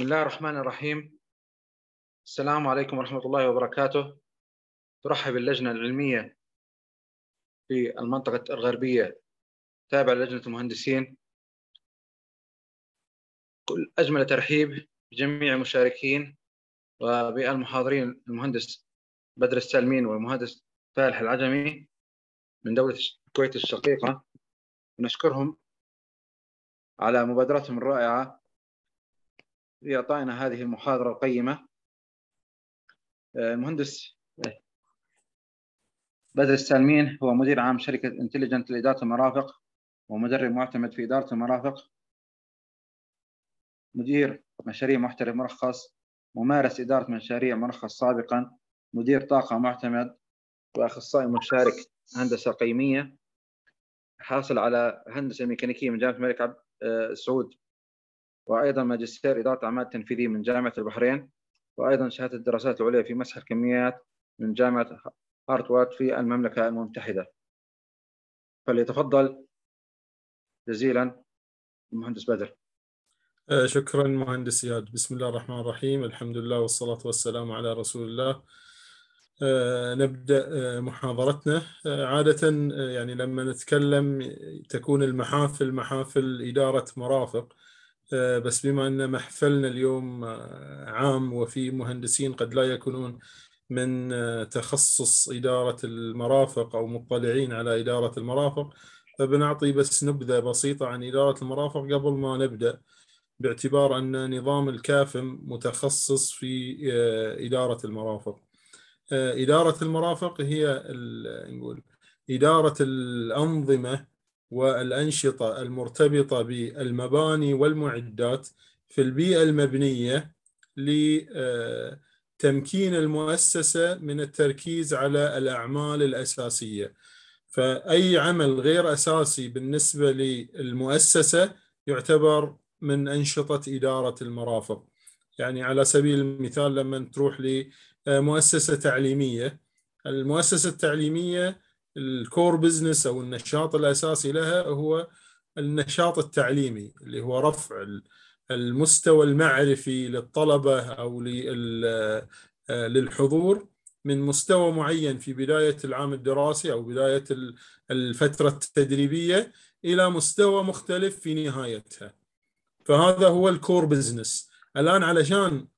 بسم الله الرحمن الرحيم السلام عليكم ورحمة الله وبركاته ترحب اللجنة العلمية في المنطقة الغربية تابعة لجنة المهندسين كل أجمل ترحيب بجميع المشاركين وبالمحاضرين المهندس بدر السالمين والمهندس فالح العجمي من دولة الكويت الشقيقة نشكرهم على مبادرتهم الرائعة لإعطائنا هذه المحاضرة القيمة المهندس آه، إيه. بدر السالمين هو مدير عام شركة انتليجنت لإدارة المرافق ومدرب معتمد في إدارة المرافق مدير مشاريع محترف مرخص ممارس إدارة مشاريع مرخص سابقا مدير طاقة معتمد وأخصائي مشارك هندسة قيمية حاصل على هندسة ميكانيكية من جامعة الملك عبد آه، سعود وأيضا ماجستير إدارة أعمال تنفيذية من جامعة البحرين وأيضا شهادة الدراسات العليا في مسح الكميات من جامعة هارتوارد في المملكة المتحدة فليتفضل جزيلا المهندس بدر أه، شكرا مهندس إياد بسم الله الرحمن الرحيم الحمد لله والصلاة والسلام على رسول الله أه، نبدأ أه، محاضرتنا عادة يعني لما نتكلم تكون المحافل محافل إدارة مرافق آه، بس بما ان محفلنا اليوم آه، عام وفي مهندسين قد لا يكونون من آه، تخصص اداره المرافق او مطلعين على اداره المرافق فبنعطي بس نبذه بسيطه عن اداره المرافق قبل ما نبدا باعتبار ان نظام الكافم متخصص في اداره المرافق. اداره المرافق هي نقول اداره الانظمه والأنشطة المرتبطة بالمباني والمعدات في البيئة المبنية لتمكين آه، المؤسسة من التركيز على الأعمال الأساسية فأي عمل غير أساسي بالنسبة للمؤسسة يعتبر من أنشطة إدارة المرافق يعني على سبيل المثال لما تروح لمؤسسة تعليمية المؤسسة التعليمية الكور بزنس او النشاط الاساسي لها هو النشاط التعليمي اللي هو رفع المستوى المعرفي للطلبه او آه، للحضور من مستوى معين في بدايه العام الدراسي او بدايه الفتره التدريبيه الى مستوى مختلف في نهايتها. فهذا هو الكور بزنس. الان علشان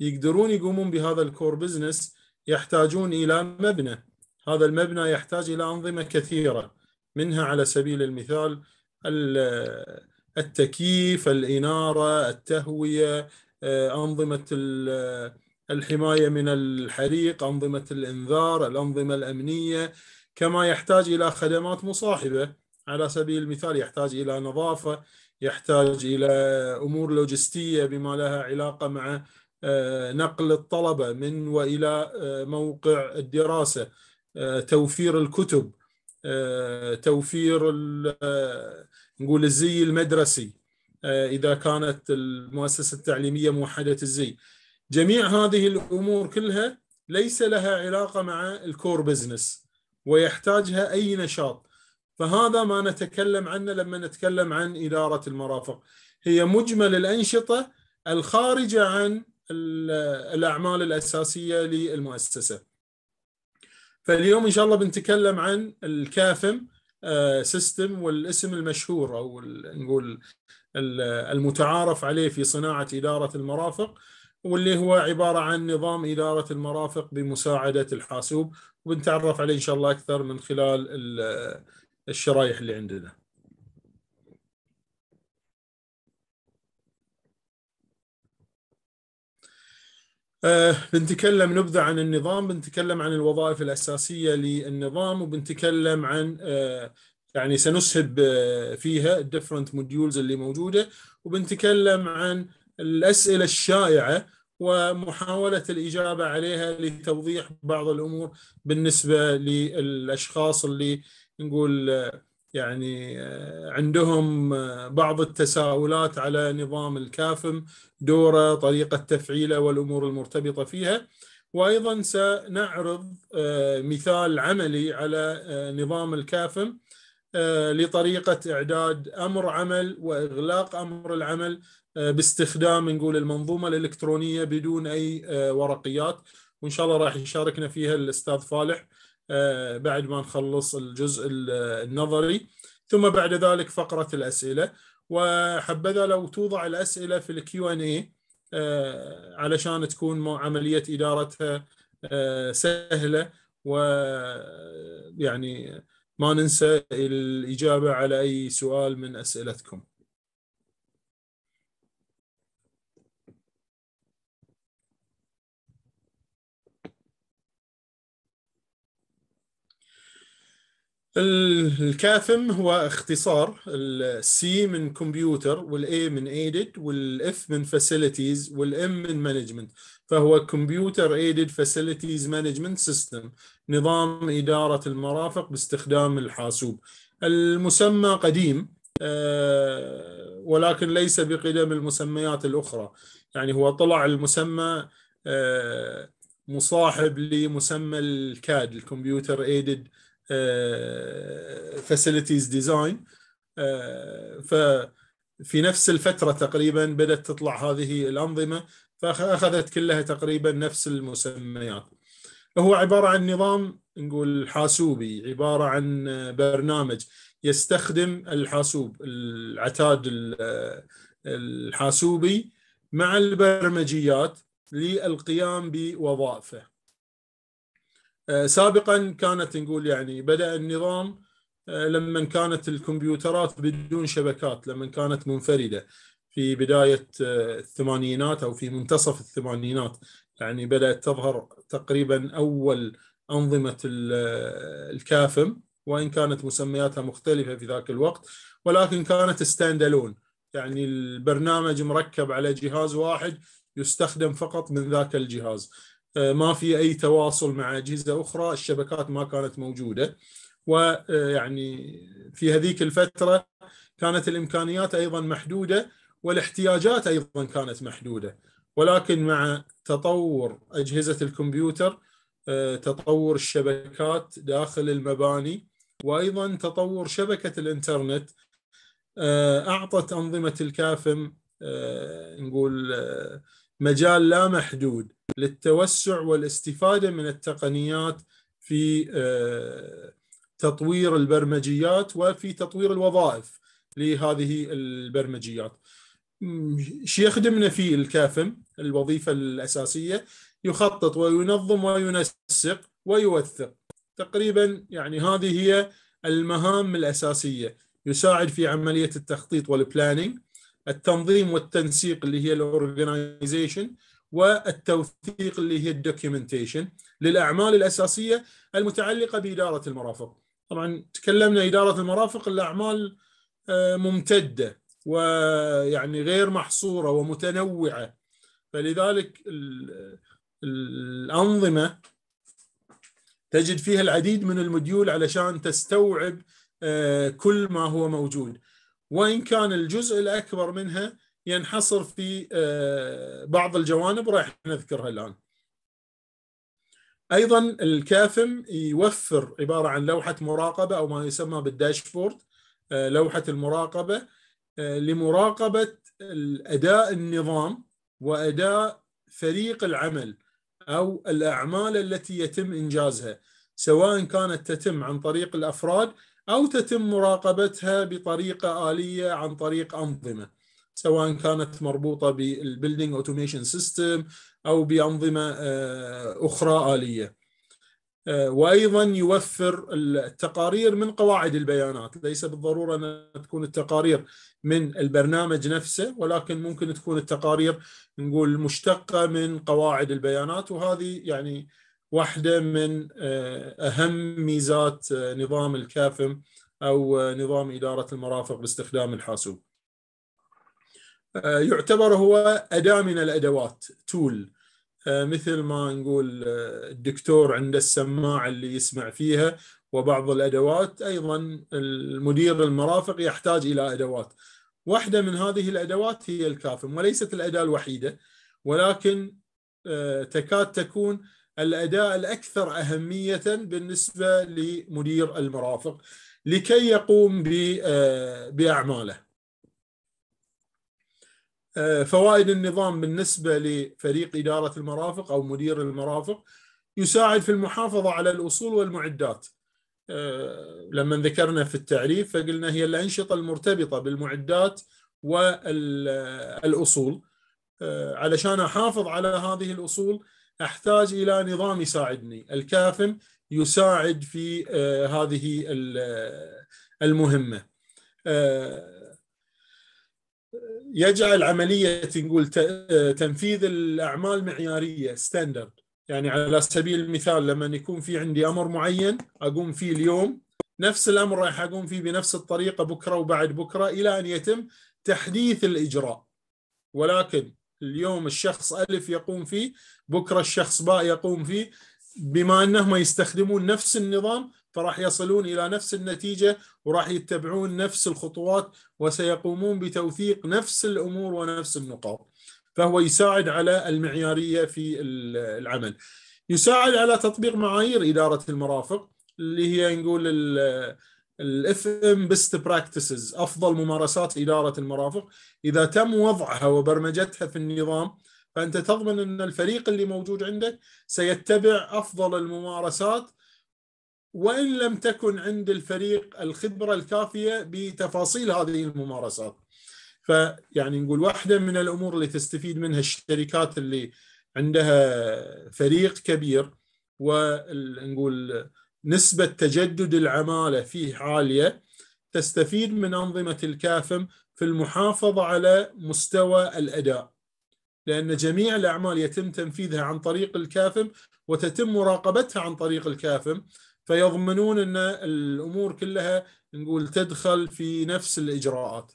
يقدرون يقومون بهذا الكور بزنس يحتاجون الى مبنى هذا المبنى يحتاج إلى أنظمة كثيرة منها على سبيل المثال التكييف الإنارة التهوية آه، أنظمة الحماية من الحريق أنظمة الإنذار الأنظمة الأمنية كما يحتاج إلى خدمات مصاحبة على سبيل المثال يحتاج إلى نظافة يحتاج إلى أمور لوجستية بما لها علاقة مع آه، نقل الطلبة من وإلى آه، موقع الدراسة آه، توفير الكتب آه، توفير آه، نقول الزي المدرسي اذا كانت المؤسسه التعليميه موحده الزي جميع هذه الامور كلها ليس لها علاقه مع الكور بزنس ويحتاجها اي نشاط فهذا ما نتكلم عنه لما نتكلم عن اداره المرافق هي مجمل الانشطه الخارجه عن الاعمال الاساسيه للمؤسسه فاليوم ان شاء الله بنتكلم عن الكافم سيستم آه، والاسم المشهور او نقول المتعارف عليه في صناعه اداره المرافق واللي هو عباره عن نظام اداره المرافق بمساعده الحاسوب وبنتعرف عليه ان شاء الله اكثر من خلال الشرايح اللي عندنا. آه، بنتكلم نبذة عن النظام بنتكلم عن الوظائف الأساسية للنظام وبنتكلم عن آه، يعني سنسهب آه، فيها الديفرنت موديولز اللي موجودة وبنتكلم عن الأسئلة الشائعة ومحاولة الإجابة عليها لتوضيح بعض الأمور بالنسبة للأشخاص اللي نقول يعني آه، عندهم آه، بعض التساؤلات على نظام الكافم دوره طريقه تفعيله والامور المرتبطه فيها وايضا سنعرض آه، مثال عملي على نظام الكافم لطريقه اعداد امر عمل واغلاق امر العمل باستخدام نقول المنظومه الالكترونيه بدون اي ورقيات وان شاء الله راح يشاركنا فيها الاستاذ فالح آه، بعد ما نخلص الجزء النظري ثم بعد ذلك فقرة الأسئلة وحبذا لو توضع الأسئلة في الكيو ان اي علشان تكون عملية إدارتها آه، سهلة و يعني ما ننسى الإجابة على أي سؤال من أسئلتكم الكاثم هو اختصار السي من كمبيوتر والاي من ايدد والاف من فاسيلتيز والام من مانجمنت فهو كمبيوتر ايدد فاسيلتيز مانجمنت سيستم نظام اداره المرافق باستخدام الحاسوب المسمى قديم آه، ولكن ليس بقدم المسميات الاخرى يعني هو طلع المسمى آه، مصاحب لمسمى الكاد الكمبيوتر ايدد فاسيلتيز ديزاين ففي نفس الفتره تقريبا بدات تطلع هذه الانظمه فاخذت كلها تقريبا نفس المسميات هو عباره عن نظام نقول حاسوبي عباره عن برنامج يستخدم الحاسوب العتاد الحاسوبي مع البرمجيات للقيام بوظائفه آه، سابقا كانت نقول يعني بدا النظام آه، لما كانت الكمبيوترات بدون شبكات لما كانت منفرده في بدايه آه، الثمانينات او في منتصف الثمانينات يعني بدات تظهر تقريبا اول انظمه الكافم وان كانت مسمياتها مختلفه في ذاك الوقت ولكن كانت ستاند الون يعني البرنامج مركب على جهاز واحد يستخدم فقط من ذاك الجهاز آه، ما في اي تواصل مع اجهزه اخرى الشبكات ما كانت موجوده ويعني آه، في هذيك الفتره كانت الامكانيات ايضا محدوده والاحتياجات ايضا كانت محدوده ولكن مع تطور اجهزه الكمبيوتر آه، تطور الشبكات داخل المباني وايضا تطور شبكه الانترنت اعطت انظمه الكافم آه، نقول آه، مجال لا محدود للتوسع والاستفاده من التقنيات في آه، تطوير البرمجيات وفي تطوير الوظائف لهذه البرمجيات. شو يخدمنا فيه الكافم الوظيفه الاساسيه يخطط وينظم وينسق ويوثق تقريبا يعني هذه هي المهام الاساسيه يساعد في عمليه التخطيط والبلانينج التنظيم والتنسيق اللي هي الاورجنايزيشن والتوثيق اللي هي الدوكيومنتيشن للاعمال الاساسيه المتعلقه باداره المرافق. طبعا تكلمنا اداره المرافق الاعمال آه، ممتده ويعني غير محصوره ومتنوعه فلذلك الانظمه تجد فيها العديد من المديول علشان تستوعب آه، كل ما هو موجود وإن كان الجزء الأكبر منها ينحصر في آه، بعض الجوانب راح نذكرها الآن أيضا الكافم يوفر عبارة عن لوحة مراقبة أو ما يسمى بالداشبورد آه، لوحة المراقبة آه، لمراقبة أداء النظام وأداء فريق العمل أو الأعمال التي يتم إنجازها سواء كانت تتم عن طريق الأفراد أو تتم مراقبتها بطريقة آلية عن طريق أنظمة سواء كانت مربوطة بالبيلدينج اوتوميشن سيستم أو بأنظمة آه، أخرى آلية آه، وايضا يوفر التقارير من قواعد البيانات ليس بالضروره ان تكون التقارير من البرنامج نفسه ولكن ممكن تكون التقارير نقول مشتقه من قواعد البيانات وهذه يعني واحدة من آه، أهم ميزات آه، نظام الكافم أو آه، نظام إدارة المرافق باستخدام الحاسوب يعتبر هو أداة من الأدوات تول مثل ما نقول الدكتور عنده السماعة اللي يسمع فيها وبعض الأدوات أيضا المدير المرافق يحتاج إلى أدوات واحدة من هذه الأدوات هي الكافم وليست الأداة الوحيدة ولكن تكاد تكون الأداء الأكثر أهمية بالنسبة لمدير المرافق لكي يقوم آه، بأعماله آه، فوائد النظام بالنسبة لفريق إدارة المرافق أو مدير المرافق يساعد في المحافظة على الأصول والمعدات آه، لما ذكرنا في التعريف فقلنا هي الأنشطة المرتبطة بالمعدات والأصول علشان أحافظ على هذه الأصول احتاج الى نظام يساعدني الكافن يساعد في آه، هذه آه، المهمه آه، يجعل عمليه نقول تنفيذ الاعمال معياريه ستاندرد يعني على سبيل المثال لما يكون في عندي امر معين اقوم فيه اليوم نفس الامر راح اقوم فيه بنفس الطريقه بكره وبعد بكره الى ان يتم تحديث الاجراء ولكن اليوم الشخص ألف يقوم فيه بكرة الشخص باء يقوم فيه بما أنهم يستخدمون نفس النظام فراح يصلون إلى نفس النتيجة وراح يتبعون نفس الخطوات وسيقومون بتوثيق نفس الأمور ونفس النقاط فهو يساعد على المعيارية في العمل يساعد على تطبيق معايير إدارة المرافق اللي هي نقول الاف ام بيست براكتسز افضل ممارسات اداره المرافق اذا تم وضعها وبرمجتها في النظام فانت تضمن ان الفريق اللي موجود عندك سيتبع افضل الممارسات وان لم تكن عند الفريق الخبره الكافيه بتفاصيل هذه الممارسات. فيعني نقول واحده من الامور اللي تستفيد منها الشركات اللي عندها فريق كبير ونقول نسبة تجدد العمالة فيه عالية تستفيد من أنظمة الكافم في المحافظة على مستوى الأداء لأن جميع الأعمال يتم تنفيذها عن طريق الكافم وتتم مراقبتها عن طريق الكافم فيضمنون أن الأمور كلها نقول تدخل في نفس الإجراءات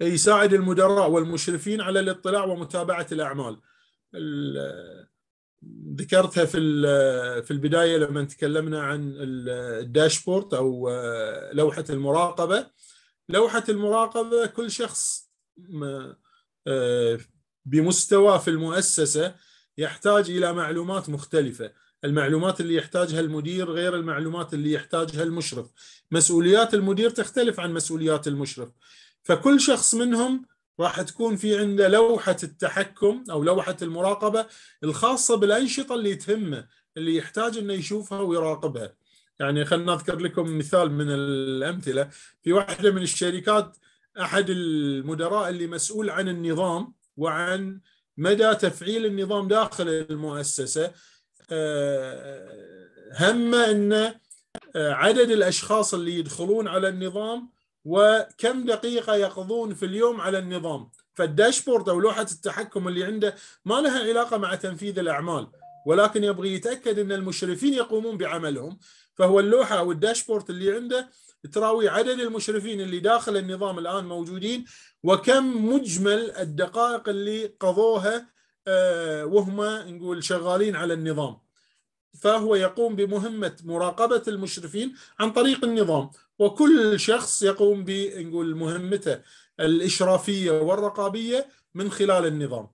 يساعد المدراء والمشرفين على الاطلاع ومتابعة الأعمال ذكرتها في في البدايه لما تكلمنا عن الداشبورد او آه، لوحه المراقبه لوحه المراقبه كل شخص آه، بمستوى في المؤسسه يحتاج الى معلومات مختلفه المعلومات اللي يحتاجها المدير غير المعلومات اللي يحتاجها المشرف مسؤوليات المدير تختلف عن مسؤوليات المشرف فكل شخص منهم راح تكون في عنده لوحة التحكم أو لوحة المراقبة الخاصة بالأنشطة اللي تهمه اللي يحتاج أنه يشوفها ويراقبها يعني خلنا أذكر لكم مثال من الأمثلة في واحدة من الشركات أحد المدراء اللي مسؤول عن النظام وعن مدى تفعيل النظام داخل المؤسسة آه، هم أن آه، عدد الأشخاص اللي يدخلون على النظام وكم دقيقة يقضون في اليوم على النظام فالداشبورد أو لوحة التحكم اللي عنده ما لها علاقة مع تنفيذ الأعمال ولكن يبغي يتأكد أن المشرفين يقومون بعملهم فهو اللوحة أو الداشبورد اللي عنده تراوي عدد المشرفين اللي داخل النظام الآن موجودين وكم مجمل الدقائق اللي قضوها آه، وهم نقول شغالين على النظام فهو يقوم بمهمة مراقبة المشرفين عن طريق النظام وكل شخص يقوم بنقول مهمته الاشرافيه والرقابيه من خلال النظام.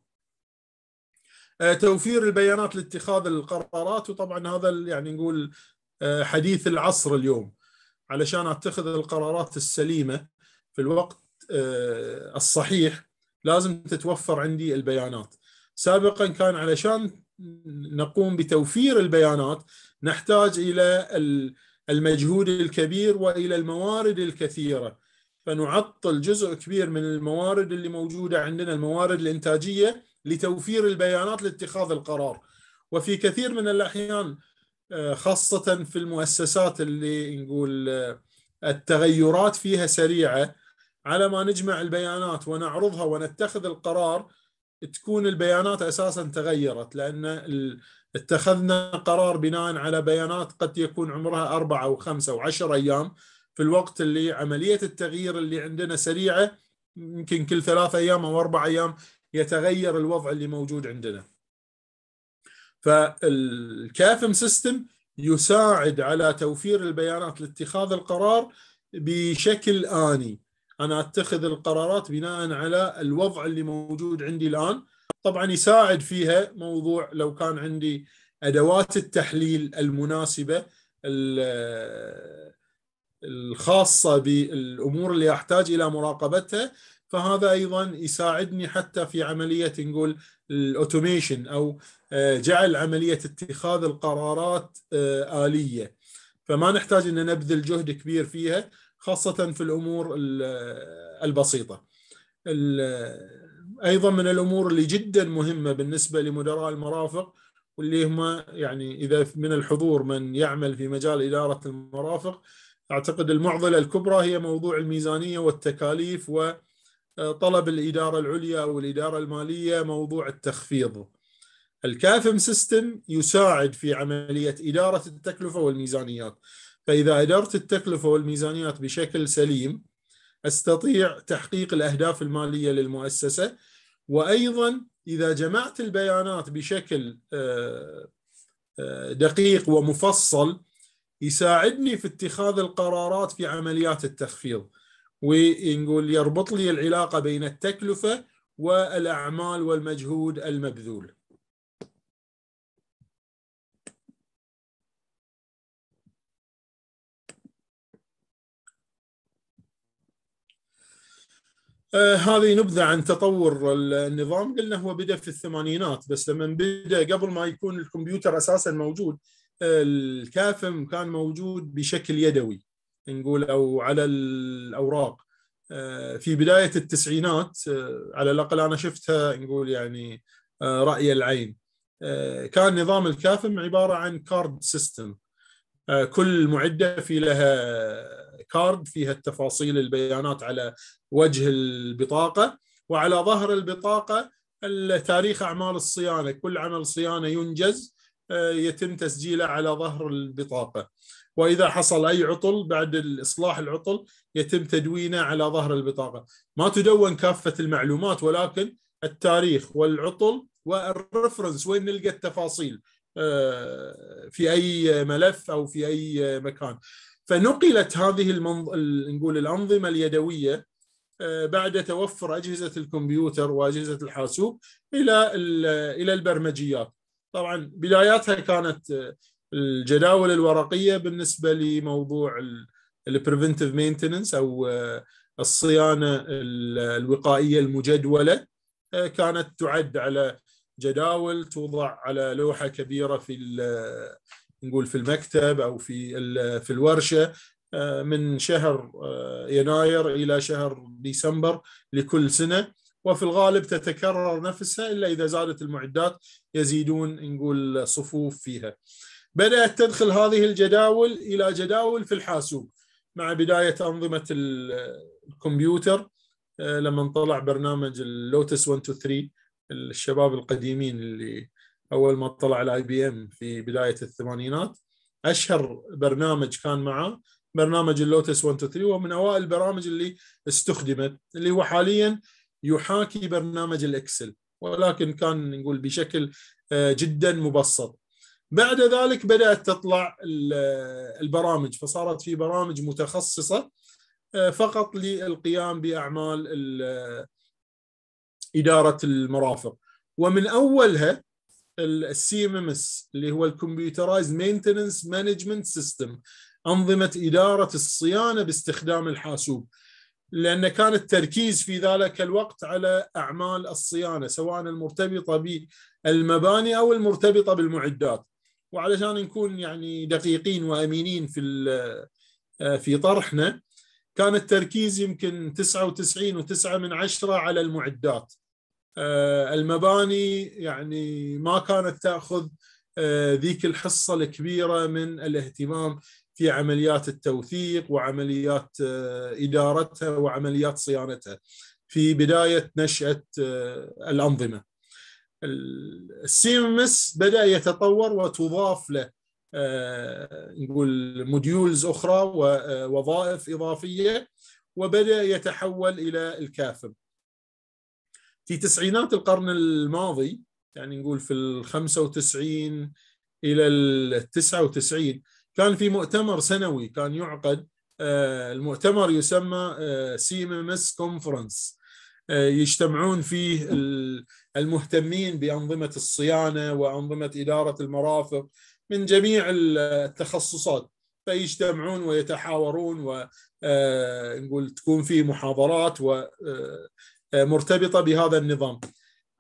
آه، توفير البيانات لاتخاذ القرارات وطبعا هذا يعني نقول آه، حديث العصر اليوم علشان اتخذ القرارات السليمه في الوقت آه، الصحيح لازم تتوفر عندي البيانات. سابقا كان علشان نقوم بتوفير البيانات نحتاج الى المجهود الكبير والى الموارد الكثيره فنعطل جزء كبير من الموارد اللي موجوده عندنا الموارد الانتاجيه لتوفير البيانات لاتخاذ القرار وفي كثير من الاحيان آه، خاصه في المؤسسات اللي نقول آه، التغيرات فيها سريعه على ما نجمع البيانات ونعرضها ونتخذ القرار تكون البيانات اساسا تغيرت لان اتخذنا قرار بناء على بيانات قد يكون عمرها أربعة أو خمسة أو عشر أيام في الوقت اللي عملية التغيير اللي عندنا سريعة يمكن كل ثلاثة أيام أو أربع أيام يتغير الوضع اللي موجود عندنا فالكافم سيستم يساعد على توفير البيانات لاتخاذ القرار بشكل آني أنا أتخذ القرارات بناء على الوضع اللي موجود عندي الآن طبعا يساعد فيها موضوع لو كان عندي ادوات التحليل المناسبه الخاصه بالامور اللي احتاج الى مراقبتها فهذا ايضا يساعدني حتى في عمليه نقول الاوتوميشن او آه، جعل عمليه اتخاذ القرارات آه، اليه فما نحتاج ان نبذل جهد كبير فيها خاصه في الامور البسيطه ايضا من الامور اللي جدا مهمه بالنسبه لمدراء المرافق واللي هم يعني اذا من الحضور من يعمل في مجال اداره المرافق اعتقد المعضله الكبرى هي موضوع الميزانيه والتكاليف وطلب آه، الاداره العليا او الاداره الماليه موضوع التخفيض. الكافم سيستم يساعد في عمليه اداره التكلفه والميزانيات. فاذا ادرت التكلفه والميزانيات بشكل سليم استطيع تحقيق الاهداف الماليه للمؤسسه وايضا اذا جمعت البيانات بشكل آه، آه، دقيق ومفصل يساعدني في اتخاذ القرارات في عمليات التخفيض ونقول يربط لي العلاقه بين التكلفه والاعمال والمجهود المبذول آه، هذه نبذه عن تطور النظام قلنا هو بدا في الثمانينات بس لما بدا قبل ما يكون الكمبيوتر اساسا موجود آه، الكافم كان موجود بشكل يدوي نقول او على الاوراق آه، في بدايه التسعينات على الاقل انا شفتها نقول يعني راي العين كان نظام الكافم عباره عن كارد سيستم كل معده في لها كارد فيها التفاصيل البيانات على وجه البطاقه وعلى ظهر البطاقه تاريخ اعمال الصيانه كل عمل صيانه ينجز آه، يتم تسجيله على ظهر البطاقه واذا حصل اي عطل بعد الاصلاح العطل يتم تدوينه على ظهر البطاقه ما تدون كافه المعلومات ولكن التاريخ والعطل والرفرنس وين نلقى التفاصيل آه، في اي ملف او في اي مكان فنقلت هذه المنظ... نقول الانظمه اليدويه آه، بعد توفر اجهزه الكمبيوتر واجهزه الحاسوب الى الى البرمجيات. طبعا بداياتها كانت آه، الجداول الورقيه بالنسبه لموضوع البريفنتيف مينتننس او آه، الصيانه الوقائيه المجدوله كانت تعد على جداول توضع على لوحه كبيره في نقول في المكتب او في في الورشه آه، من شهر آه، يناير الى شهر ديسمبر لكل سنه وفي الغالب تتكرر نفسها الا اذا زادت المعدات يزيدون نقول صفوف فيها. بدات تدخل هذه الجداول الى جداول في الحاسوب مع بدايه انظمه الكمبيوتر آه، لما طلع برنامج اللوتس 1 2 3 الشباب القديمين اللي اول ما طلع الاي بي ام في بدايه الثمانينات اشهر برنامج كان معاه برنامج اللوتس 1 2 3 ومن اوائل البرامج اللي استخدمت اللي هو حاليا يحاكي برنامج الاكسل ولكن كان نقول بشكل آه، جدا مبسط بعد ذلك بدات تطلع آه، البرامج فصارت في برامج متخصصه آه، فقط للقيام باعمال اداره المرافق ومن اولها السي ام ام اس اللي هو الكمبيوترايز مينتننس مانجمنت سيستم انظمه اداره الصيانه باستخدام الحاسوب لان كان التركيز في ذلك الوقت على اعمال الصيانه سواء المرتبطه بالمباني او المرتبطه بالمعدات وعلشان نكون يعني دقيقين وامينين في آه، في طرحنا كان التركيز يمكن 99.9 من عشرة على المعدات آه، المباني يعني ما كانت تاخذ آه، ذيك الحصه الكبيره من الاهتمام في عمليات التوثيق وعمليات آه، ادارتها وعمليات صيانتها في بدايه نشاه الانظمه. السيمس بدا يتطور وتضاف له نقول موديولز اخرى ووظائف اضافيه وبدا يتحول الى الكافل. في تسعينات القرن الماضي يعني نقول في ال 95 الى ال 99 كان في مؤتمر سنوي كان يعقد آه، المؤتمر يسمى آه، سيم ام ام اس كونفرنس آه، يجتمعون فيه المهتمين بانظمه الصيانه وانظمه اداره المرافق من جميع التخصصات فيجتمعون ويتحاورون ونقول تكون في محاضرات و آه، مرتبطه بهذا النظام.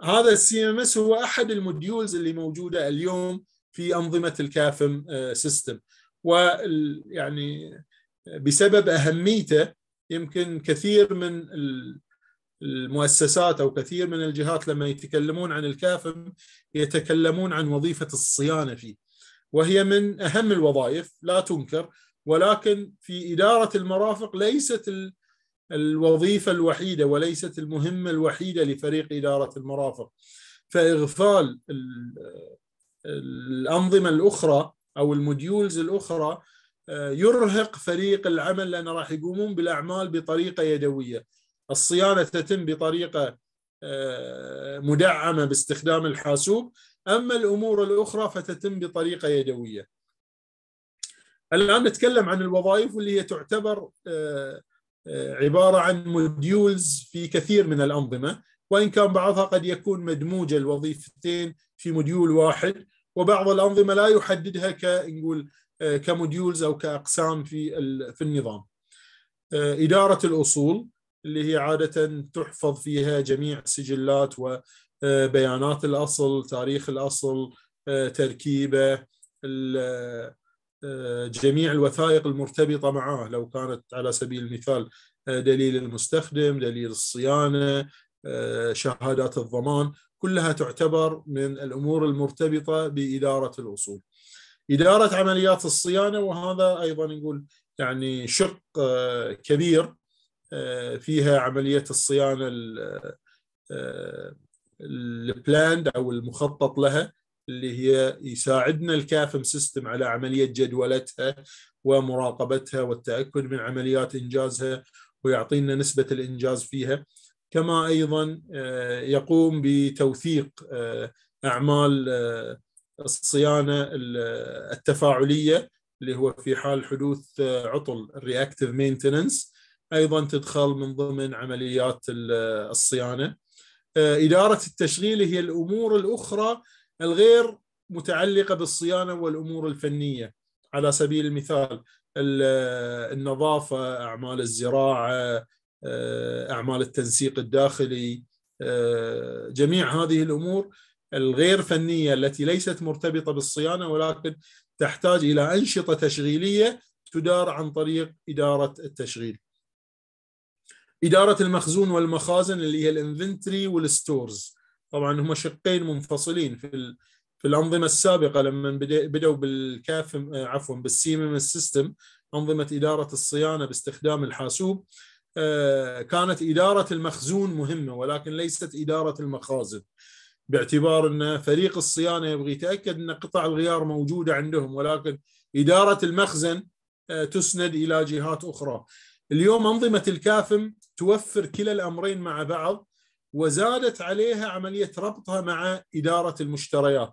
هذا السي ام اس هو احد الموديولز اللي موجوده اليوم في انظمه الكافم سيستم آه، ويعني بسبب اهميته يمكن كثير من المؤسسات او كثير من الجهات لما يتكلمون عن الكافم يتكلمون عن وظيفه الصيانه فيه وهي من اهم الوظائف لا تنكر ولكن في اداره المرافق ليست الوظيفة الوحيدة وليست المهمة الوحيدة لفريق إدارة المرافق فإغفال الأنظمة الأخرى أو الموديولز الأخرى آه، يرهق فريق العمل لأن راح يقومون بالأعمال بطريقة يدوية الصيانة تتم بطريقة آه، مدعمة باستخدام الحاسوب أما الأمور الأخرى فتتم بطريقة يدوية الآن نتكلم عن الوظائف اللي هي تعتبر آه، آه، عبارة عن موديولز في كثير من الأنظمة وإن كان بعضها قد يكون مدموجة الوظيفتين في موديول واحد وبعض الأنظمة لا يحددها كنقول آه، كموديولز أو كأقسام في في النظام آه، إدارة الأصول اللي هي عادة تحفظ فيها جميع سجلات وبيانات الأصل تاريخ الأصل تركيبه جميع الوثائق المرتبطة معه لو كانت على سبيل المثال آه، دليل المستخدم دليل الصيانة آه، شهادات الضمان كلها تعتبر من الأمور المرتبطة بإدارة الأصول إدارة عمليات الصيانة وهذا أيضا نقول يعني شق آه، كبير فيها عملية الصيانة البلاند أو المخطط لها اللي هي يساعدنا الكافم سيستم على عملية جدولتها ومراقبتها والتأكد من عمليات إنجازها ويعطينا نسبة الإنجاز فيها كما أيضا آه، يقوم بتوثيق آه، أعمال آه، الصيانة التفاعلية اللي هو في حال حدوث عطل reactive مينتننس ايضا تدخل من ضمن عمليات الصيانه اداره التشغيل هي الامور الاخرى الغير متعلقه بالصيانه والامور الفنيه على سبيل المثال النظافه، اعمال الزراعه، آه، اعمال التنسيق الداخلي، آه، جميع هذه الامور الغير فنيه التي ليست مرتبطه بالصيانه ولكن تحتاج الى انشطه تشغيليه تدار عن طريق اداره التشغيل. اداره المخزون والمخازن اللي هي الانفنتري والستورز. طبعا هم شقين منفصلين في في الانظمه السابقه لما بدأوا بالكاف عفوا بالسيمم سيستم انظمه اداره الصيانه باستخدام الحاسوب آه، كانت اداره المخزون مهمه ولكن ليست اداره المخازن باعتبار ان فريق الصيانه يبغى يتاكد ان قطع الغيار موجوده عندهم ولكن اداره المخزن آه، تسند الى جهات اخرى. اليوم انظمه الكافم توفر كلا الامرين مع بعض وزادت عليها عملية ربطها مع إدارة المشتريات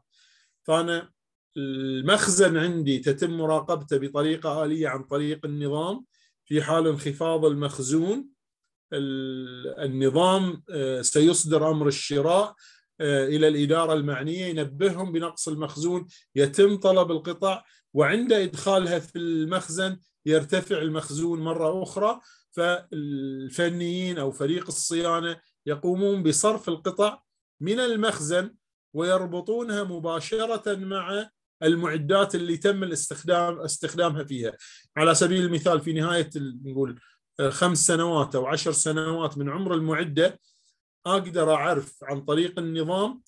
فأنا المخزن عندي تتم مراقبته بطريقة آلية عن طريق النظام في حال انخفاض المخزون النظام آه، سيصدر أمر الشراء آه، إلى الإدارة المعنية ينبههم بنقص المخزون يتم طلب القطع وعند إدخالها في المخزن يرتفع المخزون مرة أخرى فالفنيين أو فريق الصيانة يقومون بصرف القطع من المخزن ويربطونها مباشره مع المعدات اللي تم الاستخدام استخدامها فيها على سبيل المثال في نهايه نقول آه، خمس سنوات او عشر سنوات من عمر المعده اقدر اعرف عن طريق النظام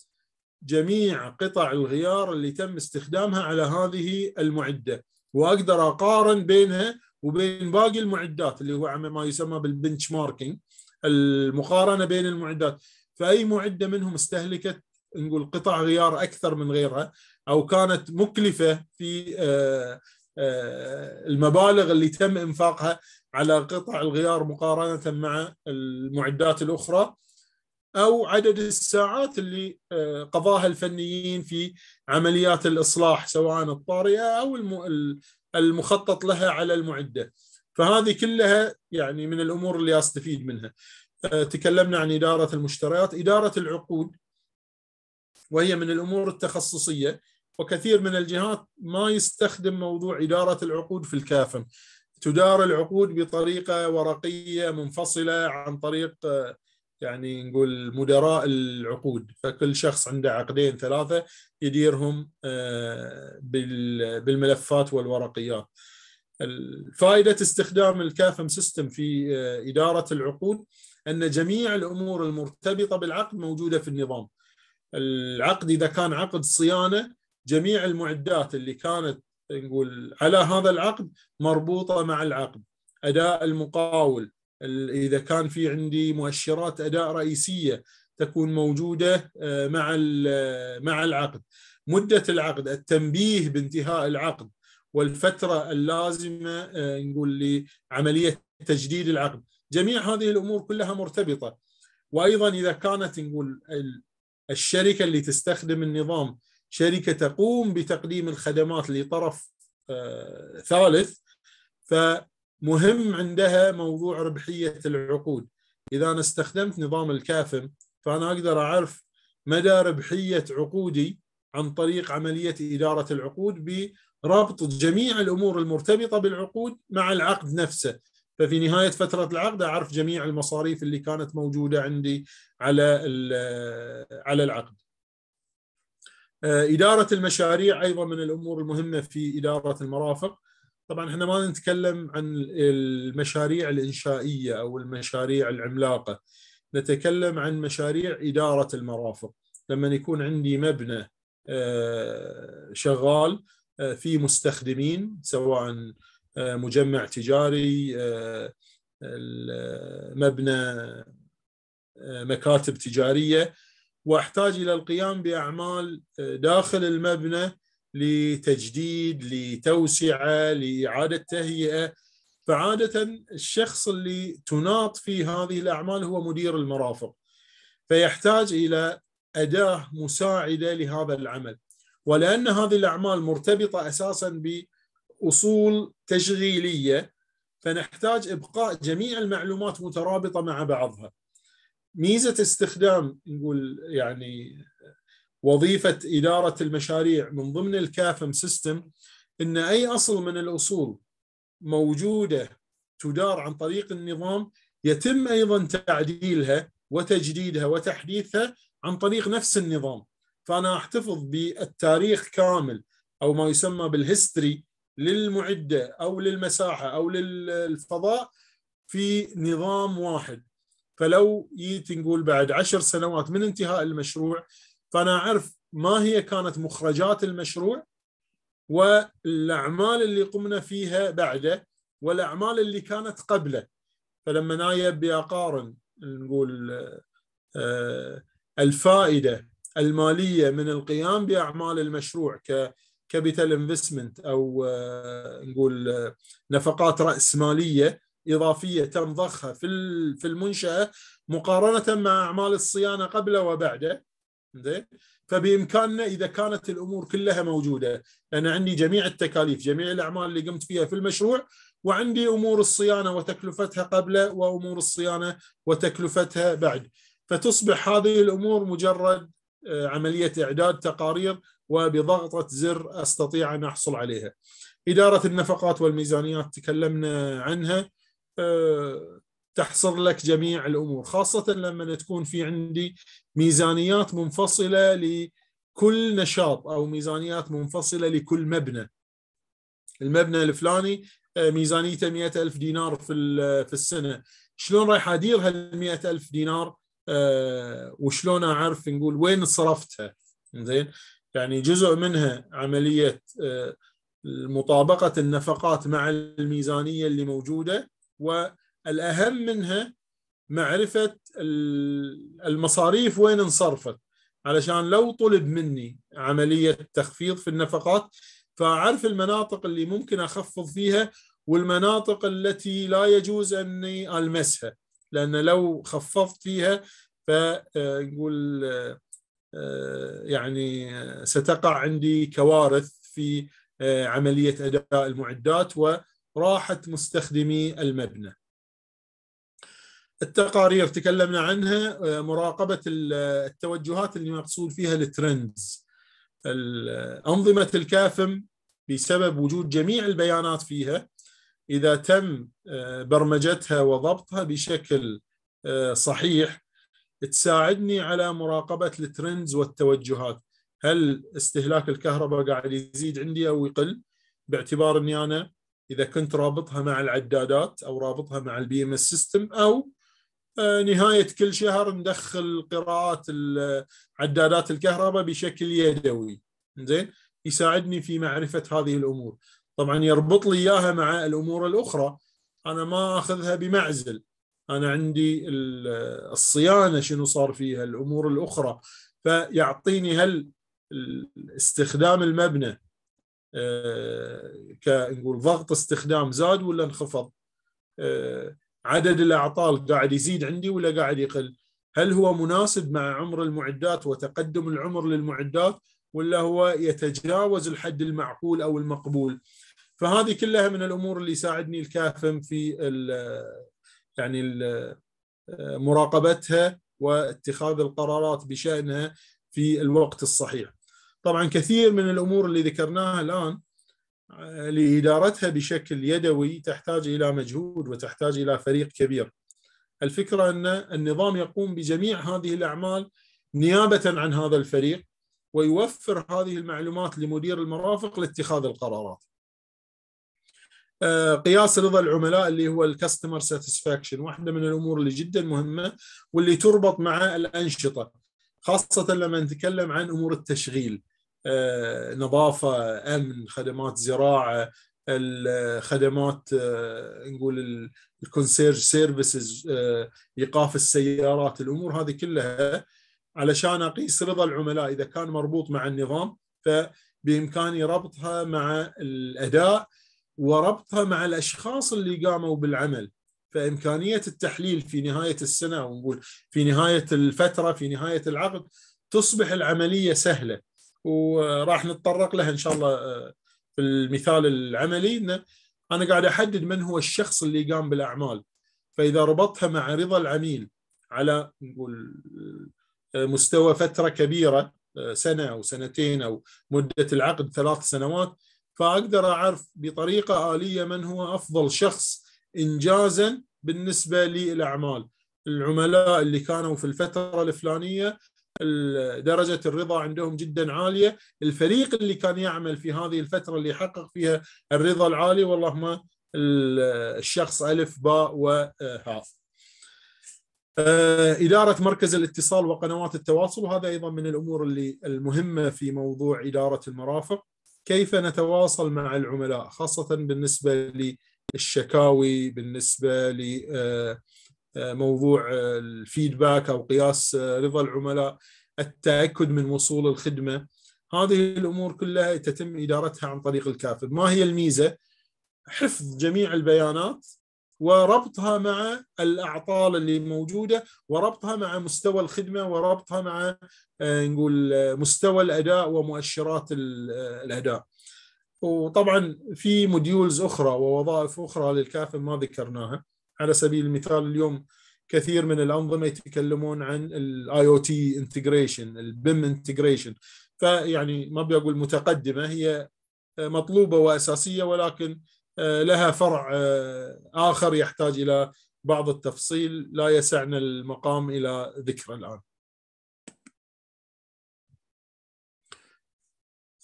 جميع قطع الغيار اللي تم استخدامها على هذه المعده واقدر اقارن بينها وبين باقي المعدات اللي هو ما يسمى بالبنش ماركينج المقارنه بين المعدات فاي معده منهم استهلكت نقول قطع غيار اكثر من غيرها او كانت مكلفه في آه، آه، المبالغ اللي تم انفاقها على قطع الغيار مقارنه مع المعدات الاخرى او عدد الساعات اللي آه، قضاها الفنيين في عمليات الاصلاح سواء الطارئه او المخطط لها على المعده. فهذه كلها يعني من الامور اللي استفيد منها. آه، تكلمنا عن اداره المشتريات، اداره العقود وهي من الامور التخصصيه وكثير من الجهات ما يستخدم موضوع اداره العقود في الكافن. تدار العقود بطريقه ورقيه منفصله عن طريق آه، يعني نقول مدراء العقود فكل شخص عنده عقدين ثلاثه يديرهم آه، بالملفات والورقيات. فائدة استخدام الكافم سيستم في آه، إدارة العقود أن جميع الأمور المرتبطة بالعقد موجودة في النظام العقد إذا كان عقد صيانة جميع المعدات اللي كانت نقول على هذا العقد مربوطة مع العقد أداء المقاول إذا كان في عندي مؤشرات أداء رئيسية تكون موجودة آه، مع آه، مع العقد مدة العقد التنبيه بانتهاء العقد والفتره اللازمه آه، نقول لعمليه تجديد العقد جميع هذه الامور كلها مرتبطه وايضا اذا كانت نقول الشركه اللي تستخدم النظام شركه تقوم بتقديم الخدمات لطرف آه، ثالث فمهم عندها موضوع ربحيه العقود اذا انا استخدمت نظام الكافم فانا اقدر اعرف مدى ربحيه عقودي عن طريق عمليه اداره العقود ربط جميع الامور المرتبطه بالعقود مع العقد نفسه ففي نهايه فتره العقد اعرف جميع المصاريف اللي كانت موجوده عندي على على العقد آه، اداره المشاريع ايضا من الامور المهمه في اداره المرافق طبعا احنا ما نتكلم عن المشاريع الانشائيه او المشاريع العملاقه نتكلم عن مشاريع اداره المرافق لما يكون عندي مبنى آه، شغال آه، في مستخدمين سواء آه، مجمع تجاري آه، مبنى مكاتب تجاريه واحتاج الى القيام باعمال داخل المبنى لتجديد لتوسعه لاعاده تهيئه فعاده الشخص اللي تناط في هذه الاعمال هو مدير المرافق فيحتاج الى اداه مساعده لهذا العمل ولأن هذه الأعمال مرتبطة أساسا بأصول تشغيلية فنحتاج إبقاء جميع المعلومات مترابطة مع بعضها ميزة استخدام نقول يعني وظيفة إدارة المشاريع من ضمن الكافم سيستم أن أي أصل من الأصول موجودة تدار عن طريق النظام يتم أيضا تعديلها وتجديدها وتحديثها عن طريق نفس النظام فانا احتفظ بالتاريخ كامل او ما يسمى بالهيستوري للمعده او للمساحه او للفضاء في نظام واحد فلو جيت نقول بعد عشر سنوات من انتهاء المشروع فانا اعرف ما هي كانت مخرجات المشروع والاعمال اللي قمنا فيها بعده والاعمال اللي كانت قبله فلما نايب اقارن نقول آه، الفائده الماليه من القيام باعمال المشروع ككابيتال انفستمنت او آه، نقول آه، نفقات راس ماليه اضافيه تم ضخها في في المنشاه مقارنه مع اعمال الصيانه قبل وبعده زين فبامكاننا اذا كانت الامور كلها موجوده انا عندي جميع التكاليف جميع الاعمال اللي قمت فيها في المشروع وعندي امور الصيانه وتكلفتها قبل وامور الصيانه وتكلفتها بعد فتصبح هذه الامور مجرد آه، عملية إعداد تقارير وبضغطة زر أستطيع أن أحصل عليها إدارة النفقات والميزانيات تكلمنا عنها آه، تحصر لك جميع الأمور خاصة لما تكون في عندي ميزانيات منفصلة لكل نشاط أو ميزانيات منفصلة لكل مبنى المبنى الفلاني آه، ميزانيته 100 ألف دينار في في السنة شلون رايح أدير هال ألف دينار وشلون اعرف نقول وين صرفتها زين يعني جزء منها عمليه آه، مطابقه النفقات مع الميزانيه اللي موجوده والاهم منها معرفه المصاريف وين انصرفت علشان لو طلب مني عمليه تخفيض في النفقات فاعرف المناطق اللي ممكن اخفض فيها والمناطق التي لا يجوز اني المسها لأن لو خفضت فيها فنقول آه، آه، آه، يعني ستقع عندي كوارث في عملية أداء المعدات وراحة مستخدمي المبنى التقارير تكلمنا عنها مراقبة التوجهات اللي مقصود فيها الترندز أنظمة الكافم بسبب وجود جميع البيانات فيها اذا تم آه، برمجتها وضبطها بشكل آه، صحيح تساعدني على مراقبه الترندز والتوجهات هل استهلاك الكهرباء قاعد يزيد عندي او يقل باعتبار اني انا اذا كنت رابطها مع العدادات او رابطها مع البي ام سيستم او آه، نهايه كل شهر ندخل قراءات عدادات الكهرباء بشكل يدوي زين يساعدني في معرفه هذه الامور طبعا يربط لي اياها مع الامور الاخرى انا ما اخذها بمعزل انا عندي الصيانه شنو صار فيها الامور الاخرى فيعطيني هل استخدام المبنى آه، كنقول ضغط استخدام زاد ولا انخفض آه، عدد الاعطال قاعد يزيد عندي ولا قاعد يقل هل هو مناسب مع عمر المعدات وتقدم العمر للمعدات ولا هو يتجاوز الحد المعقول او المقبول فهذه كلها من الامور اللي يساعدني الكافم في يعني مراقبتها واتخاذ القرارات بشانها في الوقت الصحيح. طبعا كثير من الامور اللي ذكرناها الان آه، لادارتها بشكل يدوي تحتاج الى مجهود وتحتاج الى فريق كبير. الفكره ان النظام يقوم بجميع هذه الاعمال نيابه عن هذا الفريق ويوفر هذه المعلومات لمدير المرافق لاتخاذ القرارات. آه، قياس رضا العملاء اللي هو الكاستمر ساتسفاكشن واحده من الامور اللي جدا مهمه واللي تربط مع الانشطه خاصه لما نتكلم عن امور التشغيل آه، نظافه امن خدمات زراعه الخدمات آه، نقول الكونسيرج سيرفيسز ايقاف السيارات الامور هذه كلها علشان اقيس رضا العملاء اذا كان مربوط مع النظام فبامكاني ربطها مع الاداء وربطها مع الاشخاص اللي قاموا بالعمل فامكانيه التحليل في نهايه السنه او نقول في نهايه الفتره في نهايه العقد تصبح العمليه سهله وراح نتطرق لها ان شاء الله آه، في المثال العملي انا قاعد احدد من هو الشخص اللي قام بالاعمال فاذا ربطتها مع رضا العميل على نقول آه، مستوى فتره كبيره آه، سنه او سنتين او مده العقد ثلاث سنوات فاقدر اعرف بطريقه اليه من هو افضل شخص انجازا بالنسبه للاعمال العملاء اللي كانوا في الفتره الفلانيه درجة الرضا عندهم جدا عالية الفريق اللي كان يعمل في هذه الفترة اللي حقق فيها الرضا العالي والله ما الشخص ألف باء وهاء آه، إدارة مركز الاتصال وقنوات التواصل وهذا أيضا من الأمور اللي المهمة في موضوع إدارة المرافق كيف نتواصل مع العملاء خاصة بالنسبة للشكاوي بالنسبة لموضوع آه، آه، آه، الفيدباك أو قياس رضا العملاء التأكد من وصول الخدمة هذه الأمور كلها تتم إدارتها عن طريق الكافر ما هي الميزة حفظ جميع البيانات وربطها مع الاعطال اللي موجوده وربطها مع مستوى الخدمه وربطها مع آه، نقول آه، مستوى الاداء ومؤشرات آه، الاداء. وطبعا في موديولز اخرى ووظائف اخرى للكافه ما ذكرناها على سبيل المثال اليوم كثير من الانظمه يتكلمون عن الاي او تي انتجريشن البيم انتجريشن فيعني ما ابي اقول متقدمه هي مطلوبه واساسيه ولكن آه، لها فرع آه، اخر يحتاج الى بعض التفصيل لا يسعنا المقام الى ذكره الان.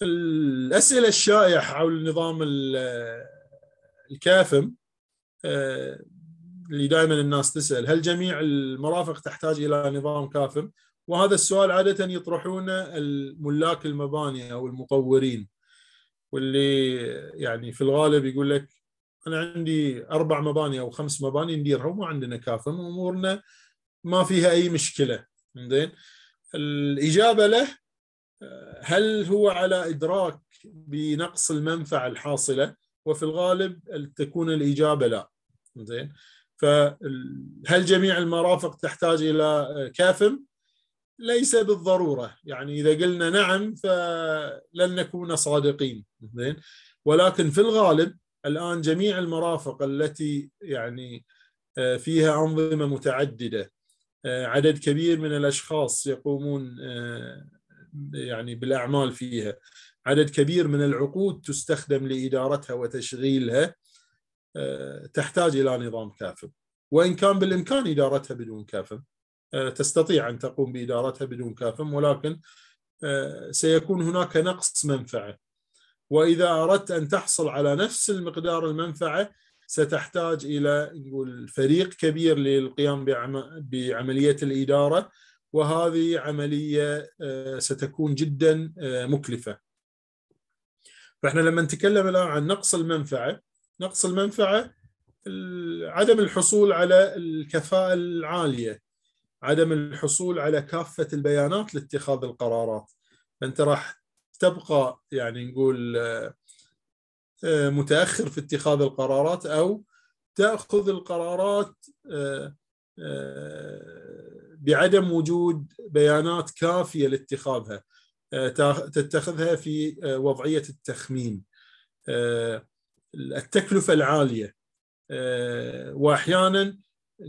الاسئله الشائعه حول نظام آه، الكافم اللي دائما الناس تسال هل جميع المرافق تحتاج الى نظام كافم؟ وهذا السؤال عاده يطرحونه الملاك المباني او المطورين. واللي يعني في الغالب يقول لك انا عندي اربع مباني او خمس مباني نديرها وما عندنا كافه امورنا ما فيها اي مشكله زين الاجابه له هل هو على ادراك بنقص المنفعه الحاصله وفي الغالب تكون الاجابه لا زين فهل جميع المرافق تحتاج الى كافم ليس بالضرورة يعني إذا قلنا نعم فلن نكون صادقين زين ولكن في الغالب الآن جميع المرافق التي يعني آه، فيها أنظمة متعددة آه، عدد كبير من الأشخاص يقومون آه، يعني بالأعمال فيها عدد كبير من العقود تستخدم لإدارتها وتشغيلها تحتاج إلى نظام كافٍ وإن كان بالإمكان إدارتها بدون كافٍ آه، تستطيع ان تقوم بادارتها بدون كافم ولكن آه، سيكون هناك نقص منفعه واذا اردت ان تحصل على نفس المقدار المنفعه ستحتاج الى نقول فريق كبير للقيام بعمليه الاداره وهذه عمليه آه، ستكون جدا مكلفه. فاحنا لما نتكلم الان عن نقص المنفعه، نقص المنفعه عدم الحصول على الكفاءه العاليه عدم الحصول على كافه البيانات لاتخاذ القرارات فانت راح تبقى يعني نقول آه، آه، متاخر في اتخاذ القرارات او تاخذ القرارات آه، بعدم وجود بيانات كافيه لاتخاذها تتخذها في وضعيه التخمين التكلفه العاليه واحيانا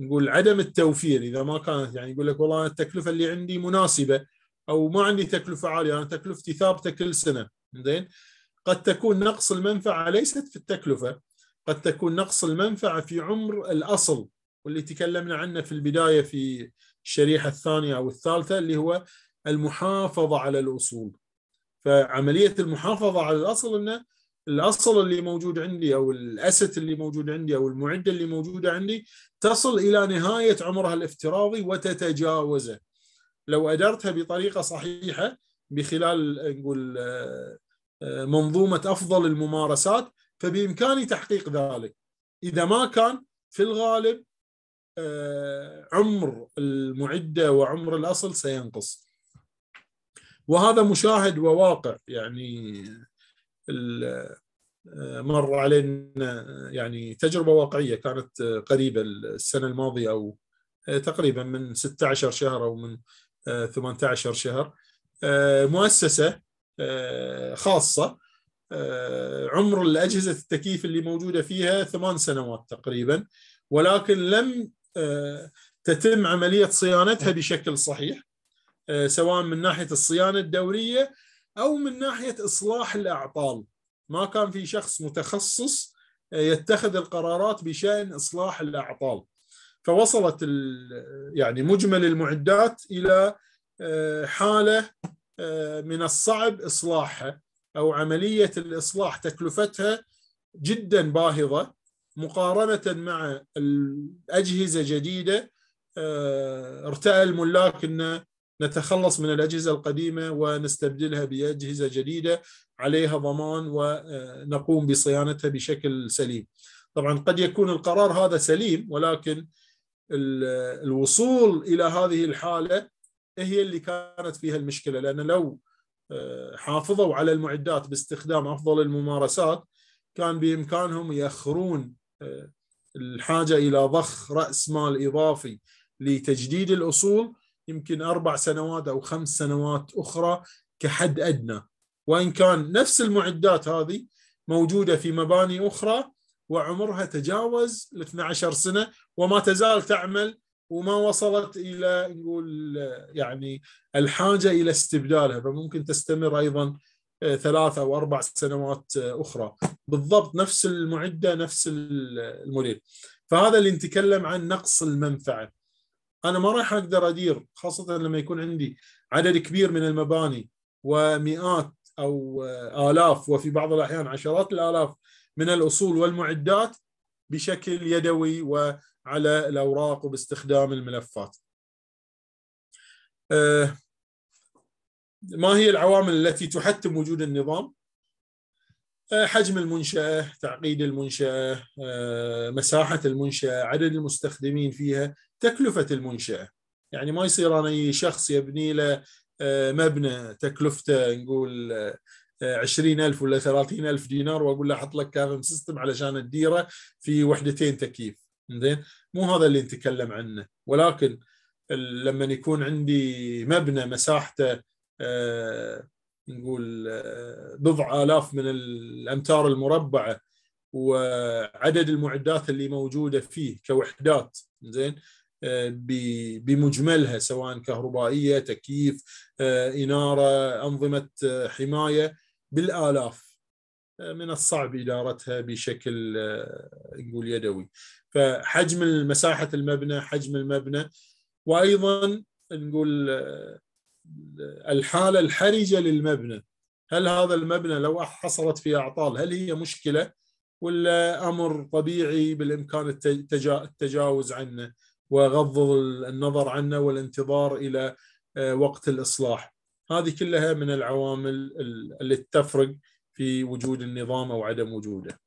نقول عدم التوفير اذا ما كانت يعني يقول لك والله انا التكلفه اللي عندي مناسبه او ما عندي تكلفه عاليه انا تكلفتي ثابته كل سنه زين قد تكون نقص المنفعه ليست في التكلفه قد تكون نقص المنفعه في عمر الاصل واللي تكلمنا عنه في البدايه في الشريحه الثانيه او الثالثه اللي هو المحافظه على الاصول فعمليه المحافظه على الاصل انه الاصل اللي موجود عندي او الاسيت اللي موجود عندي او المعده اللي موجوده عندي تصل إلى نهاية عمرها الافتراضي وتتجاوزه لو أدرتها بطريقة صحيحة بخلال نقول آه، آه، منظومة أفضل الممارسات فبإمكاني تحقيق ذلك إذا ما كان في الغالب آه، عمر المعدة وعمر الأصل سينقص وهذا مشاهد وواقع يعني مر علينا يعني تجربه واقعيه كانت آه، قريبه السنه الماضيه او آه، تقريبا من 16 شهر او من 18 آه، شهر مؤسسه خاصه عمر الاجهزه التكييف اللي موجوده فيها ثمان سنوات تقريبا ولكن لم تتم عمليه صيانتها بشكل صحيح سواء من ناحيه الصيانه الدوريه او من ناحيه اصلاح الاعطال ما كان في شخص متخصص آه، يتخذ القرارات بشان اصلاح الاعطال فوصلت يعني مجمل المعدات الى آه، حاله آه، من الصعب اصلاحها او عمليه الاصلاح تكلفتها جدا باهظه مقارنه مع الاجهزه جديده ارتأى الملاك انه نتخلص من الأجهزة القديمة ونستبدلها بأجهزة جديدة عليها ضمان ونقوم بصيانتها بشكل سليم طبعا قد يكون القرار هذا سليم ولكن الوصول إلى هذه الحالة هي اللي كانت فيها المشكلة لأن لو آه، حافظوا على المعدات باستخدام أفضل الممارسات كان بإمكانهم يخرون آه، الحاجة إلى ضخ رأس مال إضافي لتجديد الأصول يمكن اربع سنوات او خمس سنوات اخرى كحد ادنى وان كان نفس المعدات هذه موجوده في مباني اخرى وعمرها تجاوز ال 12 سنه وما تزال تعمل وما وصلت الى نقول يعني الحاجه الى استبدالها فممكن تستمر ايضا آه، ثلاث او اربع سنوات آه، اخرى بالضبط نفس المعده نفس الموديل فهذا اللي نتكلم عن نقص المنفعه انا ما راح اقدر ادير خاصه لما يكون عندي عدد كبير من المباني ومئات او آه، الاف وفي بعض الاحيان عشرات الالاف من الاصول والمعدات بشكل يدوي وعلى الاوراق وباستخدام الملفات. آه، ما هي العوامل التي تحتم وجود النظام؟ آه، حجم المنشأة، تعقيد المنشأة، مساحة المنشأة، عدد المستخدمين فيها، تكلفه المنشاه يعني ما يصير انا اي شخص يبني له آه، مبنى تكلفته نقول آه، عشرين ألف ولا ثلاثين ألف دينار وأقول له أحط لك كافم سيستم علشان الديرة في وحدتين تكييف زين مو هذا اللي نتكلم عنه ولكن لما يكون عندي مبنى مساحته آه، نقول بضع آلاف من الأمتار المربعة وعدد المعدات اللي موجودة فيه كوحدات زين بمجملها سواء كهربائيه تكييف آه، اناره انظمه آه، حمايه بالالاف آه، من الصعب ادارتها بشكل نقول يدوي فحجم مساحه المبنى حجم المبنى وايضا نقول الحاله الحرجه للمبنى هل هذا المبنى لو حصلت فيه اعطال هل هي مشكله ولا امر طبيعي بالامكان التجاوز عنه وغض النظر عنه والانتظار الى آه، وقت الاصلاح هذه كلها من العوامل اللي تفرق في وجود النظام او عدم وجوده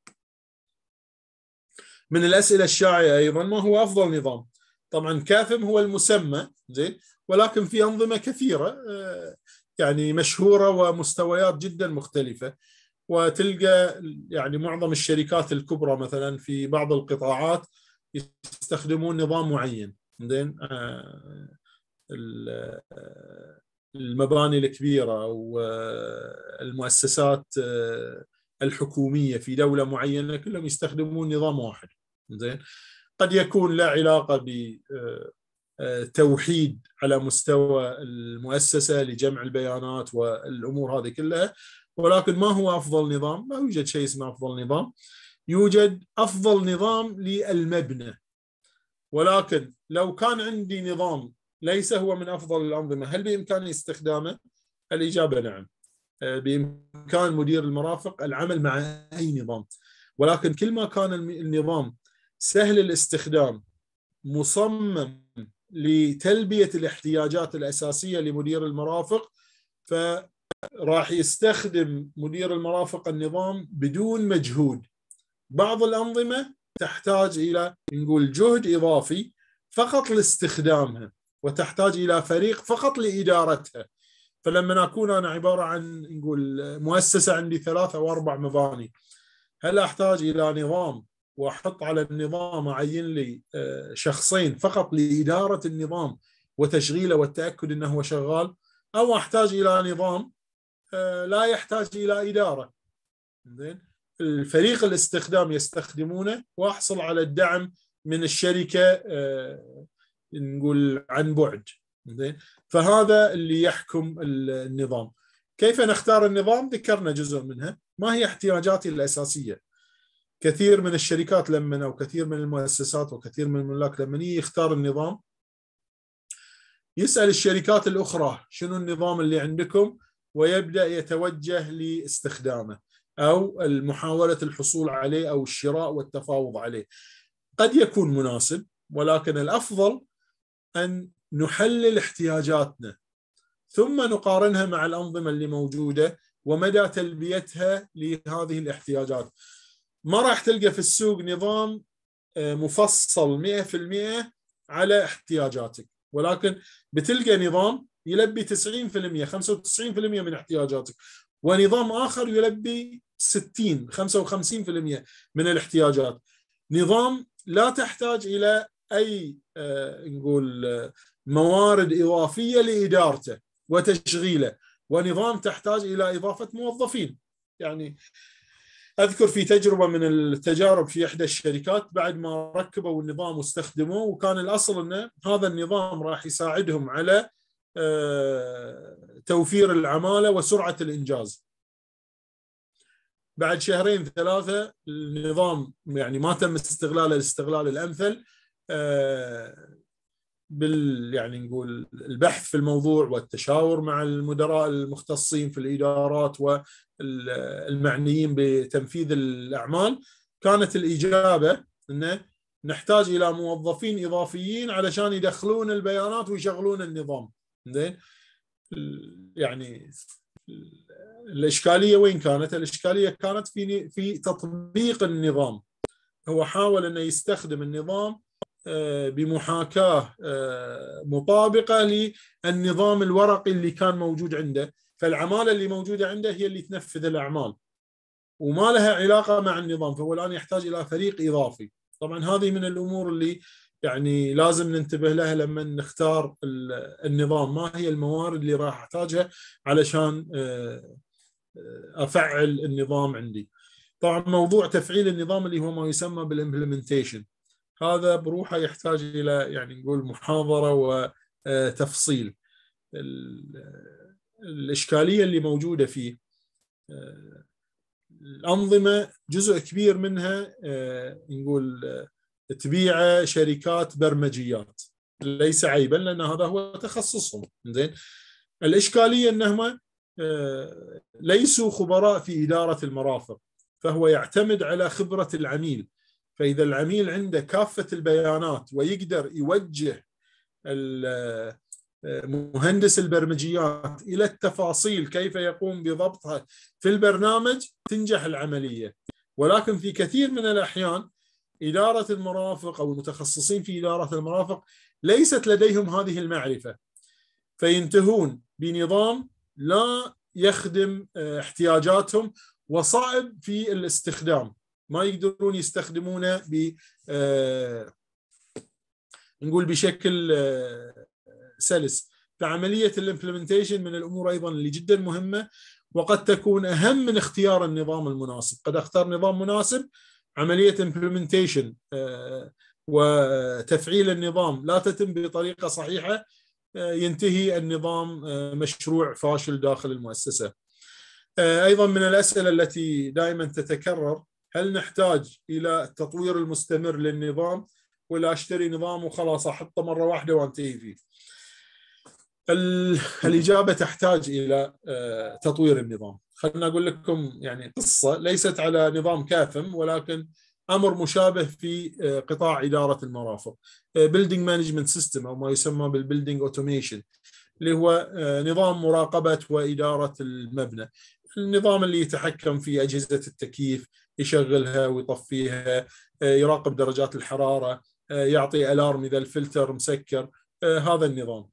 من الاسئله الشائعه ايضا ما هو افضل نظام طبعا كافم هو المسمى زين ولكن في انظمه كثيره آه، يعني مشهوره ومستويات جدا مختلفه وتلقى يعني معظم الشركات الكبرى مثلا في بعض القطاعات يستخدمون نظام معين زين آه، المباني الكبيره والمؤسسات آه، آه، الحكوميه في دوله معينه كلهم يستخدمون نظام واحد زين قد يكون له علاقه ب توحيد على مستوى المؤسسه لجمع البيانات والامور هذه كلها ولكن ما هو افضل نظام؟ لا يوجد شيء اسمه افضل نظام يوجد افضل نظام للمبنى ولكن لو كان عندي نظام ليس هو من افضل الانظمه هل بامكاني استخدامه؟ الاجابه نعم آه، بامكان مدير المرافق العمل مع اي نظام ولكن كل ما كان النظام سهل الاستخدام مصمم لتلبيه الاحتياجات الاساسيه لمدير المرافق فراح يستخدم مدير المرافق النظام بدون مجهود بعض الأنظمة تحتاج إلى نقول جهد إضافي فقط لاستخدامها وتحتاج إلى فريق فقط لإدارتها فلما أكون أنا عبارة عن نقول مؤسسة عندي ثلاثة أو أربع مباني هل أحتاج إلى نظام وأحط على النظام أعين لي آه، شخصين فقط لإدارة النظام وتشغيله والتأكد أنه هو شغال أو أحتاج إلى نظام آه، لا يحتاج إلى إدارة زين الفريق الاستخدام يستخدمونه واحصل على الدعم من الشركه آه، نقول عن بعد زين فهذا اللي يحكم النظام كيف نختار النظام ذكرنا جزء منها ما هي احتياجاتي الاساسيه كثير من الشركات لما او كثير من المؤسسات وكثير من الملاك لما يختار النظام يسال الشركات الاخرى شنو النظام اللي عندكم ويبدا يتوجه لاستخدامه أو محاولة الحصول عليه أو الشراء والتفاوض عليه قد يكون مناسب ولكن الأفضل أن نحلل احتياجاتنا ثم نقارنها مع الأنظمة اللي موجودة ومدى تلبيتها لهذه الاحتياجات ما راح تلقى في السوق نظام آه، مفصل 100% على احتياجاتك ولكن بتلقى نظام يلبي 90% 95% من احتياجاتك ونظام اخر يلبي 60 55% من الاحتياجات نظام لا تحتاج الى اي آه، نقول آه، موارد اضافيه لادارته وتشغيله ونظام تحتاج الى اضافه موظفين يعني اذكر في تجربه من التجارب في احدى الشركات بعد ما ركبوا النظام واستخدموه وكان الاصل انه هذا النظام راح يساعدهم على آه، توفير العماله وسرعه الانجاز بعد شهرين ثلاثه النظام يعني ما تم استغلاله الاستغلال الامثل آه، بال يعني نقول البحث في الموضوع والتشاور مع المدراء المختصين في الادارات والمعنيين بتنفيذ الاعمال كانت الاجابه انه نحتاج الى موظفين اضافيين علشان يدخلون البيانات ويشغلون النظام زين يعني الاشكاليه وين كانت؟ الاشكاليه كانت في في تطبيق النظام. هو حاول انه يستخدم النظام آه، بمحاكاه آه، مطابقه للنظام الورقي اللي كان موجود عنده، فالعماله اللي موجوده عنده هي اللي تنفذ الاعمال. وما لها علاقه مع النظام، فهو الان يحتاج الى فريق اضافي. طبعا هذه من الامور اللي يعني لازم ننتبه لها لما نختار النظام ما هي الموارد اللي راح احتاجها علشان آه، افعل النظام عندي طبعا موضوع تفعيل النظام اللي هو ما يسمى بالامبلمنتيشن هذا بروحه يحتاج الى يعني نقول محاضره وتفصيل الاشكاليه اللي موجوده فيه الانظمه جزء كبير منها نقول تبيعه شركات برمجيات ليس عيبا لان هذا هو تخصصهم زين الاشكاليه انهم آه، ليسوا خبراء في إدارة المرافق فهو يعتمد على خبرة العميل فإذا العميل عنده كافة البيانات ويقدر يوجه آه، مهندس البرمجيات إلى التفاصيل كيف يقوم بضبطها في البرنامج تنجح العملية ولكن في كثير من الأحيان إدارة المرافق أو المتخصصين في إدارة المرافق ليست لديهم هذه المعرفة فينتهون بنظام لا يخدم آه، احتياجاتهم وصعب في الاستخدام ما يقدرون يستخدمونه ب آه، نقول بشكل آه، سلس فعملية الامبلمنتيشن من الأمور أيضا اللي جدا مهمة وقد تكون أهم من اختيار النظام المناسب قد أختار نظام مناسب عملية implementation وتفعيل النظام لا تتم بطريقة صحيحة آه، ينتهي النظام آه، مشروع فاشل داخل المؤسسه. آه، ايضا من الاسئله التي دائما تتكرر هل نحتاج الى التطوير المستمر للنظام ولا اشتري نظام وخلاص احطه مره واحده وانتهي فيه؟ الاجابه تحتاج الى تطوير النظام. خلنا اقول لكم يعني قصه ليست على نظام كافم ولكن امر مشابه في آه، قطاع اداره المرافق بيلدينج مانجمنت سيستم او ما يسمى بالبيلدينج اوتوميشن اللي هو آه، نظام مراقبه واداره المبنى النظام اللي يتحكم في اجهزه التكييف يشغلها ويطفيها آه، يراقب درجات الحراره يعطي الارم اذا الفلتر مسكر هذا النظام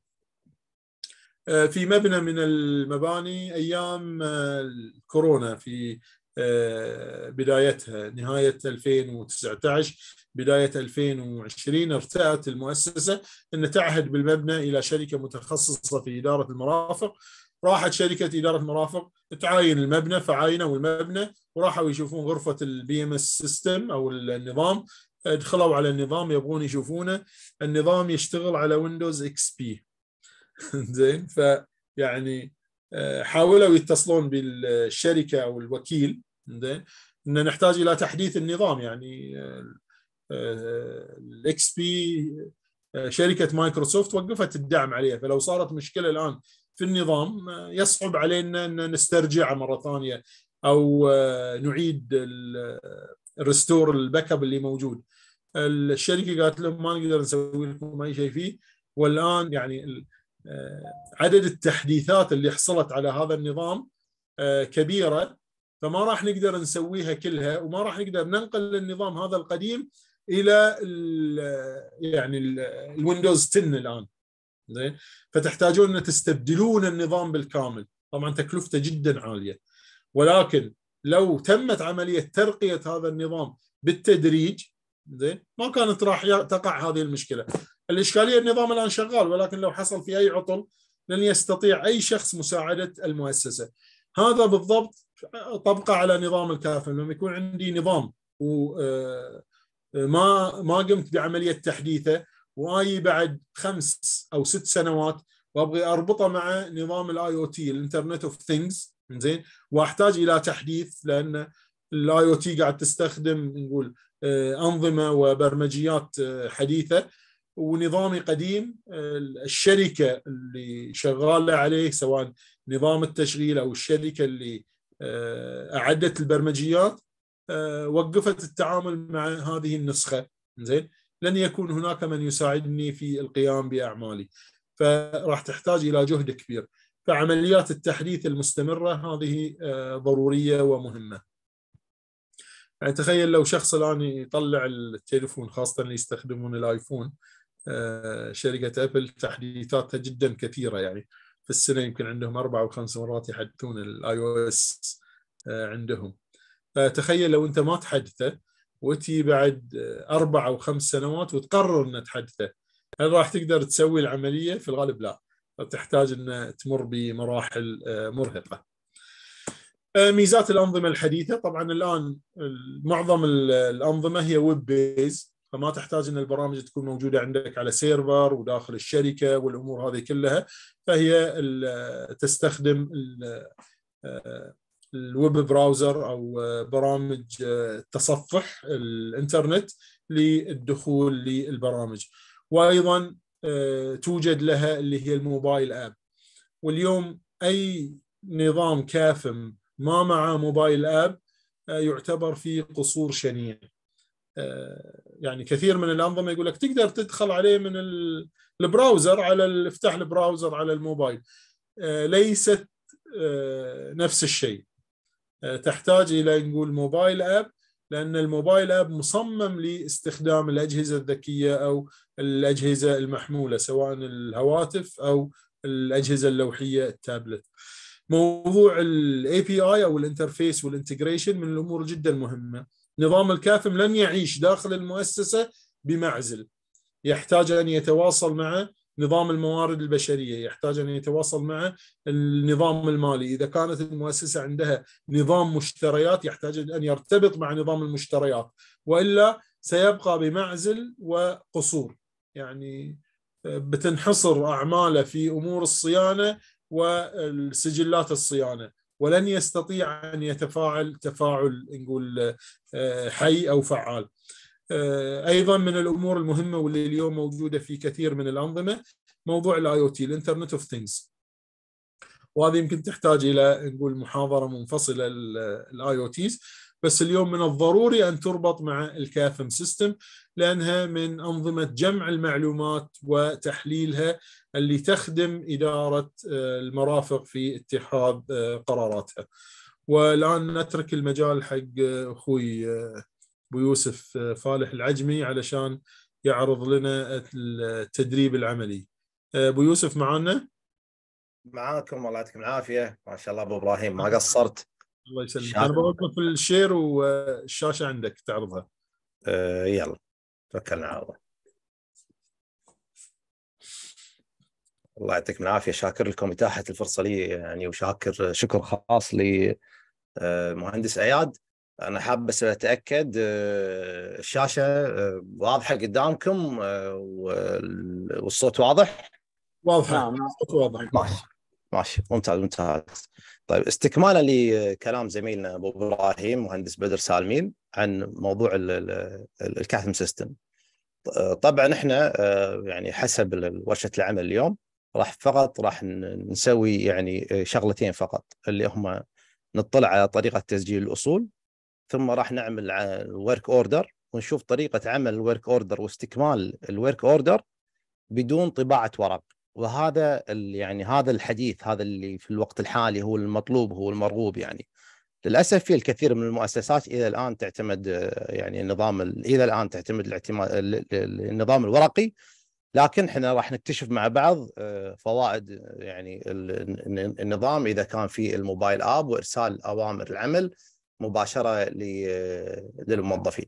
في مبنى من المباني ايام الكورونا في آه، بدايتها نهاية 2019 بداية 2020 ارتأت المؤسسة أن تعهد بالمبنى إلى شركة متخصصة في إدارة المرافق راحت شركة إدارة المرافق تعاين المبنى فعاينوا المبنى وراحوا يشوفون غرفة البي ام اس سيستم أو النظام دخلوا على النظام يبغون يشوفونه النظام يشتغل على ويندوز اكس بي زين فيعني آه، حاولوا يتصلون بالشركه او الوكيل ان نحتاج الى تحديث النظام يعني آه، آه، الاكس بي شركه مايكروسوفت وقفت الدعم عليها فلو صارت مشكله الان في النظام يصعب علينا ان نسترجعها مره ثانيه او نعيد الريستور الباك اب اللي موجود الشركه قالت لهم ما نقدر نسوي لكم اي شيء فيه والان يعني آه، عدد التحديثات اللي حصلت على هذا النظام آه، كبيره فما راح نقدر نسويها كلها وما راح نقدر ننقل النظام هذا القديم الى الـ آه، يعني الويندوز 10 الان زين فتحتاجون ان تستبدلون النظام بالكامل طبعا تكلفته جدا عاليه ولكن لو تمت عمليه ترقيه هذا النظام بالتدريج زين ما كانت راح تقع هذه المشكله الإشكالية النظام الآن شغال ولكن لو حصل في أي عطل لن يستطيع أي شخص مساعدة المؤسسة هذا بالضبط طبقة على نظام الكافل لما يكون عندي نظام وما آه، ما قمت بعملية تحديثه وآي بعد خمس أو ست سنوات وابغي اربطه مع نظام الاي او تي الانترنت اوف ثينجز زين واحتاج الى تحديث لان الاي او تي قاعد تستخدم نقول آه، انظمه وبرمجيات آه، حديثه ونظامي قديم الشركه اللي شغاله عليه سواء نظام التشغيل او الشركه اللي آه، اعدت البرمجيات آه، وقفت التعامل مع هذه النسخه زين لن يكون هناك من يساعدني في القيام باعمالي فراح تحتاج الى جهد كبير فعمليات التحديث المستمره هذه آه، ضروريه ومهمه يعني تخيل لو شخص الان يطلع التليفون خاصه اللي يستخدمون الايفون آه، شركه ابل تحديثاتها جدا كثيره يعني في السنه يمكن عندهم اربع او خمس مرات يحدثون الاي او آه، اس عندهم فتخيل لو انت ما تحدثه وتي بعد اربع او خمس سنوات وتقرر ان تحدثه هل راح تقدر تسوي العمليه؟ في الغالب لا تحتاج ان تمر بمراحل آه، مرهقه. ميزات الانظمه الحديثه طبعا الان معظم الانظمه هي ويب بيز فما تحتاج ان البرامج تكون موجوده عندك على سيرفر وداخل الشركه والامور هذه كلها فهي تستخدم آه، الويب براوزر او برامج آه، تصفح الانترنت للدخول للبرامج وايضا آه، توجد لها اللي هي الموبايل اب واليوم اي نظام كافم ما معه موبايل اب يعتبر فيه قصور شنيع آه، يعني كثير من الانظمه يقول لك تقدر تدخل عليه من البراوزر على افتح البراوزر على الموبايل آه، ليست آه، نفس الشيء تحتاج الى نقول موبايل اب لان الموبايل اب مصمم لاستخدام الاجهزه الذكيه او الاجهزه المحموله سواء الهواتف او الاجهزه اللوحيه التابلت. موضوع الاي بي اي او الانترفيس والانتجريشن من الامور جدا مهمه نظام الكافم لن يعيش داخل المؤسسة بمعزل يحتاج أن يتواصل مع نظام الموارد البشرية يحتاج أن يتواصل مع النظام المالي إذا كانت المؤسسة عندها نظام مشتريات يحتاج أن يرتبط مع نظام المشتريات وإلا سيبقى بمعزل وقصور يعني آه، بتنحصر أعماله في أمور الصيانة والسجلات الصيانة ولن يستطيع ان يتفاعل تفاعل نقول آه، حي او فعال. آه، ايضا من الامور المهمه واللي اليوم موجوده في كثير من الانظمه موضوع الاي او تي الانترنت اوف ثينجز. وهذه يمكن تحتاج الى نقول محاضره منفصله الاي او تيز بس اليوم من الضروري ان تربط مع الكافم سيستم لأنها من أنظمة جمع المعلومات وتحليلها اللي تخدم إدارة آه، المرافق في اتخاذ آه، قراراتها والآن نترك المجال حق آه، أخوي أبو يوسف فالح العجمي علشان يعرض لنا التدريب العملي أبو يوسف معنا؟ معاكم الله يعطيكم العافية ما شاء الله أبو إبراهيم ما قصرت الله يسلمك أنا بوقف الشير والشاشة عندك تعرضها أه يلا توكلنا على الله الله يعطيكم العافيه شاكر لكم اتاحه الفرصه لي يعني وشاكر شكر خاص لمهندس آه، اياد انا حاب بس اتاكد آه، الشاشه آه، واضحه قدامكم والصوت واضح واضح نعم. الصوت واضح ماشي ماشي ممتاز ممتاز طيب استكمالا لكلام زميلنا ابو ابراهيم مهندس بدر سالمين عن موضوع الكاثم سيستم طبعا احنا آه، يعني حسب ورشه العمل اليوم راح فقط راح نسوي يعني آه، شغلتين فقط اللي هما نطلع على طريقه تسجيل الاصول ثم راح نعمل الورك اوردر ونشوف طريقه عمل الورك اوردر واستكمال الورك اوردر بدون طباعه ورق وهذا يعني هذا الحديث هذا اللي في الوقت الحالي هو المطلوب هو المرغوب يعني للاسف في الكثير من المؤسسات الى الان تعتمد يعني النظام الى الان تعتمد الاعتماد النظام الورقي لكن احنا راح نكتشف مع بعض آه، فوائد يعني النظام اذا كان في الموبايل اب وارسال اوامر العمل مباشره للموظفين.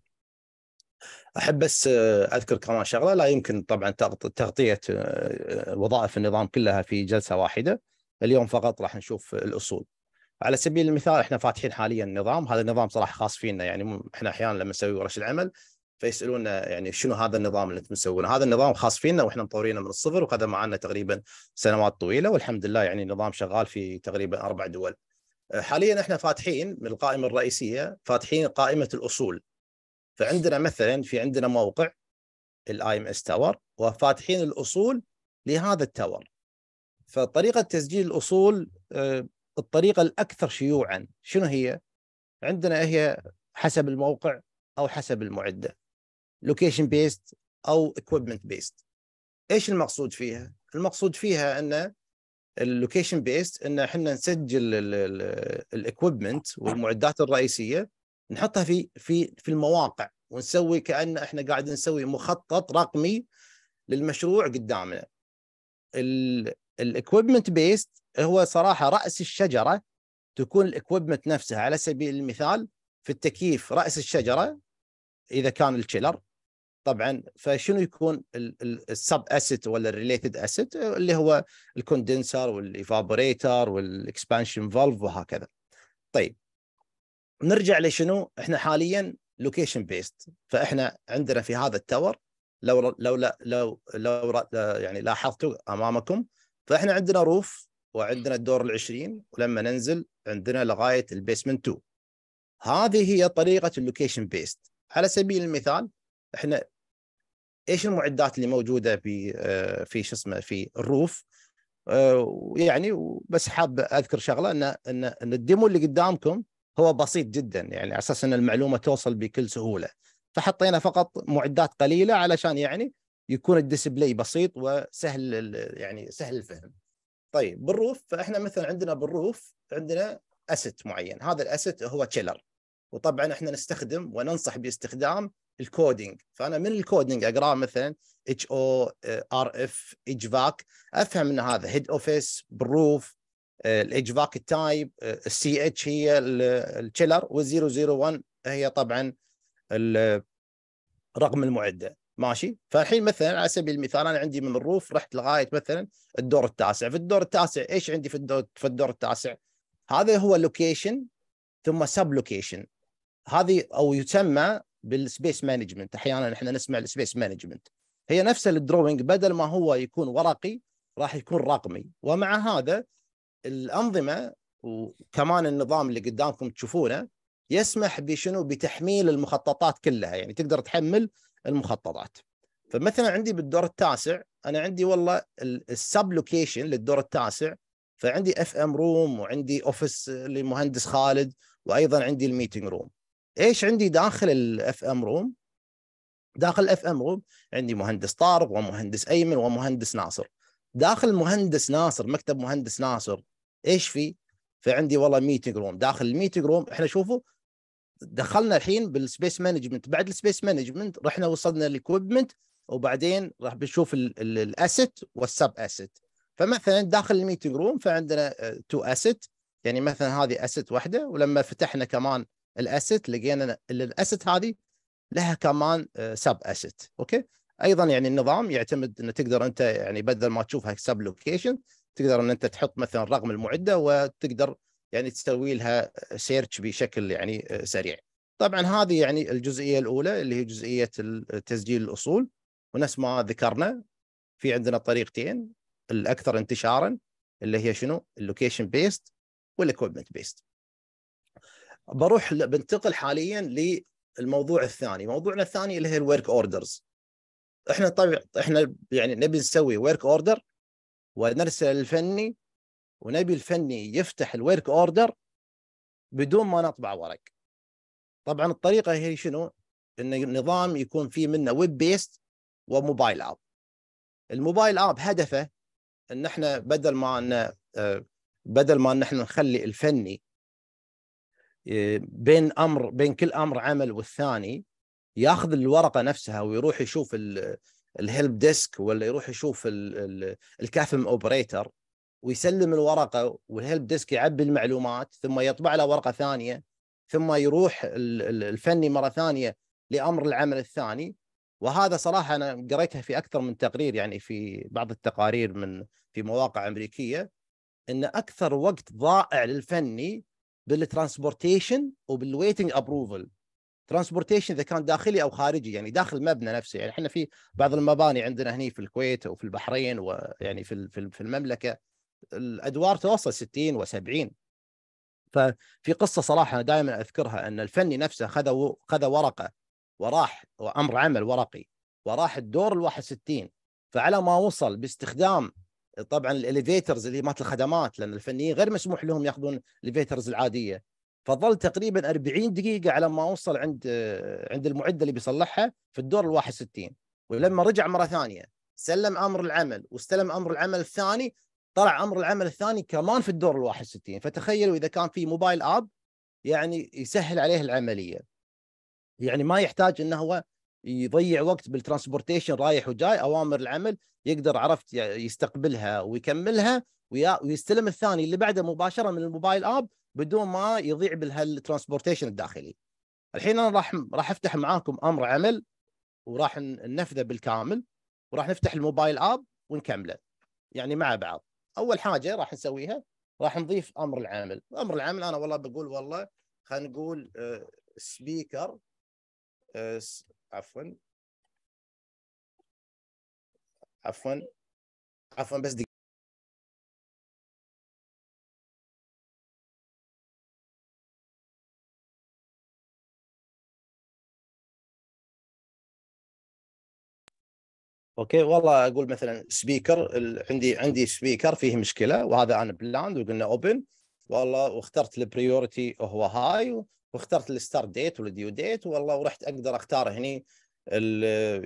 احب بس آه، اذكر كمان شغله لا يمكن طبعا تغطيه آه، وظائف النظام كلها في جلسه واحده اليوم فقط راح نشوف الاصول. على سبيل المثال احنا فاتحين حاليا نظام هذا النظام صراحه خاص فينا يعني احنا احيانا لما نسوي ورش العمل فيسالونا يعني شنو هذا النظام اللي انتم مسوونه؟ هذا النظام خاص فينا واحنا مطورينه من الصفر وخذ معنا تقريبا سنوات طويله والحمد لله يعني النظام شغال في تقريبا اربع دول. آه، حاليا احنا فاتحين من القائمه الرئيسيه فاتحين قائمه الاصول. فعندنا مثلا في عندنا موقع الاي ام اس تاور وفاتحين الاصول لهذا التاور. فطريقه تسجيل الاصول آه، الطريقه الاكثر شيوعا شنو هي؟ عندنا هي حسب الموقع او حسب المعده لوكيشن بيست او اكويبمنت بيست ايش المقصود فيها؟ المقصود فيها ان اللوكيشن بيست ان احنا نسجل الاكويبمنت والمعدات الرئيسيه نحطها في في في المواقع ونسوي كان احنا قاعد نسوي مخطط رقمي للمشروع قدامنا الاكويبمنت بيست هو صراحه راس الشجره تكون الاكويبمنت نفسها على سبيل المثال في التكييف راس الشجره اذا كان الشيلر طبعا فشنو يكون السب اسيت ولا الريليتد اسيت اللي هو الكوندنسر والايفابوريتر والاكسبانشن فالف وهكذا طيب نرجع لشنو احنا حاليا لوكيشن بيست فاحنا عندنا في هذا التاور لو لو لو لو, لو يعني لاحظتوا امامكم فاحنا عندنا روف وعندنا الدور ال20 ولما ننزل عندنا لغايه البيسمنت 2 هذه هي طريقه اللوكيشن بيست على سبيل المثال احنا ايش المعدات اللي موجوده في آه، في شو اسمه في الروف آه، يعني بس حاب اذكر شغله ان ان ان الديمو اللي قدامكم هو بسيط جدا يعني على اساس ان المعلومه توصل بكل سهوله فحطينا فقط معدات قليله علشان يعني يكون الديسبلاي بسيط وسهل يعني سهل الفهم طيب بالروف فاحنا مثلا عندنا بالروف عندنا اسيت معين هذا الاسيت هو تشيلر وطبعا احنا نستخدم وننصح باستخدام الكودينج فانا من الكودينج اقرا مثلا اتش او ار اف اتش فاك افهم ان هذا هيد اوفيس بروف الاتش فاك التايب السي اتش هي التشيلر وال001 هي طبعا رقم المعده ماشي فالحين مثلا على سبيل المثال انا عندي من الروف رحت لغايه مثلا الدور التاسع في الدور التاسع ايش عندي في الدور في الدور التاسع هذا هو لوكيشن ثم سب لوكيشن هذه او يسمى بالسبيس مانجمنت احيانا احنا نسمع السبيس مانجمنت هي نفس الدروينج بدل ما هو يكون ورقي راح يكون رقمي ومع هذا الانظمه وكمان النظام اللي قدامكم تشوفونه يسمح بشنو بتحميل المخططات كلها يعني تقدر تحمل المخططات فمثلا عندي بالدور التاسع انا عندي والله السب لوكيشن للدور التاسع فعندي اف ام روم وعندي اوفيس لمهندس خالد وايضا عندي الميتنج روم ايش عندي داخل الاف ام روم داخل الاف ام روم عندي مهندس طارق ومهندس ايمن ومهندس ناصر داخل مهندس ناصر مكتب مهندس ناصر ايش في فعندي والله ميتنج روم داخل الميتنج روم احنا شوفوا دخلنا الحين بالسبيس مانجمنت بعد السبيس مانجمنت رحنا وصلنا الاكويبمنت وبعدين راح بنشوف الاسيت والسب اسيت فمثلا داخل الميتنج روم فعندنا تو آه، اسيت يعني مثلا هذه اسيت واحده ولما فتحنا كمان الاسيت لقينا الاسيت هذه لها كمان سب آه، اسيت اوكي ايضا يعني النظام يعتمد انه تقدر انت يعني بدل ما تشوفها سب لوكيشن تقدر ان انت تحط مثلا رقم المعده وتقدر يعني تسوي لها سيرش بشكل يعني سريع طبعا هذه يعني الجزئيه الاولى اللي هي جزئيه تسجيل الاصول ونفس ما ذكرنا في عندنا طريقتين الاكثر انتشارا اللي هي شنو اللوكيشن بيست والاكويبمنت بيست بروح بنتقل حاليا للموضوع الثاني موضوعنا الثاني اللي هي الورك اوردرز احنا طبعا احنا يعني نبي نسوي ورك اوردر ونرسل الفني ونبي الفني يفتح الورك اوردر بدون ما نطبع ورق طبعا الطريقه هي شنو ان النظام يكون فيه منه ويب بيست وموبايل اب الموبايل اب هدفه ان احنا بدل ما ان آه، بدل ما ان احنا نخلي الفني آه، بين امر بين كل امر عمل والثاني ياخذ الورقه نفسها ويروح يشوف الهيلب ديسك ولا يروح يشوف الكافم اوبريتر ويسلم الورقه والهيلب ديسك يعبي المعلومات ثم يطبع له ورقه ثانيه ثم يروح الفني مره ثانيه لامر العمل الثاني وهذا صراحه انا قريتها في اكثر من تقرير يعني في بعض التقارير من في مواقع امريكيه ان اكثر وقت ضائع للفني بالترانسبورتيشن وبالويتنج ابروفل ترانسبورتيشن اذا كان داخلي او خارجي يعني داخل المبنى نفسه يعني احنا في بعض المباني عندنا هنا في الكويت وفي البحرين ويعني في في المملكه الادوار توصل 60 و70 ففي قصه صراحه انا دائما اذكرها ان الفني نفسه خذ خذ ورقه وراح وامر عمل ورقي وراح الدور ال 61 فعلى ما وصل باستخدام طبعا الاليفيترز اللي مالت الخدمات لان الفنيين غير مسموح لهم ياخذون الاليفيترز العاديه فظل تقريبا 40 دقيقه على ما وصل عند عند المعده اللي بيصلحها في الدور ال 61 ولما رجع مره ثانيه سلم امر العمل واستلم امر العمل الثاني طلع امر العمل الثاني كمان في الدور ال 61 فتخيلوا اذا كان في موبايل اب يعني يسهل عليه العمليه يعني ما يحتاج انه هو يضيع وقت بالترانسبورتيشن رايح وجاي اوامر العمل يقدر عرفت يستقبلها ويكملها ويستلم الثاني اللي بعده مباشره من الموبايل اب بدون ما يضيع بالترانسبورتيشن الداخلي. الحين انا راح راح افتح معاكم امر عمل وراح ننفذه بالكامل وراح نفتح الموبايل اب ونكمله يعني مع بعض. اول حاجه راح نسويها راح نضيف امر العامل امر العامل انا والله بقول والله خلينا نقول آه، آه، سبيكر عفوا عفوا عفوا بس دقيقة اوكي والله اقول مثلا سبيكر عندي عندي سبيكر فيه مشكله وهذا انا بلاند وقلنا اوبن والله واخترت البريورتي هو هاي واخترت الستار ديت والديو ديت والله ورحت اقدر اختار هني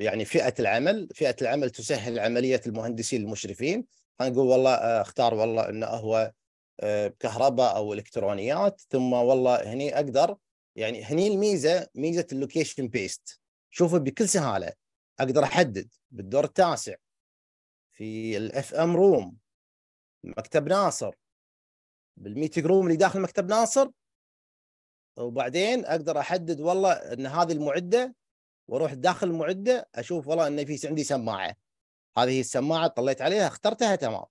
يعني فئه العمل فئه العمل تسهل عمليه المهندسين المشرفين نقول والله آه، اختار والله انه هو آه، كهرباء او الكترونيات ثم والله هني اقدر يعني هني الميزه ميزه اللوكيشن بيست شوفوا بكل سهاله اقدر احدد بالدور التاسع في الاف ام روم مكتب ناصر بالميتنج روم اللي داخل مكتب ناصر وبعدين اقدر احدد والله ان هذه المعده واروح داخل المعده اشوف والله ان في عندي سماعه هذه السماعه طليت عليها اخترتها تمام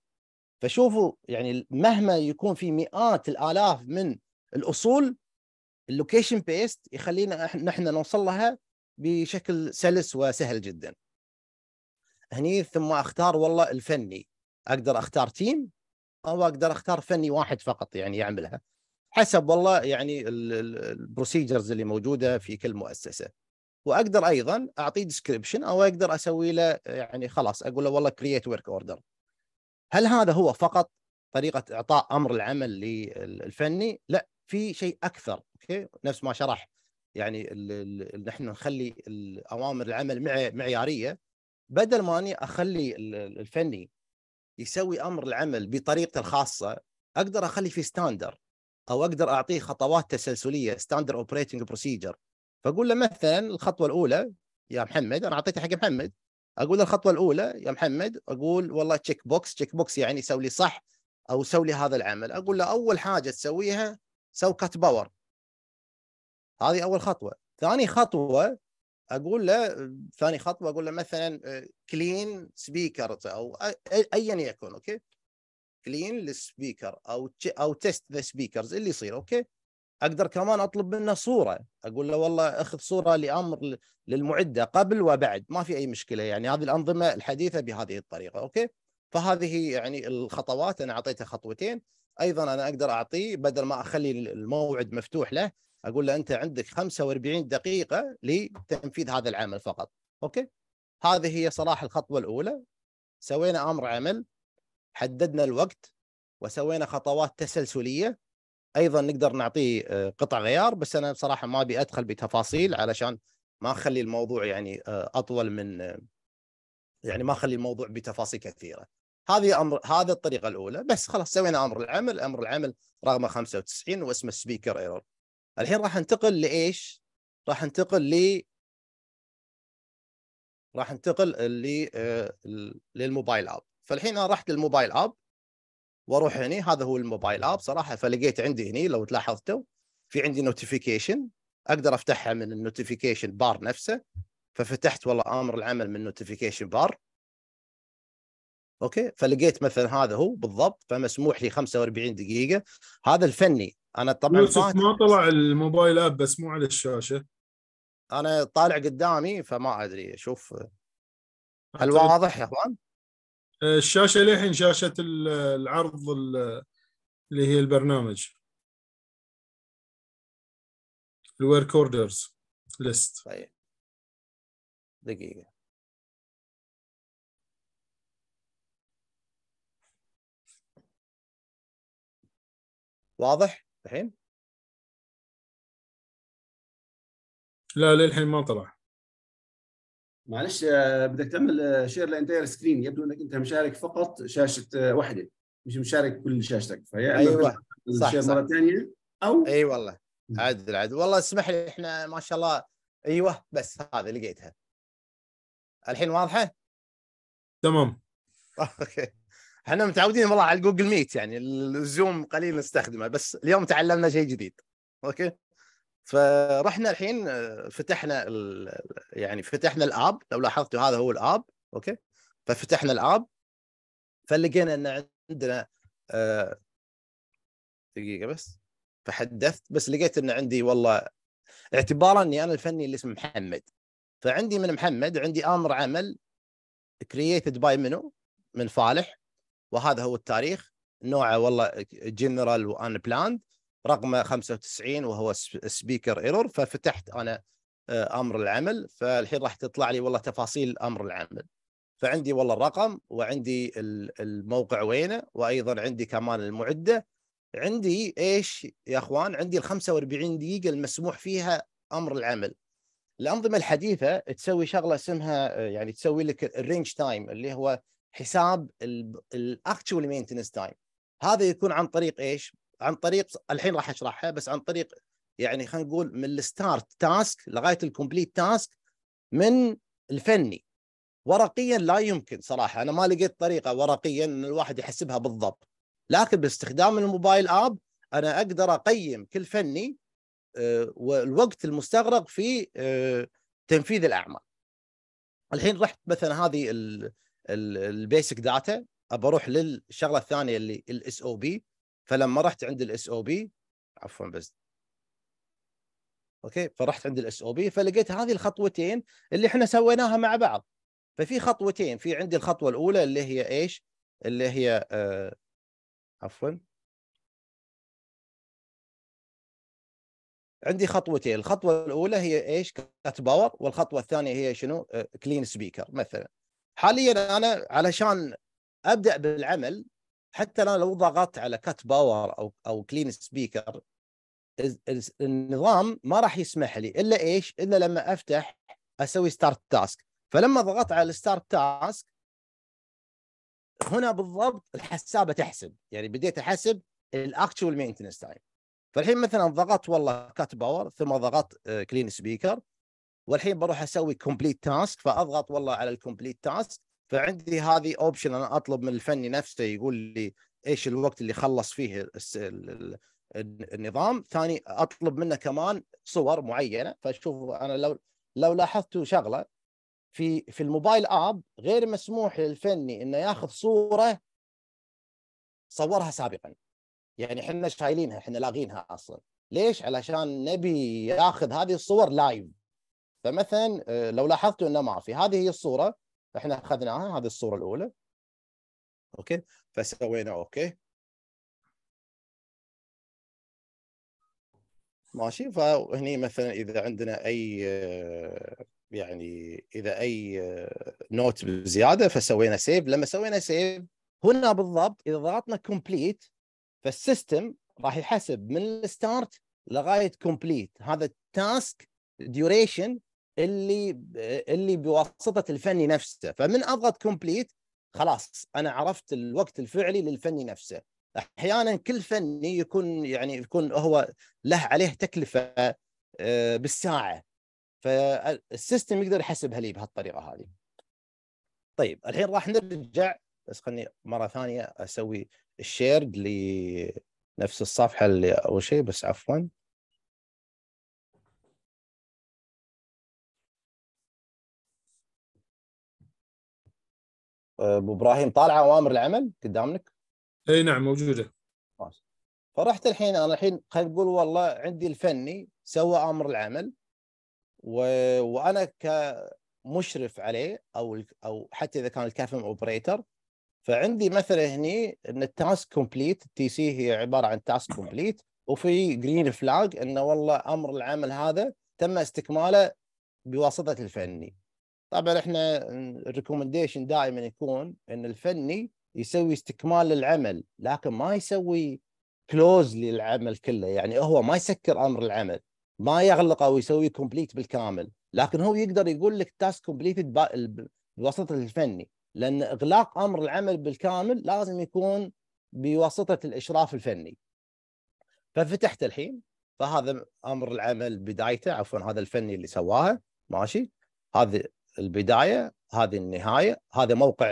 فشوفوا يعني مهما يكون في مئات الالاف من الاصول اللوكيشن بيست يخلينا نحن نوصل لها بشكل سلس وسهل جدا هني ثم اختار والله الفني اقدر اختار تيم او اقدر اختار فني واحد فقط يعني يعملها حسب والله يعني البروسيجرز اللي موجوده في كل مؤسسه واقدر ايضا اعطيه ديسكربشن او اقدر اسوي له يعني خلاص اقول له والله كرييت ورك اوردر هل هذا هو فقط طريقه اعطاء امر العمل للفني لا في شيء اكثر اوكي نفس ما شرح يعني ان نحن نخلي اوامر العمل معياريه بدل ما اني اخلي الفني يسوي امر العمل بطريقته الخاصه اقدر اخلي في ستاندر او اقدر اعطيه خطوات تسلسليه ستاندر اوبريتنج بروسيجر فاقول له مثلا الخطوه الاولى يا محمد انا اعطيتها حق محمد اقول له الخطوه الاولى يا محمد اقول والله تشيك بوكس تشيك بوكس يعني سوي لي صح او سوي لي هذا العمل اقول له اول حاجه تسويها سو كات باور هذه اول خطوه ثاني خطوه اقول له ثاني خطوه اقول له مثلا كلين آه، سبيكر او ايا يكن اوكي كلين للسبيكر او او تيست ذا سبيكرز اللي يصير اوكي اقدر كمان اطلب منه صوره اقول له والله اخذ صوره لامر للمعده قبل وبعد ما في اي مشكله يعني هذه الانظمه الحديثه بهذه الطريقه اوكي فهذه يعني الخطوات انا اعطيته خطوتين ايضا انا اقدر اعطيه بدل ما اخلي الموعد مفتوح له اقول له انت عندك 45 دقيقه لتنفيذ هذا العمل فقط اوكي هذه هي صلاح الخطوه الاولى سوينا امر عمل حددنا الوقت وسوينا خطوات تسلسليه ايضا نقدر نعطيه آه، قطع غيار بس انا بصراحه ما ابي ادخل بتفاصيل علشان ما اخلي الموضوع يعني آه، اطول من آه، يعني ما اخلي الموضوع بتفاصيل كثيره هذه امر هذا الطريقه الاولى بس خلاص سوينا امر العمل امر العمل رقم 95 واسمه سبيكر ايرور الحين راح انتقل لايش؟ راح انتقل ل راح انتقل آه، ل للموبايل اب فالحين انا رحت للموبايل اب واروح هني هذا هو الموبايل اب صراحه فلقيت عندي هني لو تلاحظتوا في عندي نوتيفيكيشن اقدر افتحها من النوتيفيكيشن بار نفسه ففتحت والله امر العمل من نوتيفيكيشن بار اوكي فلقيت مثلا هذا هو بالضبط فمسموح لي 45 دقيقه هذا الفني انا طبعا ما طلع الموبايل اب بس مو على الشاشه انا طالع قدامي فما ادري اشوف هل واضح يا اخوان؟ الشاشه للحين شاشه العرض اللي هي البرنامج الورك اوردرز ليست طيب دقيقه واضح؟ الحين لا للحين ما طلع معلش آه، بدك تعمل شير لانتير سكرين يبدو انك انت مشارك فقط شاشه آه، واحده مش مشارك كل شاشتك فهي ايوه صح, صح. مره ثانيه او اي والله عدل عدل والله اسمح لي احنا ما شاء الله ايوه بس هذه لقيتها الحين واضحه؟ تمام اوكي احنا متعودين والله على جوجل ميت يعني الزوم قليل نستخدمه بس اليوم تعلمنا شيء جديد اوكي فرحنا الحين آه، فتحنا يعني فتحنا الاب لو لاحظتوا هذا هو الاب اوكي ففتحنا الاب فلقينا ان عندنا آه، دقيقه بس فحدثت بس لقيت ان عندي والله اعتبارا اني انا الفني اللي اسمه محمد فعندي من محمد عندي امر عمل كرييتد باي منو من فالح وهذا هو التاريخ نوعه والله جنرال وان بلاند رقمه 95 وهو سبيكر ايرور ففتحت انا آه، امر العمل فالحين راح تطلع لي والله تفاصيل امر العمل فعندي والله الرقم وعندي الموقع وينه وايضا عندي كمان المعده عندي ايش يا اخوان عندي ال 45 دقيقه المسموح فيها امر العمل الانظمه الحديثه تسوي شغله اسمها آه، يعني تسوي لك الرينج تايم اللي هو حساب الاكتشوال مينتنس تايم هذا يكون عن طريق ايش؟ عن طريق الحين راح اشرحها بس عن طريق يعني خلينا نقول من الستارت تاسك لغايه الكومبليت تاسك من الفني ورقيا لا يمكن صراحه انا ما لقيت طريقه ورقيا ان الواحد يحسبها بالضبط لكن باستخدام الموبايل اب انا اقدر اقيم كل فني آه، والوقت المستغرق في آه، تنفيذ الاعمال الحين رحت مثلا هذه البيسك داتا ابى اروح للشغله الثانيه اللي الاس او بي فلما رحت عند الاس او بي عفوا بس اوكي فرحت عند الاس او بي فلقيت هذه الخطوتين اللي احنا سويناها مع بعض ففي خطوتين في عندي الخطوه الاولى اللي هي ايش؟ اللي هي آه عفوا عندي خطوتين الخطوه الاولى هي ايش كات باور والخطوه الثانيه هي شنو كلين آه، سبيكر مثلا حاليا انا علشان ابدا بالعمل حتى انا لو ضغطت على كات باور او او كلين سبيكر النظام ما راح يسمح لي الا ايش؟ الا لما افتح اسوي ستارت تاسك فلما ضغطت على الستارت تاسك هنا بالضبط الحسابه تحسب يعني بديت احسب الاكشوال مينتنس تايم فالحين مثلا ضغطت والله كات باور ثم ضغطت كلين آه، سبيكر والحين بروح اسوي كومبليت تاسك فاضغط والله على الكومبليت تاسك فعندي هذه اوبشن انا اطلب من الفني نفسه يقول لي ايش الوقت اللي خلص فيه النظام ثاني اطلب منه كمان صور معينه فشوف انا لو لو لاحظتوا شغله في في الموبايل اب غير مسموح للفني انه ياخذ صوره صورها سابقا يعني احنا شايلينها احنا لاغينها اصلا ليش علشان نبي ياخذ هذه الصور لايف فمثلا آه، لو لاحظتوا انه ما في هذه هي الصوره احنا اخذناها هذه الصوره الاولى اوكي فسوينا اوكي ماشي فهني مثلا اذا عندنا اي آه، يعني اذا اي نوت آه، بزياده فسوينا سيف لما سوينا سيف هنا بالضبط اذا ضغطنا كومبليت فالسيستم راح يحسب من الستارت لغايه كومبليت هذا التاسك ديوريشن اللي اللي بواسطه الفني نفسه فمن اضغط كومبليت خلاص انا عرفت الوقت الفعلي للفني نفسه احيانا كل فني يكون يعني يكون هو له عليه تكلفه آه، بالساعه فالسيستم يقدر يحسبها لي بهالطريقه هذه طيب الحين راح نرجع بس خلني مره ثانيه اسوي الشيرد لنفس الصفحه اللي اول شيء بس عفوا ابو ابراهيم طالعه اوامر العمل قدامك؟ اي نعم موجوده فرحت الحين انا الحين خلينا نقول والله عندي الفني سوى امر العمل و... وانا كمشرف عليه او او حتى اذا كان الكافم اوبريتر فعندي مثلا هني ان التاسك كومبليت التي سي هي عباره عن تاسك كومبليت وفي جرين فلاج انه والله امر العمل هذا تم استكماله بواسطه الفني طبعا احنا الريكومنديشن دائما يكون ان الفني يسوي استكمال للعمل لكن ما يسوي كلوز للعمل كله يعني هو ما يسكر امر العمل ما يغلقه يسوي كومبليت بالكامل لكن هو يقدر يقول لك تاسك كومبليت بواسطه الفني لان اغلاق امر العمل بالكامل لازم يكون بواسطه الاشراف الفني ففتحت الحين فهذا امر العمل بدايته عفوا هذا الفني اللي سواها ماشي هذه البدايه هذه النهايه هذا موقع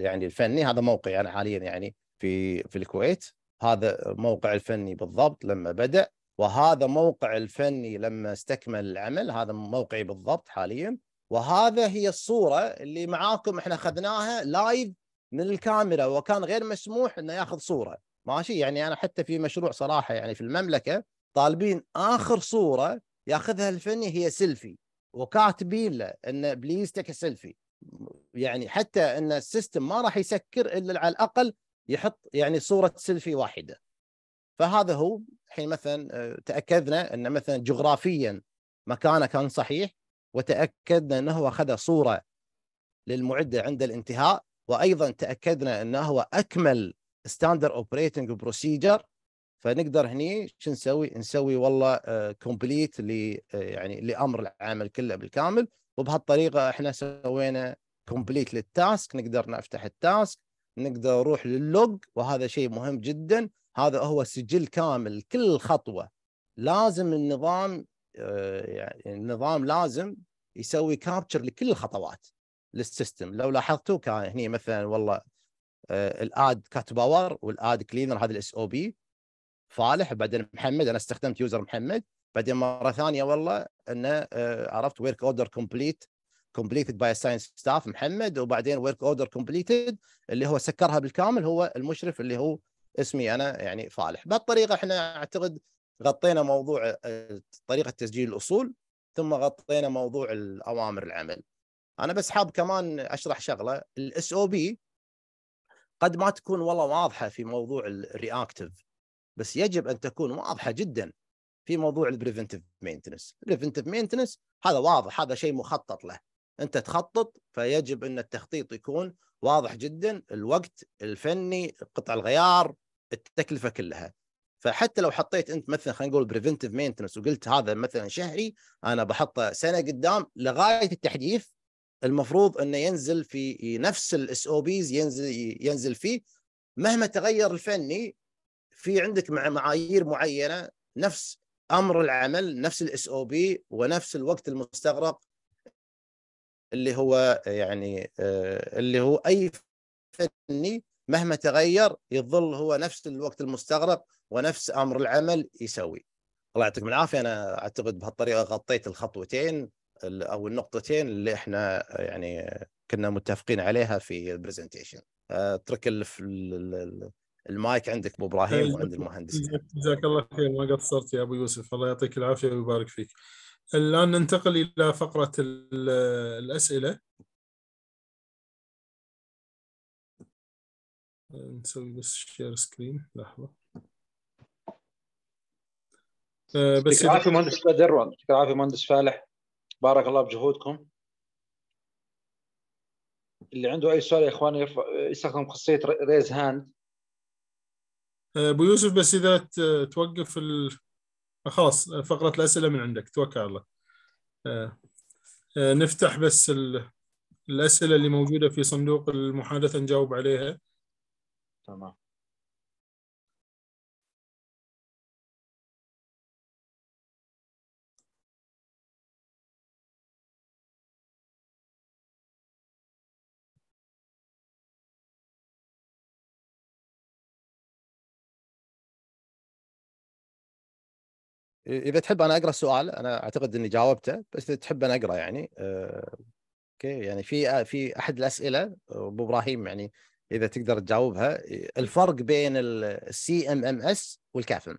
يعني الفني هذا موقعي يعني انا حاليا يعني في في الكويت هذا موقع الفني بالضبط لما بدا وهذا موقع الفني لما استكمل العمل هذا موقعي بالضبط حاليا وهذا هي الصوره اللي معاكم احنا اخذناها لايف من الكاميرا وكان غير مسموح انه ياخذ صوره ماشي يعني انا حتى في مشروع صراحه يعني في المملكه طالبين اخر صوره ياخذها الفني هي سيلفي وكاتبين له ان بليز تك سيلفي يعني حتى ان السيستم ما راح يسكر الا على الاقل يحط يعني صوره سيلفي واحده فهذا هو الحين مثلا آه، تاكدنا ان مثلا جغرافيا مكانه كان صحيح وتاكدنا انه هو اخذ صوره للمعده عند الانتهاء وايضا تاكدنا انه هو اكمل ستاندر اوبريتنج بروسيجر فنقدر هني شو نسوي؟ نسوي والله كومبليت آه، ل آه، يعني لامر العمل كله بالكامل وبهالطريقه احنا سوينا كومبليت للتاسك نقدر نفتح التاسك نقدر نروح للوج وهذا شيء مهم جدا هذا هو سجل كامل كل خطوه لازم النظام آه، يعني النظام لازم يسوي كابتشر لكل الخطوات للسيستم لو لاحظتوا كان هني مثلا والله الاد كات باور والاد كلينر هذا الاس او بي فالح بعدين محمد انا استخدمت يوزر محمد بعدين مره ثانيه والله انه آه، عرفت ورك اوردر كومبليت كومبليتد باي ساينس ستاف محمد وبعدين ورك اوردر كومبليتد اللي هو سكرها بالكامل هو المشرف اللي هو اسمي انا يعني فالح بهالطريقه احنا اعتقد غطينا موضوع آه، طريقه تسجيل الاصول ثم غطينا موضوع الاوامر العمل انا بس حاب كمان اشرح شغله الاس او بي قد ما تكون والله واضحه في موضوع الرياكتيف بس يجب ان تكون واضحه جدا في موضوع البريفنتيف مينتنس البريفنتيف مينتنس هذا واضح هذا شيء مخطط له انت تخطط فيجب ان التخطيط يكون واضح جدا الوقت الفني قطع الغيار التكلفه كلها فحتى لو حطيت انت مثلا خلينا نقول بريفنتيف مينتنس وقلت هذا مثلا شهري انا بحطه سنه قدام لغايه التحديث المفروض انه ينزل في نفس الاس او بيز ينزل ينزل فيه مهما تغير الفني في عندك معايير معينه نفس امر العمل نفس الاس او بي ونفس الوقت المستغرق اللي هو يعني آه، اللي هو اي فني مهما تغير يظل هو نفس الوقت المستغرق ونفس امر العمل يسوي الله يعطيكم العافيه انا اعتقد بهالطريقه غطيت الخطوتين او النقطتين اللي احنا آه، يعني كنا متفقين عليها في البرزنتيشن اترك المايك عندك ابو ابراهيم إيه، وعند المهندس إيه، جزاك الله خير ما قصرت يا ابو يوسف الله يعطيك العافيه ويبارك فيك الان ننتقل الى فقره الاسئله نسوي بس شير سكرين لحظه آه، بس يعطيك العافيه مهندس بدر يعطيك العافيه مهندس فالح بارك الله بجهودكم اللي عنده اي سؤال يا اخواني يستخدم خاصيه ريز هاند آه، ابو يوسف بس اذا توقف ال... خلاص فقره الاسئله من عندك توكل على الله آه، آه، نفتح بس ال... الاسئله اللي موجوده في صندوق المحادثه نجاوب عليها تمام اذا تحب انا اقرا السؤال انا اعتقد اني جاوبته بس اذا تحب انا اقرا يعني آه، اوكي يعني في آه، في احد الاسئله ابو ابراهيم يعني اذا تقدر تجاوبها الفرق بين السي ام ام اس والكافم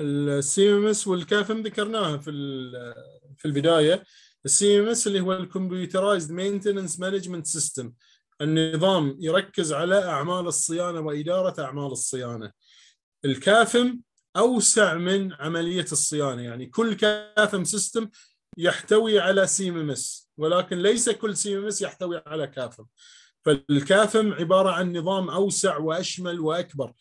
السي ام اس والكافم ذكرناها في في البدايه السي ام اس اللي هو الكمبيوترايزد مينتننس مانجمنت سيستم النظام يركز على اعمال الصيانه واداره اعمال الصيانه الكافم اوسع من عمليه الصيانه يعني كل كاثم سيستم يحتوي على سي ام اس ولكن ليس كل سي ام اس يحتوي على كاثم فالكاثم عباره عن نظام اوسع واشمل واكبر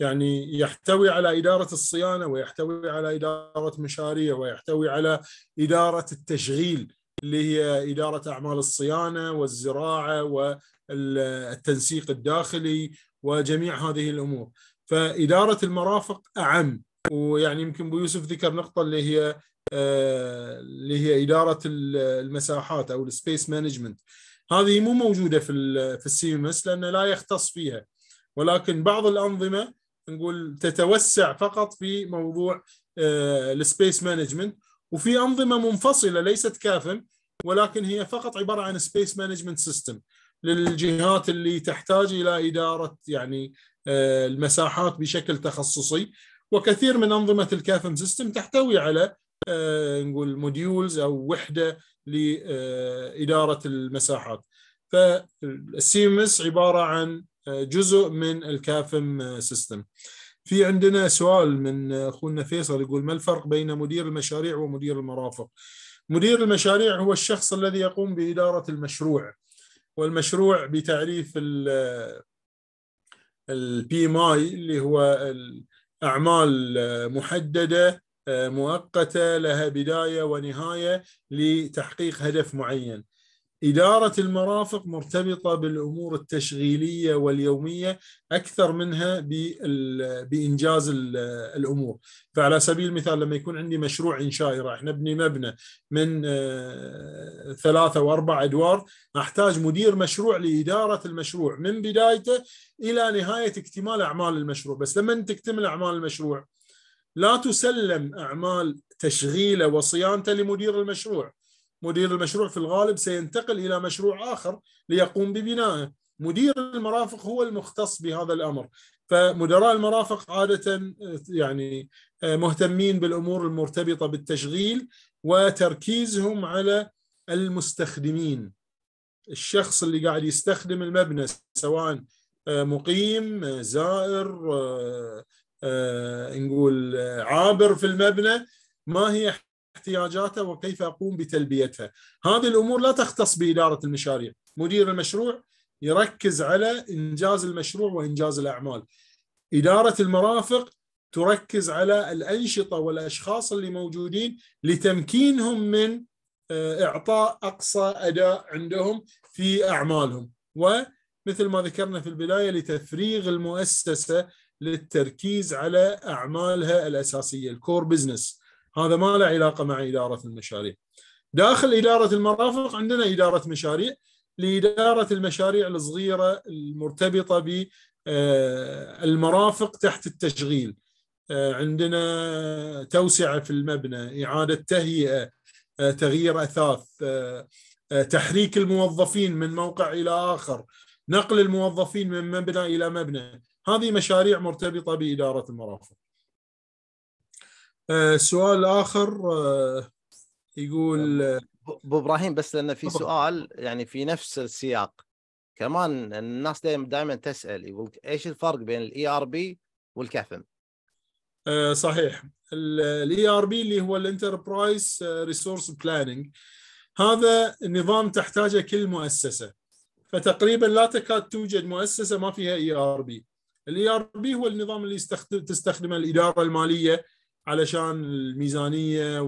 يعني يحتوي على اداره الصيانه ويحتوي على اداره مشاريع ويحتوي على اداره التشغيل اللي هي اداره اعمال الصيانه والزراعه والتنسيق الداخلي وجميع هذه الامور. فاداره المرافق اعم ويعني يمكن ابو يوسف ذكر نقطه اللي هي آه، اللي هي اداره المساحات او السبيس مانجمنت هذه مو موجوده في في السي ام اس لانه لا يختص فيها ولكن بعض الانظمه نقول تتوسع فقط في موضوع آه، السبيس مانجمنت وفي انظمه منفصله ليست كافن ولكن هي فقط عباره عن سبيس مانجمنت سيستم للجهات اللي تحتاج الى اداره يعني آه، المساحات بشكل تخصصي وكثير من انظمه الكافم سيستم تحتوي على آه، نقول موديولز او وحده لاداره آه، المساحات فالسيمس عباره عن جزء من الكافم سيستم في عندنا سؤال من اخونا فيصل يقول ما الفرق بين مدير المشاريع ومدير المرافق مدير المشاريع هو الشخص الذي يقوم باداره المشروع والمشروع بتعريف البي ماي اللي هو اعمال محدده آه، مؤقته لها بدايه ونهايه لتحقيق هدف معين إدارة المرافق مرتبطة بالأمور التشغيلية واليومية أكثر منها بإنجاز الأمور فعلى سبيل المثال لما يكون عندي مشروع إنشائي راح نبني مبنى من آه، ثلاثة وأربع أدوار أحتاج مدير مشروع لإدارة المشروع من بدايته إلى نهاية اكتمال أعمال المشروع بس لما تكتمل أعمال المشروع لا تسلم أعمال تشغيله وصيانته لمدير المشروع مدير المشروع في الغالب سينتقل إلى مشروع آخر ليقوم ببنائه مدير المرافق هو المختص بهذا الأمر فمدراء المرافق عادة يعني آه، مهتمين بالأمور المرتبطة بالتشغيل وتركيزهم على المستخدمين الشخص اللي قاعد يستخدم المبنى سواء آه، مقيم آه، زائر نقول عابر في المبنى ما هي احتياجاته وكيف اقوم بتلبيتها هذه الامور لا تختص باداره المشاريع مدير المشروع يركز على انجاز المشروع وانجاز الاعمال اداره المرافق تركز على الانشطه والاشخاص اللي موجودين لتمكينهم من آه، اعطاء اقصى اداء عندهم في اعمالهم ومثل ما ذكرنا في البدايه لتفريغ المؤسسه للتركيز على اعمالها الاساسيه الكور بزنس هذا ما له علاقه مع اداره المشاريع. داخل اداره المرافق عندنا اداره مشاريع لاداره المشاريع الصغيره المرتبطه ب آه، المرافق تحت التشغيل آه، عندنا توسعه في المبنى، اعاده تهيئه، آه، تغيير اثاث، تحريك الموظفين من موقع الى اخر، نقل الموظفين من مبنى الى مبنى، هذه مشاريع مرتبطه باداره المرافق. آه، سؤال اخر آه، يقول آه، ابو ابراهيم بس لان في سؤال يعني في نفس السياق كمان الناس دائما دائما تسال يقول ايش الفرق بين الاي ار e بي والكافم؟ صحيح الاي ار e بي اللي هو الانتربرايز ريسورس بلاننج هذا نظام تحتاجه كل مؤسسه فتقريبا لا تكاد توجد مؤسسه ما فيها اي ار بي الاي ار بي هو النظام اللي تستخدمه الاداره الماليه علشان الميزانيه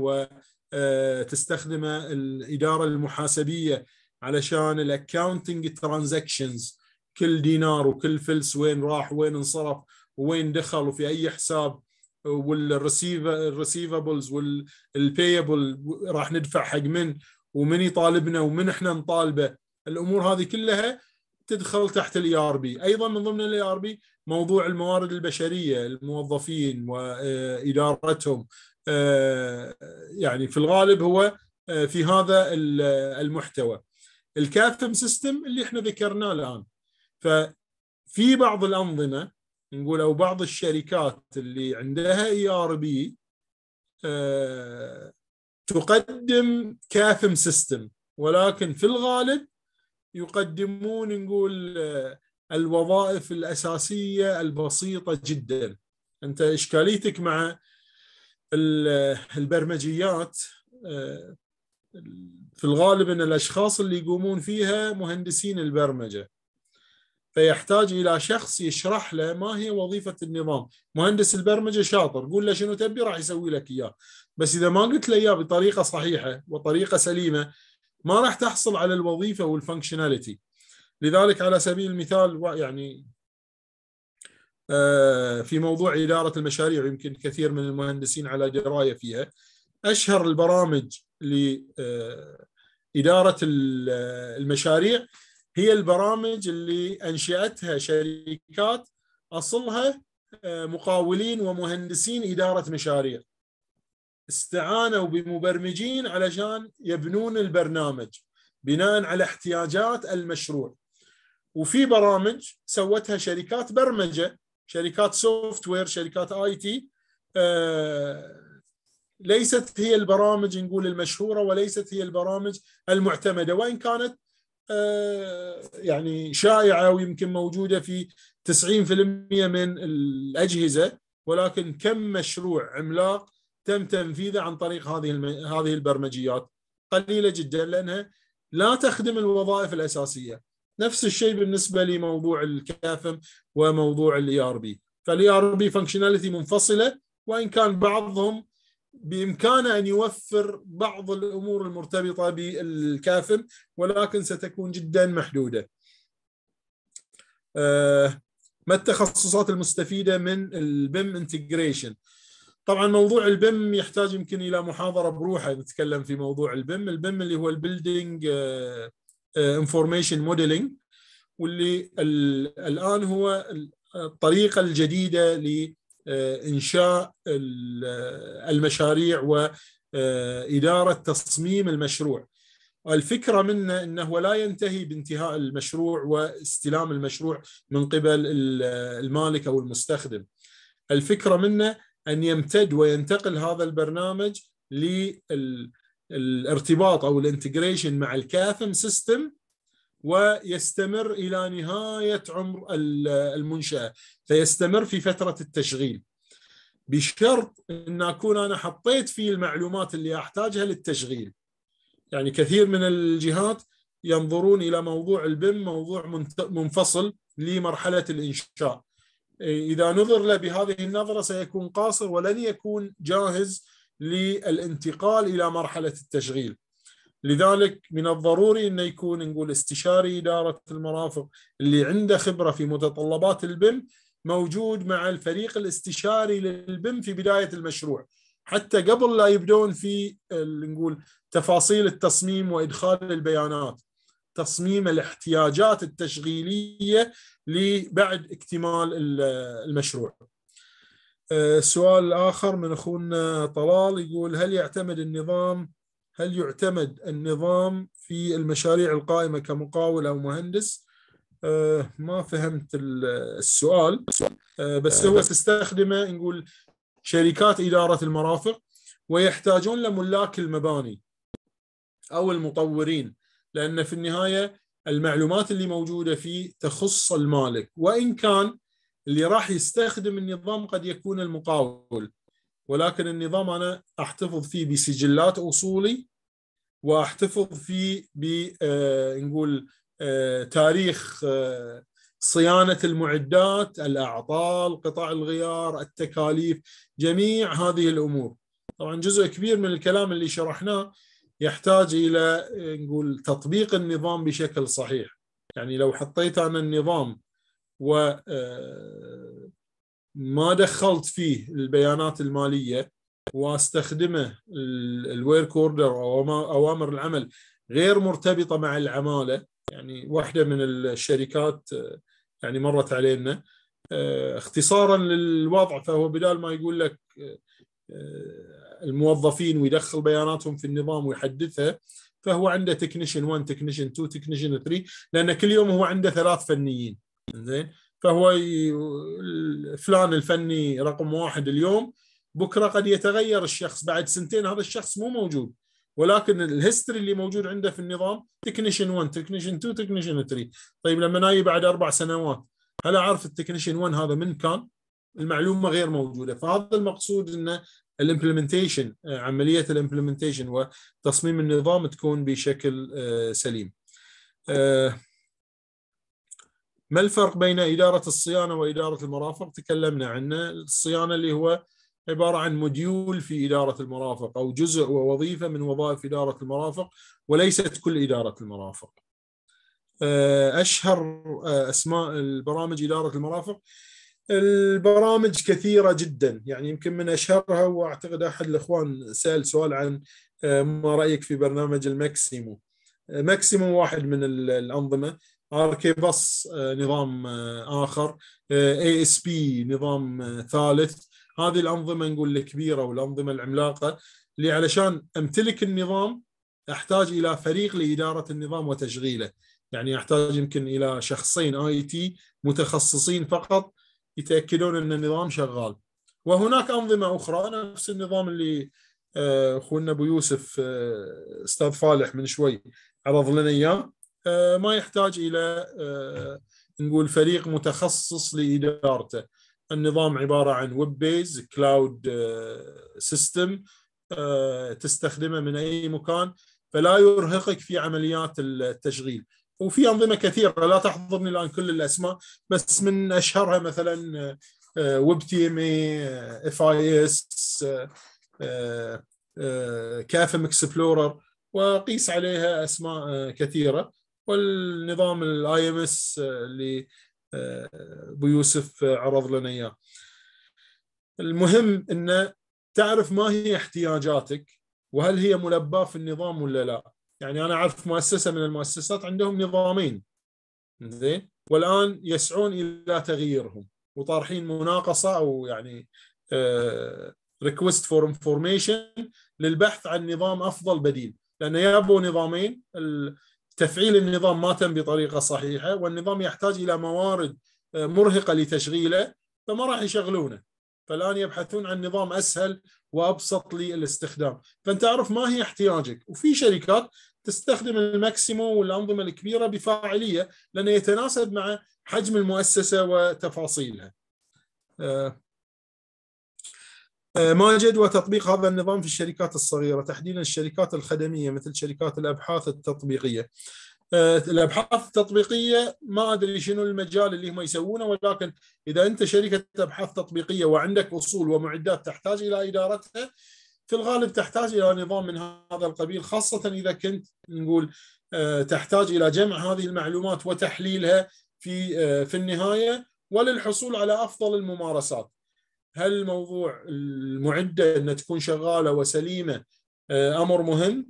وتستخدمه آه، الاداره المحاسبيه علشان الاكاونتنج ترانزكشنز كل دينار وكل فلس وين راح وين انصرف وين دخل وفي اي حساب والريسيفبلز والبيبل راح ندفع حق من ومن يطالبنا ومن احنا نطالبه الامور هذه كلها تدخل تحت الاي ار e بي ايضا من ضمن الاي ار e بي موضوع الموارد البشريه الموظفين وادارتهم آه، يعني في الغالب هو آه، في هذا المحتوى الكافم سيستم اللي احنا ذكرناه الان ففي بعض الانظمه نقول او بعض الشركات اللي عندها اي ار بي آه، تقدم كافم سيستم ولكن في الغالب يقدمون نقول الوظائف الاساسيه البسيطه جدا انت اشكاليتك مع البرمجيات آه، في الغالب ان الاشخاص اللي يقومون فيها مهندسين البرمجه فيحتاج الى شخص يشرح له ما هي وظيفه النظام، مهندس البرمجه شاطر، قول له شنو تبي راح يسوي لك اياه، بس اذا ما قلت له اياه بطريقه صحيحه وطريقه سليمه ما راح تحصل على الوظيفه والفانكشناليتي. لذلك على سبيل المثال يعني آه، في موضوع إدارة المشاريع يمكن كثير من المهندسين على دراية فيها أشهر البرامج لإدارة آه، آه، المشاريع هي البرامج اللي أنشأتها شركات أصلها مقاولين ومهندسين إدارة مشاريع استعانوا بمبرمجين علشان يبنون البرنامج بناء على احتياجات المشروع وفي برامج سوتها شركات برمجه شركات سوفت وير شركات اي تي آه، ليست هي البرامج نقول المشهوره وليست هي البرامج المعتمده وان كانت آه، يعني شائعه ويمكن موجوده في 90% من الاجهزه ولكن كم مشروع عملاق تم تنفيذه عن طريق هذه هذه البرمجيات قليله جدا لانها لا تخدم الوظائف الاساسيه نفس الشيء بالنسبه لموضوع الكافم وموضوع الاي ار بي فالاي ار بي فانكشناليتي منفصله وان كان بعضهم بامكانه ان يوفر بعض الامور المرتبطه بالكافم ولكن ستكون جدا محدوده. آه، ما التخصصات المستفيده من البيم انتجريشن؟ طبعا موضوع البيم يحتاج يمكن الى محاضره بروحه نتكلم في موضوع البيم، البيم اللي هو البيلدينج انفورميشن آه، موديلنج واللي الان هو الطريقه الجديده لانشاء آه، المشاريع واداره آه، تصميم المشروع الفكره منه انه لا ينتهي بانتهاء المشروع واستلام المشروع من قبل المالك او المستخدم. الفكره منه ان يمتد وينتقل هذا البرنامج لل الارتباط او الانتجريشن مع الكاثم سيستم ويستمر الى نهايه عمر المنشاه فيستمر في فتره التشغيل بشرط ان اكون انا حطيت فيه المعلومات اللي احتاجها للتشغيل يعني كثير من الجهات ينظرون الى موضوع البم موضوع منفصل لمرحله الانشاء اذا نظر له بهذه النظره سيكون قاصر ولن يكون جاهز للانتقال الى مرحله التشغيل لذلك من الضروري انه يكون نقول استشاري اداره المرافق اللي عنده خبره في متطلبات البن موجود مع الفريق الاستشاري للبن في بدايه المشروع حتى قبل لا يبدون في نقول تفاصيل التصميم وادخال البيانات تصميم الاحتياجات التشغيليه لبعد اكتمال المشروع. آه، سؤال آخر من أخونا طلال يقول هل يعتمد النظام هل يعتمد النظام في المشاريع القائمة كمقاول أو مهندس آه، ما فهمت السؤال آه، بس هو تستخدمه نقول شركات إدارة المرافق ويحتاجون لملاك المباني أو المطورين لأن في النهاية المعلومات اللي موجودة فيه تخص المالك وإن كان اللي راح يستخدم النظام قد يكون المقاول ولكن النظام انا احتفظ فيه بسجلات اصولي واحتفظ فيه ب آه، نقول آه، تاريخ آه، صيانه المعدات، الاعطال، قطع الغيار، التكاليف، جميع هذه الامور. طبعا جزء كبير من الكلام اللي شرحناه يحتاج الى نقول تطبيق النظام بشكل صحيح. يعني لو حطيت انا النظام وما آه، دخلت فيه البيانات الماليه واستخدمه الورك اوردر او اوامر العمل غير مرتبطه مع العماله يعني واحده من الشركات آه، يعني مرت علينا آه، اختصارا للوضع فهو بدال ما يقول لك الموظفين ويدخل بياناتهم في النظام ويحدثها فهو عنده تكنيشن 1 تكنيشن 2 تكنيشن 3 لان كل يوم هو عنده ثلاث فنيين زين فهو فلان الفني رقم واحد اليوم بكره قد يتغير الشخص بعد سنتين هذا الشخص مو موجود ولكن الهيستوري اللي موجود عنده في النظام تكنيشن 1 تكنيشن 2 تكنيشن 3 طيب لما ناي بعد اربع سنوات هل اعرف التكنيشن 1 هذا من كان المعلومه غير موجوده فهذا المقصود انه الامبلمنتيشن عمليه الامبلمنتيشن وتصميم النظام تكون بشكل آه، سليم آه، ما الفرق بين إدارة الصيانة وإدارة المرافق تكلمنا عنه الصيانة اللي هو عبارة عن موديول في إدارة المرافق أو جزء ووظيفة من وظائف إدارة المرافق وليست كل إدارة المرافق آه، أشهر آه، أسماء البرامج إدارة المرافق البرامج كثيرة جدا يعني يمكن من أشهرها وأعتقد أحد الأخوان سأل سؤال عن آه، ما رأيك في برنامج الماكسيمو ماكسيمو واحد من الأنظمة ار كي بس آه، نظام آه، اخر اي اس بي نظام آه، ثالث هذه الانظمه نقول الكبيره والانظمه العملاقه اللي علشان امتلك النظام احتاج الى فريق لاداره النظام وتشغيله يعني احتاج يمكن الى شخصين اي تي متخصصين فقط يتاكدون ان النظام شغال وهناك انظمه اخرى نفس النظام اللي اخونا ابو يوسف استاذ فالح من شوي عرض لنا اياه آه، ما يحتاج الى آه، نقول فريق متخصص لادارته النظام عباره عن ويب بيز كلاود سيستم تستخدمه من اي مكان فلا يرهقك في عمليات التشغيل وفي انظمه كثيره لا تحضرني الان كل الاسماء بس من اشهرها مثلا ويب تي ام اي اف اي اس كاف ام اكسبلورر وقيس عليها اسماء آه، كثيره والنظام الاي ام اس آه، اللي آه، ابو يوسف آه، عرض لنا اياه. المهم ان تعرف ما هي احتياجاتك وهل هي ملباه في النظام ولا لا؟ يعني انا اعرف مؤسسه من المؤسسات عندهم نظامين زين والان يسعون الى تغييرهم وطارحين مناقصه او يعني ريكوست فور انفورميشن للبحث عن نظام افضل بديل لانه يبوا نظامين تفعيل النظام ما تم بطريقه صحيحه والنظام يحتاج الى موارد آه، مرهقه لتشغيله فما راح يشغلونه فالان يبحثون عن نظام اسهل وابسط للاستخدام فانت اعرف ما هي احتياجك وفي شركات تستخدم الماكسيمو والانظمه الكبيره بفاعليه لانه يتناسب مع حجم المؤسسه وتفاصيلها. آه، آه، ما جدوى تطبيق هذا النظام في الشركات الصغيرة تحديدا الشركات الخدمية مثل شركات الأبحاث التطبيقية آه، الابحاث التطبيقيه ما ادري شنو المجال اللي هم يسوونه ولكن اذا انت شركه ابحاث تطبيقيه وعندك اصول ومعدات تحتاج الى ادارتها في الغالب تحتاج الى نظام من هذا القبيل خاصه اذا كنت نقول آه، تحتاج الى جمع هذه المعلومات وتحليلها في في النهايه وللحصول على افضل الممارسات. هل موضوع المعده ان تكون شغاله وسليمه آه، امر مهم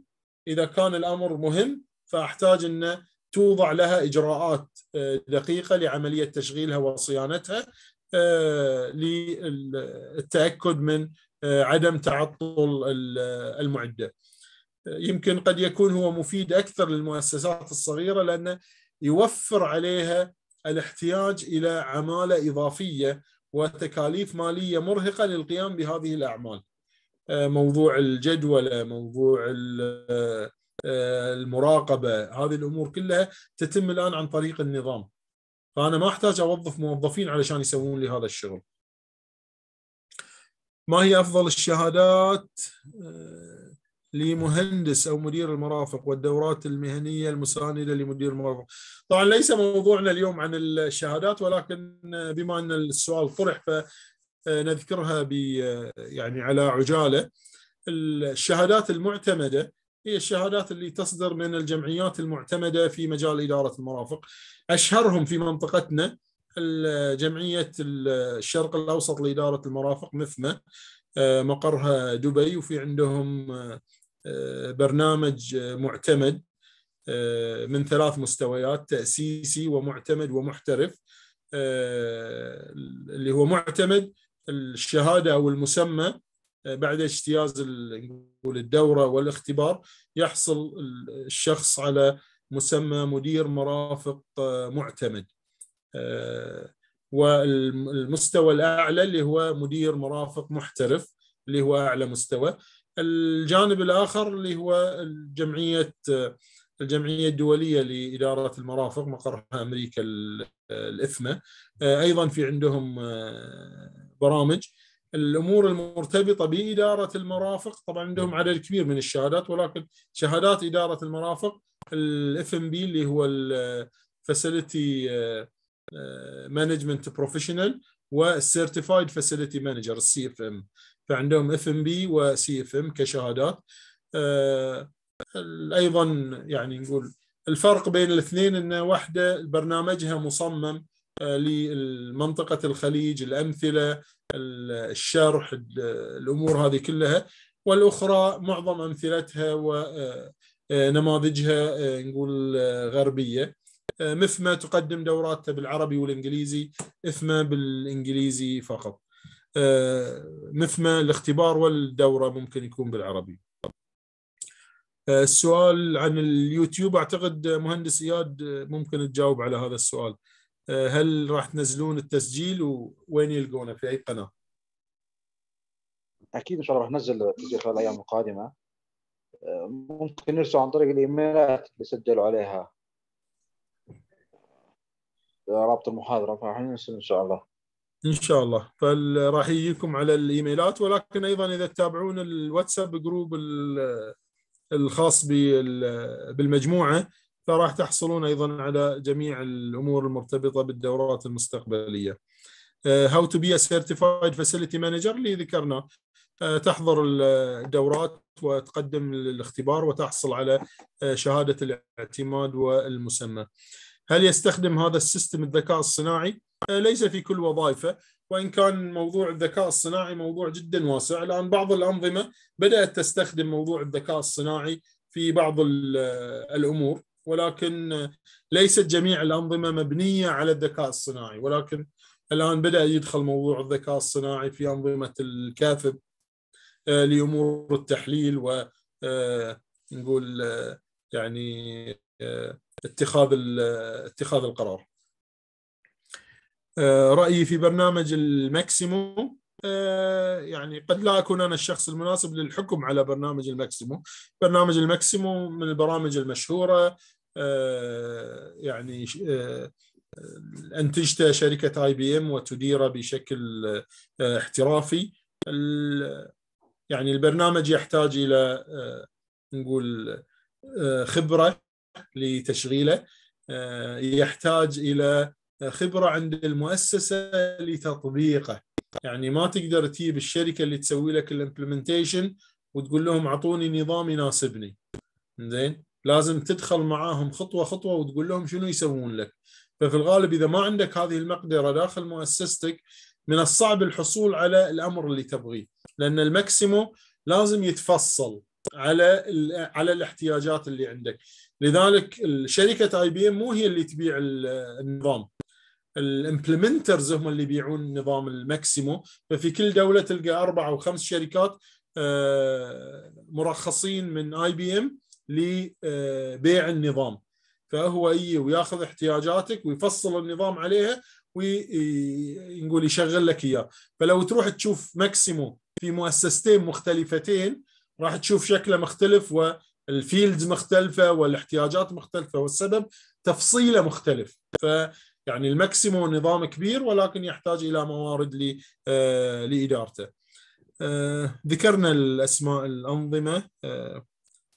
اذا كان الامر مهم فاحتاج ان توضع لها اجراءات آه، دقيقه لعمليه تشغيلها وصيانتها آه، للتاكد من عدم تعطل المعده. يمكن قد يكون هو مفيد اكثر للمؤسسات الصغيره لانه يوفر عليها الاحتياج الى عماله اضافيه وتكاليف ماليه مرهقه للقيام بهذه الاعمال. آه، موضوع الجدوله، موضوع آه، آه، المراقبه، هذه الامور كلها تتم الان عن طريق النظام. فانا ما احتاج اوظف موظفين علشان يسوون لي هذا الشغل. ما هي افضل الشهادات؟ لمهندس او مدير المرافق والدورات المهنيه المسانده لمدير المرافق. طبعا ليس موضوعنا اليوم عن الشهادات ولكن بما ان السؤال طرح فنذكرها ب يعني على عجاله. الشهادات المعتمده هي الشهادات اللي تصدر من الجمعيات المعتمده في مجال اداره المرافق. اشهرهم في منطقتنا جمعيه الشرق الاوسط لاداره المرافق مثمه مقرها دبي وفي عندهم آه، برنامج آه، معتمد آه، من ثلاث مستويات تاسيسي ومعتمد ومحترف اللي هو معتمد الشهاده او المسمى بعد اجتياز نقول الدوره والاختبار يحصل الشخص على مسمى مدير مرافق معتمد والمستوى الاعلى اللي هو مدير مرافق محترف اللي هو اعلى مستوى الجانب الاخر اللي هو الجمعيه الجمعيه الدوليه لاداره المرافق مقرها امريكا الاثمه آه، ايضا في عندهم آه، برامج الامور المرتبطه باداره المرافق طبعا عندهم عدد كبير من الشهادات ولكن شهادات اداره المرافق الاف ام بي اللي هو الفاسيلتي مانجمنت بروفيشنال والسيرتيفايد فاسيلتي مانجر السي اف ام فعندهم اف ام بي وسي اف ام كشهادات آه، ايضا يعني نقول الفرق بين الاثنين ان واحده برنامجها مصمم آه، لمنطقه الخليج الامثله الشرح الامور هذه كلها والاخرى معظم امثلتها ونماذجها آه، نقول غربيه مثما تقدم دوراتها بالعربي والانجليزي اثما بالانجليزي فقط آه، مثل الاختبار والدورة ممكن يكون بالعربي آه، السؤال عن اليوتيوب اعتقد مهندس اياد ممكن تجاوب على هذا السؤال آه، هل راح تنزلون التسجيل ووين يلقونه في اي قناه؟ اكيد ان شاء الله راح ننزل التسجيل خلال الايام القادمه ممكن نرسل عن طريق الايميلات اللي سجلوا عليها رابط المحاضره فراح نرسل ان شاء الله ان شاء الله فراح يجيكم على الايميلات ولكن ايضا اذا تتابعون الواتساب جروب الخاص بالمجموعه فراح تحصلون ايضا على جميع الامور المرتبطه بالدورات المستقبليه. هاو تو بي سيرتيفايد فاسيلتي مانجر اللي ذكرناه آه، تحضر الدورات وتقدم الاختبار وتحصل على آه، شهاده الاعتماد والمسمى. هل يستخدم هذا السيستم الذكاء الصناعي؟ ليس في كل وظائفه وان كان موضوع الذكاء الصناعي موضوع جدا واسع الان بعض الانظمه بدات تستخدم موضوع الذكاء الصناعي في بعض الامور ولكن ليست جميع الانظمه مبنيه على الذكاء الصناعي ولكن الان بدا يدخل موضوع الذكاء الصناعي في انظمه الكافب آه، لامور التحليل و آه، نقول آه، يعني اتخاذ اتخاذ القرار آه، رايي في برنامج الماكسيموم آه، يعني قد لا اكون انا الشخص المناسب للحكم على برنامج الماكسيموم برنامج الماكسيموم من البرامج المشهوره آه، يعني انتجته شركه اي بي ام وتديره بشكل احترافي يعني البرنامج يحتاج الى نقول خبره لتشغيله يحتاج الى خبره عند المؤسسه لتطبيقه يعني ما تقدر تجيب الشركه اللي تسوي لك الامبلمنتيشن وتقول لهم اعطوني نظام يناسبني زين لازم تدخل معاهم خطوه خطوه وتقول لهم شنو يسوون لك ففي الغالب اذا ما عندك هذه المقدره داخل مؤسستك من الصعب الحصول على الامر اللي تبغيه لان الماكسيمو لازم يتفصل على على الاحتياجات اللي عندك لذلك الشركه اي بي ام مو هي اللي تبيع النظام الامبلمنترز هم اللي يبيعون نظام الماكسيمو ففي كل دوله تلقى اربع او خمس شركات آه، مرخصين من اي بي ام آه، لبيع النظام فهو يجي وياخذ احتياجاتك ويفصل النظام عليها ونقول يشغل لك اياه فلو تروح تشوف ماكسيمو في مؤسستين مختلفتين راح تشوف شكله مختلف و الفيلدز مختلفة والاحتياجات مختلفة والسبب تفصيله مختلف ف يعني الماكسيمو نظام كبير ولكن يحتاج الى موارد آه، لادارته. آه ذكرنا الاسماء الانظمه آه,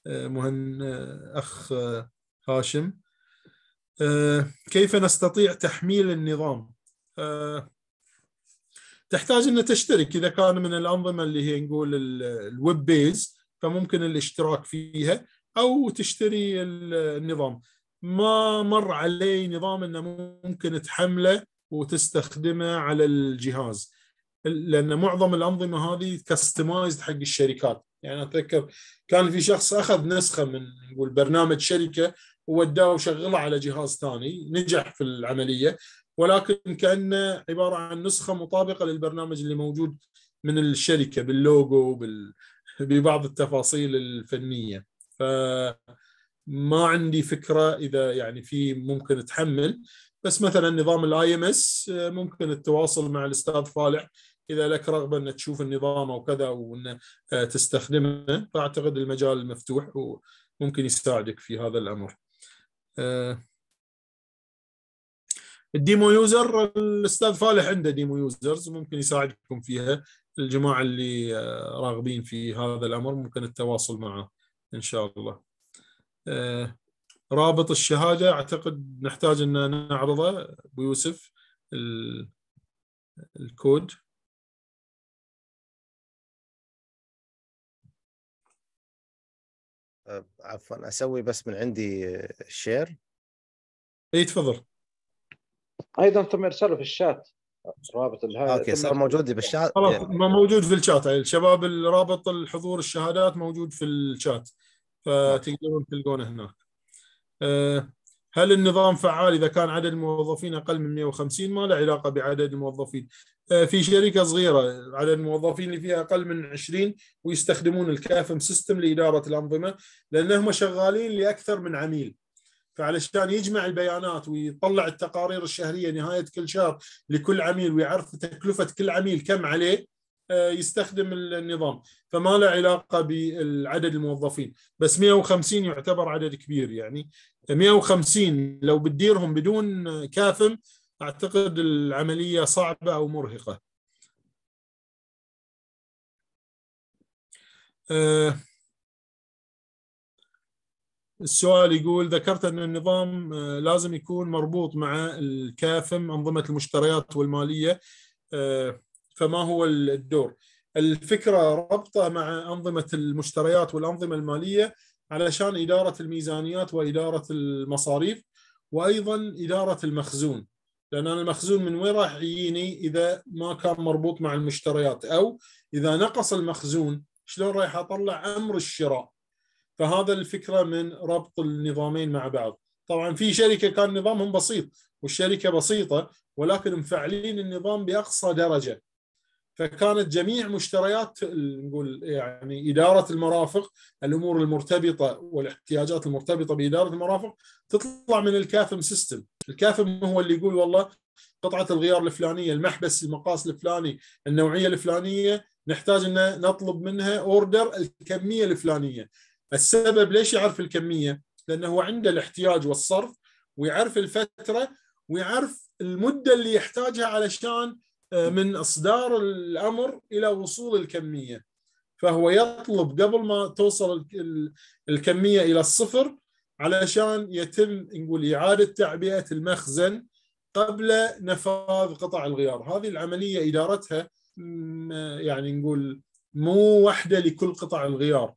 آه، مهن آه، اخ هاشم كيف نستطيع تحميل النظام؟ تحتاج ان تشترك اذا كان من الانظمه اللي هي نقول الويب بيز فممكن الاشتراك فيها او تشتري النظام ما مر علي نظام انه ممكن تحمله وتستخدمه على الجهاز لان معظم الانظمه هذه كستمايزد حق الشركات يعني اتذكر كان في شخص اخذ نسخه من نقول برنامج شركه ووداه وشغله على جهاز ثاني نجح في العمليه ولكن كانه عباره عن نسخه مطابقه للبرنامج اللي موجود من الشركه باللوجو بال ببعض التفاصيل الفنيه ف ما عندي فكره اذا يعني في ممكن تحمل بس مثلا نظام الاي ام آه، اس ممكن التواصل مع الاستاذ فالح اذا لك رغبه ان تشوف النظام او كذا وان آه، تستخدمه فاعتقد المجال مفتوح وممكن يساعدك في هذا الامر. آه، الديمو يوزر الاستاذ فالح عنده ديمو يوزرز ممكن يساعدكم فيها الجماعه اللي آه، راغبين في هذا الامر ممكن التواصل معه ان شاء الله. آه، رابط الشهاده اعتقد نحتاج ان نعرضه بيوسف الكود آه، عفوا اسوي بس من عندي شير اي تفضل ايضا تم ارساله في الشات رابط الهاي اوكي صار موجود بالشات خلاص يعني. موجود في الشات يعني الشباب الرابط الحضور الشهادات موجود في الشات فتقدرون تلقونه هناك آه، هل النظام فعال اذا كان عدد الموظفين اقل من 150 ما له علاقه بعدد الموظفين آه، في شركه صغيره عدد الموظفين اللي فيها اقل من 20 ويستخدمون الكافم سيستم لاداره الانظمه لانهم شغالين لاكثر من عميل فعلشان يجمع البيانات ويطلع التقارير الشهريه نهايه كل شهر لكل عميل ويعرف تكلفه كل عميل كم عليه آه، يستخدم النظام فما له علاقه بالعدد الموظفين بس 150 يعتبر عدد كبير يعني 150 لو بتديرهم بدون كافم اعتقد العمليه صعبه او مرهقه آه، السؤال يقول ذكرت أن النظام آه، لازم يكون مربوط مع الكافم أنظمة المشتريات والمالية آه، فما هو الدور الفكرة ربطه مع أنظمة المشتريات والأنظمة المالية علشان إدارة الميزانيات وإدارة المصاريف وأيضا إدارة المخزون لأن أنا المخزون من وين راح يجيني إذا ما كان مربوط مع المشتريات أو إذا نقص المخزون شلون رايح أطلع أمر الشراء فهذا الفكره من ربط النظامين مع بعض طبعا في شركه كان نظامهم بسيط والشركه بسيطه ولكن مفعلين النظام باقصى درجه فكانت جميع مشتريات نقول يعني اداره المرافق الامور المرتبطه والاحتياجات المرتبطه باداره المرافق تطلع من الكافم سيستم، الكافم هو اللي يقول والله قطعه الغيار الفلانيه، المحبس المقاس الفلاني، النوعيه الفلانيه نحتاج ان نطلب منها اوردر الكميه الفلانيه، السبب ليش يعرف الكميه؟ لانه عنده الاحتياج والصرف ويعرف الفتره ويعرف المده اللي يحتاجها علشان آه، من اصدار الامر الى وصول الكميه فهو يطلب قبل ما توصل الكميه الى الصفر علشان يتم نقول اعاده تعبئه المخزن قبل نفاذ قطع الغيار هذه العمليه ادارتها يعني نقول مو واحده لكل قطع الغيار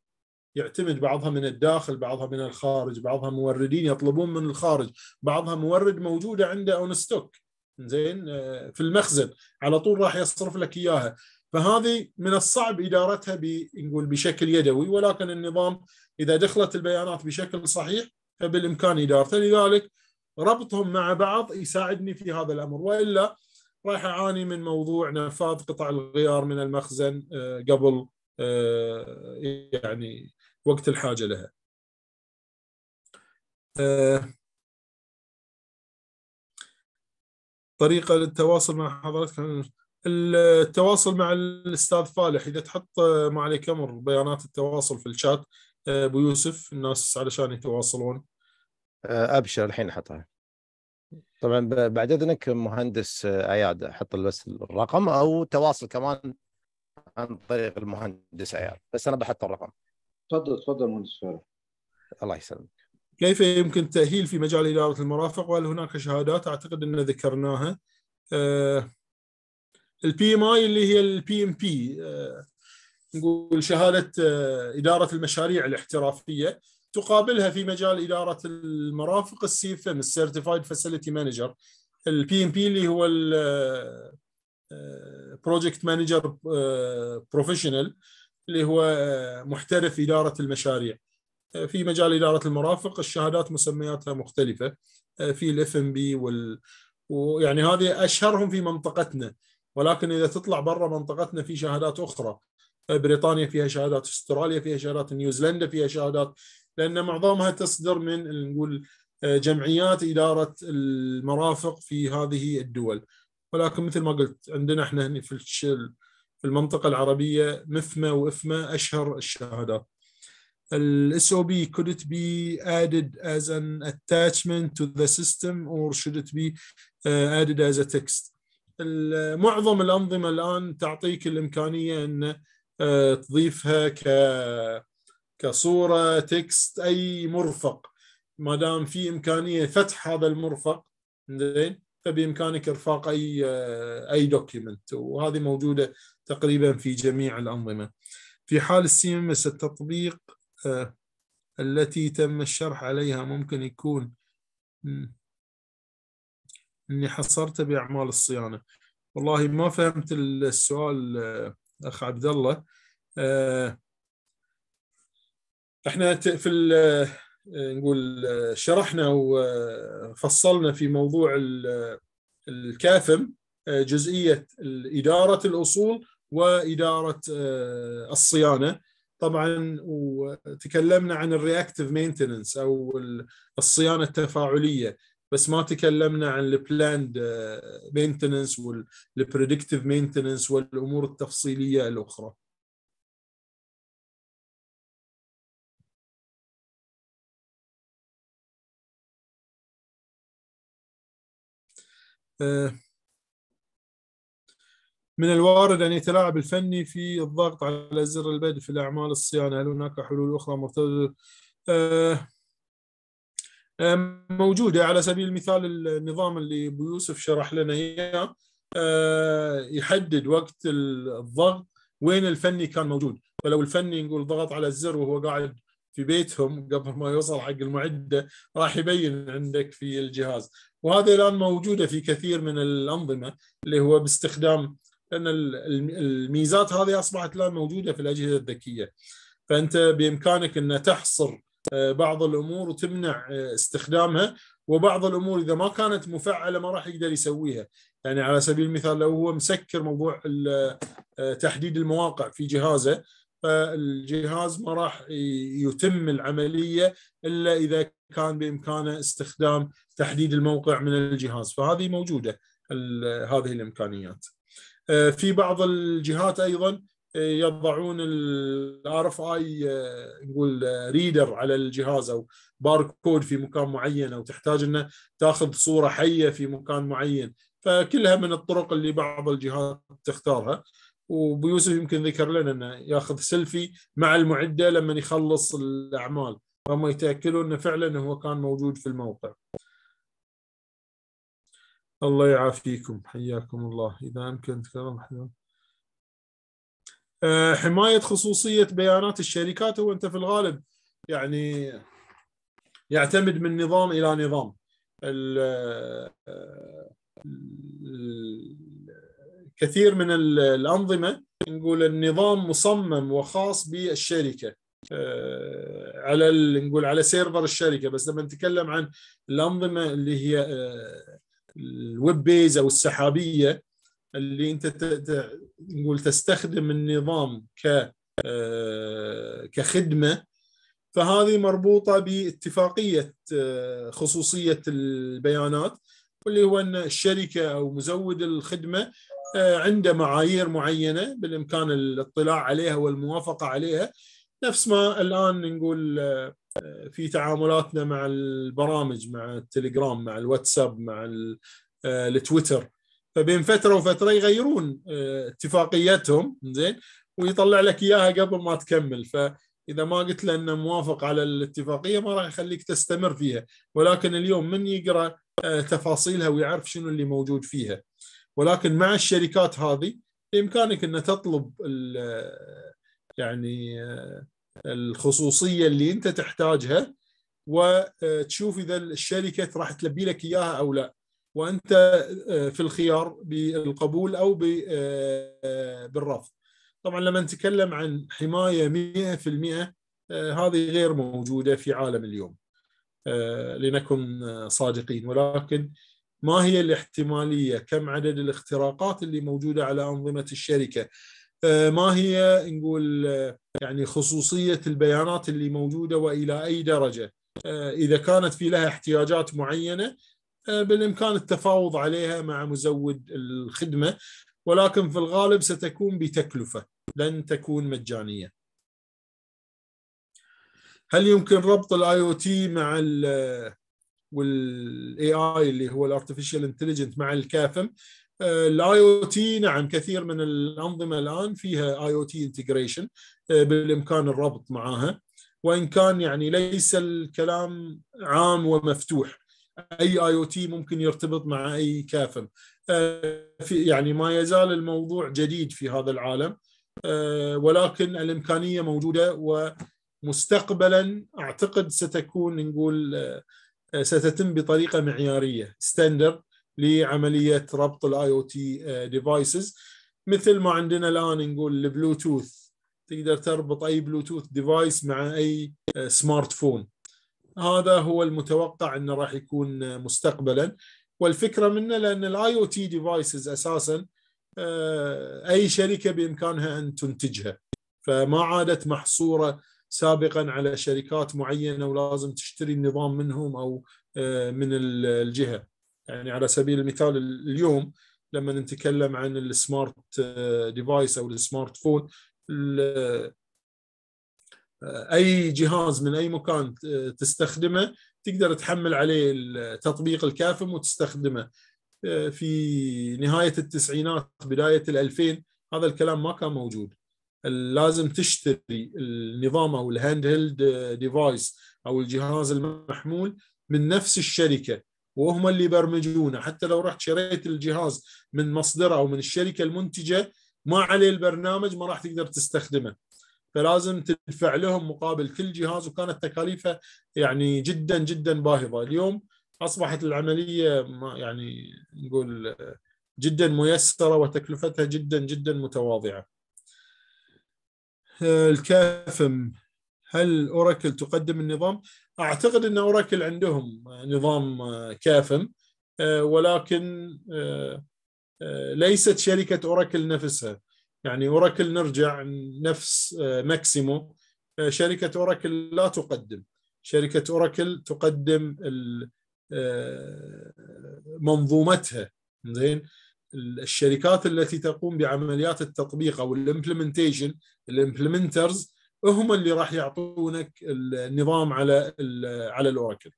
يعتمد بعضها من الداخل بعضها من الخارج بعضها موردين يطلبون من الخارج بعضها مورد موجوده عنده اون ستوك زين آه، في المخزن على طول راح يصرف لك اياها فهذه من الصعب ادارتها نقول بشكل يدوي ولكن النظام اذا دخلت البيانات بشكل صحيح فبالامكان ادارته لذلك ربطهم مع بعض يساعدني في هذا الامر والا راح اعاني من موضوع نفاذ قطع الغيار من المخزن آه، قبل آه، يعني وقت الحاجه لها. آه، طريقه للتواصل مع حضرتك التواصل مع الاستاذ فالح اذا تحط ما عليك امر بيانات التواصل في الشات آه، ابو يوسف الناس علشان يتواصلون آه، ابشر الحين احطها طبعا بعد اذنك مهندس اياد احط بس الرقم او تواصل كمان عن طريق المهندس اياد بس انا بحط الرقم تفضل تفضل مهندس فارس الله يسلمك كيف يمكن التأهيل في مجال إدارة المرافق وهل هناك شهادات أعتقد أن ذكرناها البي ام اي اللي هي البي ام آه، بي نقول شهادة آه، إدارة المشاريع الاحترافية تقابلها في مجال إدارة المرافق السي ام السيرتيفايد فاسيلتي مانجر البي ام بي اللي هو البروجكت مانجر بروفيشنال اللي هو محترف إدارة المشاريع في مجال إدارة المرافق الشهادات مسمياتها مختلفة في الاف ام بي وال ويعني هذه أشهرهم في منطقتنا ولكن إذا تطلع برا منطقتنا في شهادات أخرى بريطانيا فيها شهادات استراليا فيها شهادات نيوزيلندا فيها شهادات لأن معظمها تصدر من نقول جمعيات إدارة المرافق في هذه الدول ولكن مثل ما قلت عندنا احنا في في المنطقة العربية مثمة وإفمة أشهر الشهادات. ال SOB could it be added as an attachment to the system or should it be uh, added as a text؟ uh, معظم الأنظمة الآن تعطيك الإمكانية أن uh, تضيفها ك كصورة تكست أي مرفق ما دام في إمكانية فتح هذا المرفق زين فبإمكانك إرفاق أي uh, أي دوكيمنت وهذه موجودة تقريبا في جميع الأنظمة في حال السي ام اس التطبيق آه، التي تم الشرح عليها ممكن يكون اني حصرت باعمال الصيانه والله ما فهمت السؤال آه، اخ عبد الله آه، احنا في نقول شرحنا وفصلنا في موضوع الكافم جزئيه اداره الاصول واداره آه، الصيانه طبعا وتكلمنا عن الرياكتيف مينتننس او الصيانه التفاعليه بس ما تكلمنا عن البلاند مينتننس والبريدكتيف مينتننس والامور التفصيليه الاخرى. أه من الوارد أن يتلاعب الفني في الضغط على زر البيض في الأعمال الصيانة هل هناك حلول أخرى مرتبطة آه، آه، موجودة على سبيل المثال النظام اللي أبو يوسف شرح لنا إياه آه، يحدد وقت الضغط وين الفني كان موجود فلو الفني نقول ضغط على الزر وهو قاعد في بيتهم قبل ما يوصل حق المعده راح يبين عندك في الجهاز وهذا الان موجوده في كثير من الانظمه اللي هو باستخدام لان الميزات هذه اصبحت الان موجوده في الاجهزه الذكيه فانت بامكانك ان تحصر آه، بعض الامور وتمنع آه، استخدامها وبعض الامور اذا ما كانت مفعله ما راح يقدر يسويها يعني على سبيل المثال لو هو مسكر موضوع آه، تحديد المواقع في جهازه فالجهاز ما راح يتم العمليه الا اذا كان بامكانه استخدام تحديد الموقع من الجهاز فهذه موجوده هذه الامكانيات آه، في بعض الجهات ايضا آه، يضعون الار اف اي آه، نقول ريدر على الجهاز او باركود في مكان معين او تحتاج انه تاخذ صوره حيه في مكان معين فكلها من الطرق اللي بعض الجهات تختارها وبيوسف يمكن ذكر لنا انه ياخذ سيلفي مع المعده لما يخلص الاعمال فهم يتاكدون انه فعلا هو كان موجود في الموقع. الله يعافيكم حياكم الله إذا أمكن تكرر آه، حماية خصوصية بيانات الشركات هو أنت في الغالب يعني يعتمد من نظام إلى نظام آه، كثير من الأنظمة نقول النظام مصمم وخاص بالشركة آه، على نقول على سيرفر الشركة بس لما نتكلم عن الأنظمة اللي هي الويب بيز او السحابيه اللي انت نقول تستخدم النظام ك آه، كخدمه فهذه مربوطه باتفاقيه آه، خصوصيه البيانات واللي هو ان الشركه او مزود الخدمه آه، عنده معايير معينه بالامكان الاطلاع عليها والموافقه عليها نفس ما الان نقول في تعاملاتنا مع البرامج مع التليجرام مع الواتساب مع آه، التويتر فبين فتره وفتره يغيرون آه، اتفاقيتهم زين ويطلع لك اياها قبل ما تكمل فاذا ما قلت له انه موافق على الاتفاقيه ما راح يخليك تستمر فيها ولكن اليوم من يقرا آه، تفاصيلها ويعرف شنو اللي موجود فيها ولكن مع الشركات هذه بامكانك ان تطلب يعني الخصوصيه اللي انت تحتاجها وتشوف آه، اذا الشركه راح تلبي لك اياها او لا وانت آه، في الخيار بالقبول او آه، بالرفض. طبعا لما نتكلم عن حمايه 100% هذه غير موجوده في عالم اليوم. لنكن صادقين ولكن ما هي الاحتماليه؟ كم عدد الاختراقات اللي موجوده على انظمه الشركه؟ آه، ما هي نقول آه، يعني خصوصيه البيانات اللي موجوده والى اي درجه آه، اذا كانت في لها احتياجات معينه بالامكان التفاوض عليها مع مزود الخدمه ولكن في الغالب ستكون بتكلفه لن تكون مجانيه. هل يمكن ربط الاي او تي مع الـ والاي اي اللي هو الارتفيشال انتليجنت مع الكافم الاي او تي نعم كثير من الانظمه الان فيها اي او تي انتجريشن بالامكان الربط معها وان كان يعني ليس الكلام عام ومفتوح اي اي او تي ممكن يرتبط مع اي كافم آه، في يعني ما يزال الموضوع جديد في هذا العالم آه، ولكن الامكانيه موجوده ومستقبلا اعتقد ستكون نقول آه، ستتم بطريقه معياريه ستاندرد لعمليه ربط الاي او تي ديفايسز مثل ما عندنا الان نقول البلوتوث تقدر تربط اي بلوتوث ديفايس مع اي سمارت آه، فون هذا هو المتوقع انه راح يكون آه، مستقبلا والفكره منه لان الاي او تي ديفايسز اساسا آه، اي شركه بامكانها ان تنتجها فما عادت محصوره سابقا على شركات معينه ولازم تشتري النظام منهم او من الجهه يعني على سبيل المثال اليوم لما نتكلم عن السمارت ديفايس آه، او السمارت فون آه، اي جهاز من اي مكان آه، تستخدمه تقدر تحمل عليه التطبيق الكافم وتستخدمه في نهايه التسعينات بدايه الألفين هذا الكلام ما كان موجود لازم تشتري النظام او الهاند هيلد ديفايس او الجهاز المحمول من نفس الشركه وهم اللي يبرمجونه حتى لو رحت شريت الجهاز من مصدره او من الشركه المنتجه ما عليه البرنامج ما راح تقدر تستخدمه فلازم تدفع لهم مقابل كل جهاز وكانت تكاليفه يعني جدا جدا باهظه اليوم اصبحت العمليه ما يعني نقول جدا ميسره وتكلفتها جدا جدا متواضعه الكافم هل اوراكل تقدم النظام؟ اعتقد ان اوراكل عندهم نظام آه، كافم آه، ولكن آه، ليست شركه اوراكل نفسها يعني اوراكل نرجع نفس ماكسيمو شركه اوراكل لا تقدم شركه اوراكل تقدم منظومتها زين الشركات التي تقوم بعمليات التطبيق او الامبلمنتيشن الامبلمنترز هم اللي راح يعطونك النظام على على الاوراكل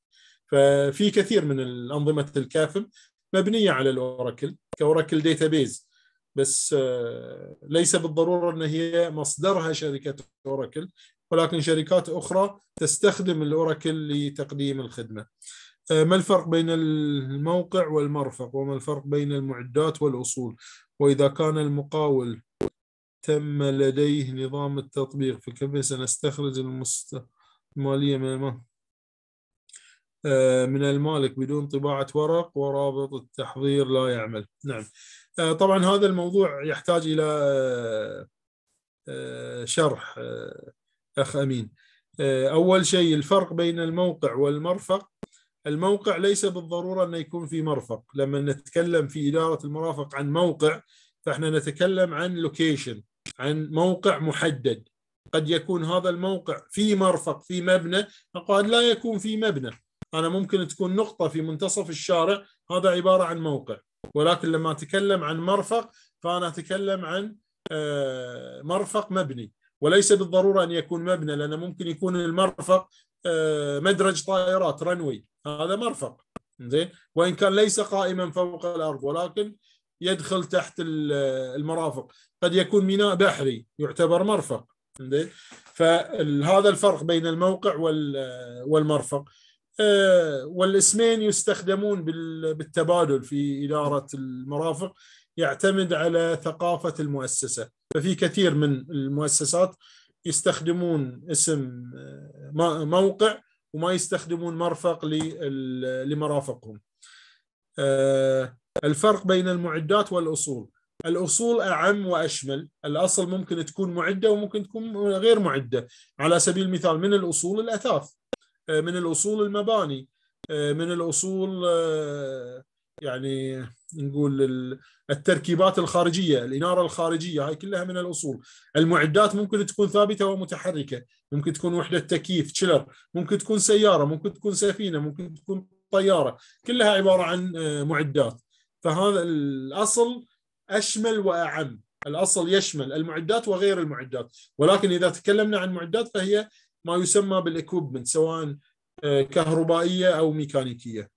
ففي كثير من الانظمه الكافم مبنيه على الاوراكل كاوراكل بيز بس آه، ليس بالضروره ان هي مصدرها شركه اوراكل ولكن شركات اخرى تستخدم الاوراكل لتقديم الخدمه. آه، ما الفرق بين الموقع والمرفق وما الفرق بين المعدات والاصول؟ واذا كان المقاول تم لديه نظام التطبيق فكيف سنستخرج المالية من المال آه، من المالك بدون طباعة ورق ورابط التحضير لا يعمل نعم آه، طبعا هذا الموضوع يحتاج إلى آه، شرح أخ أمين أول شيء الفرق بين الموقع والمرفق الموقع ليس بالضرورة أن يكون في مرفق لما نتكلم في إدارة المرافق عن موقع فإحنا نتكلم عن لوكيشن عن موقع محدد قد يكون هذا الموقع في مرفق في مبنى قد لا يكون في مبنى أنا ممكن تكون نقطة في منتصف الشارع هذا عبارة عن موقع ولكن لما أتكلم عن مرفق فأنا أتكلم عن آه، مرفق مبني وليس بالضرورة أن يكون مبنى لأن ممكن يكون المرفق آه، مدرج طائرات رنوي هذا مرفق زين وإن كان ليس قائما فوق الأرض ولكن يدخل تحت المرافق قد يكون ميناء بحري يعتبر مرفق فهذا الفرق بين الموقع والمرفق آه، والاسمين يستخدمون بالتبادل في إدارة المرافق يعتمد على ثقافة المؤسسة ففي كثير من المؤسسات يستخدمون اسم آه، موقع وما يستخدمون مرفق لمرافقهم آه، الفرق بين المعدات والأصول الأصول أعم وأشمل الأصل ممكن تكون معدة وممكن تكون غير معدة على سبيل المثال من الأصول الأثاث آه، من الأصول المباني آه، من الأصول آه، يعني نقول التركيبات الخارجيه، الاناره الخارجيه هاي كلها من الاصول، المعدات ممكن تكون ثابته ومتحركه، ممكن تكون وحده تكييف تشيلر ممكن تكون سياره، ممكن تكون سفينه، ممكن تكون طياره، كلها عباره عن معدات. فهذا الاصل اشمل واعم الاصل يشمل المعدات وغير المعدات ولكن اذا تكلمنا عن معدات فهي ما يسمى بالاكوبمنت سواء آه، كهربائيه او ميكانيكيه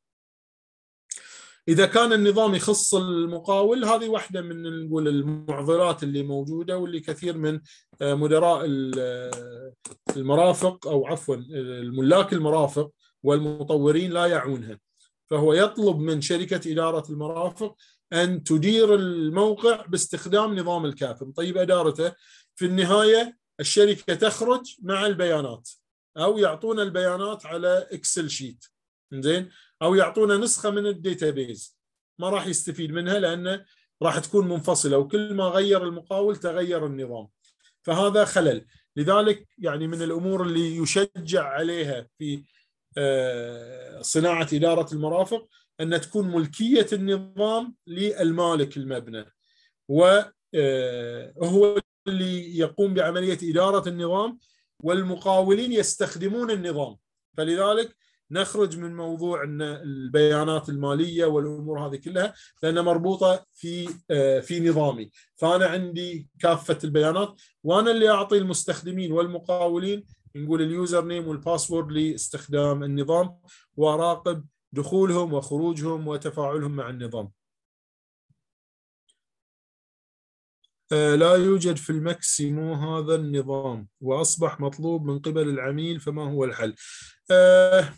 اذا كان النظام يخص المقاول هذه واحده من نقول المعضلات اللي موجوده واللي كثير من آه، مدراء آه، المرافق او عفوا الملاك المرافق والمطورين لا يعونها فهو يطلب من شركة إدارة المرافق أن تدير الموقع باستخدام نظام الكافن طيب أدارته في النهاية الشركة تخرج مع البيانات أو يعطونا البيانات على إكسل شيت زين أو يعطونا نسخة من الديتابيز ما راح يستفيد منها لأنه راح تكون منفصلة وكل ما غير المقاول تغير النظام فهذا خلل لذلك يعني من الأمور اللي يشجع عليها في آه، صناعه اداره المرافق ان تكون ملكيه النظام للمالك المبنى وهو آه، اللي يقوم بعمليه اداره النظام والمقاولين يستخدمون النظام فلذلك نخرج من موضوع ان البيانات الماليه والامور هذه كلها لانها مربوطه في آه، في نظامي، فانا عندي كافه البيانات وانا اللي اعطي المستخدمين والمقاولين نقول اليوزر نيم والباسورد لاستخدام النظام وراقب دخولهم وخروجهم وتفاعلهم مع النظام آه، لا يوجد في المكسيمو هذا النظام وأصبح مطلوب من قبل العميل فما هو الحل آه،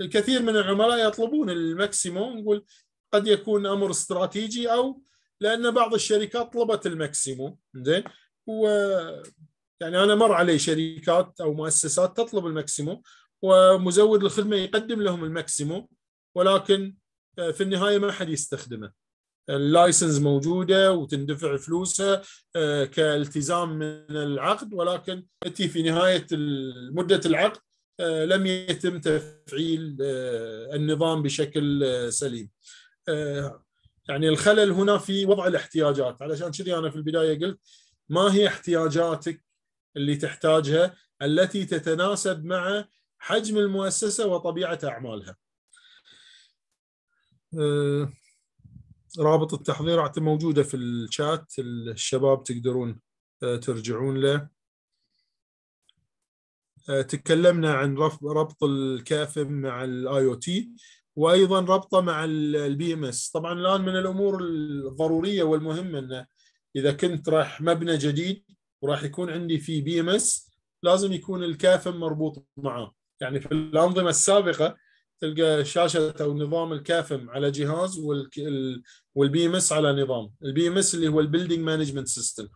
الكثير من العملاء يطلبون الماكسيمو نقول قد يكون امر استراتيجي او لان بعض الشركات طلبت الماكسيمو زين يعني انا مر علي شركات او مؤسسات تطلب الماكسيموم ومزود الخدمه يقدم لهم الماكسيموم ولكن آه، في النهايه ما حد يستخدمه اللايسنس موجوده وتندفع فلوسها آه، كالتزام من العقد ولكن تأتي في نهايه مده العقد آه، لم يتم تفعيل النظام بشكل سليم يعني الخلل هنا في وضع الاحتياجات علشان كذي انا في البدايه قلت ما هي احتياجاتك اللي تحتاجها التي تتناسب مع حجم المؤسسه وطبيعه اعمالها. أه، رابط التحضير اعتقد موجوده في الشات الشباب تقدرون أه، ترجعون له. أه، تكلمنا عن ربط الكاف مع الاي او تي وايضا ربطه مع البي ام اس طبعا الان من الامور الضروريه والمهمه انه اذا كنت راح مبنى جديد وراح يكون عندي في بي ام اس لازم يكون الكافم مربوط معاه يعني في الانظمه السابقه تلقى شاشه او نظام الكافم على جهاز والبي ام اس على نظام البي ام اس اللي هو البيلدينج مانجمنت سيستم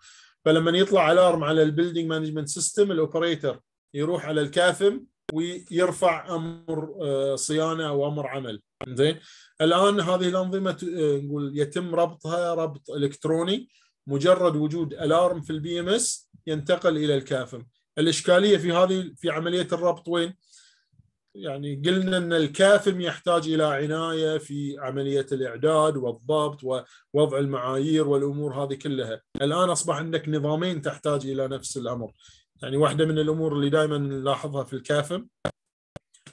فلما يطلع الارم على البيلدينج مانجمنت سيستم الاوبريتر يروح على الكافم ويرفع امر آه، صيانه او امر عمل زين الان هذه الانظمه آه، نقول يتم ربطها ربط الكتروني مجرد وجود الارم في البي ام اس ينتقل الى الكافم الاشكاليه في هذه في عمليه الربط وين؟ يعني قلنا ان الكافم يحتاج الى عنايه في عمليه الاعداد والضبط ووضع المعايير والامور هذه كلها، الان اصبح عندك نظامين تحتاج الى نفس الامر. يعني واحده من الامور اللي دائما نلاحظها في الكافم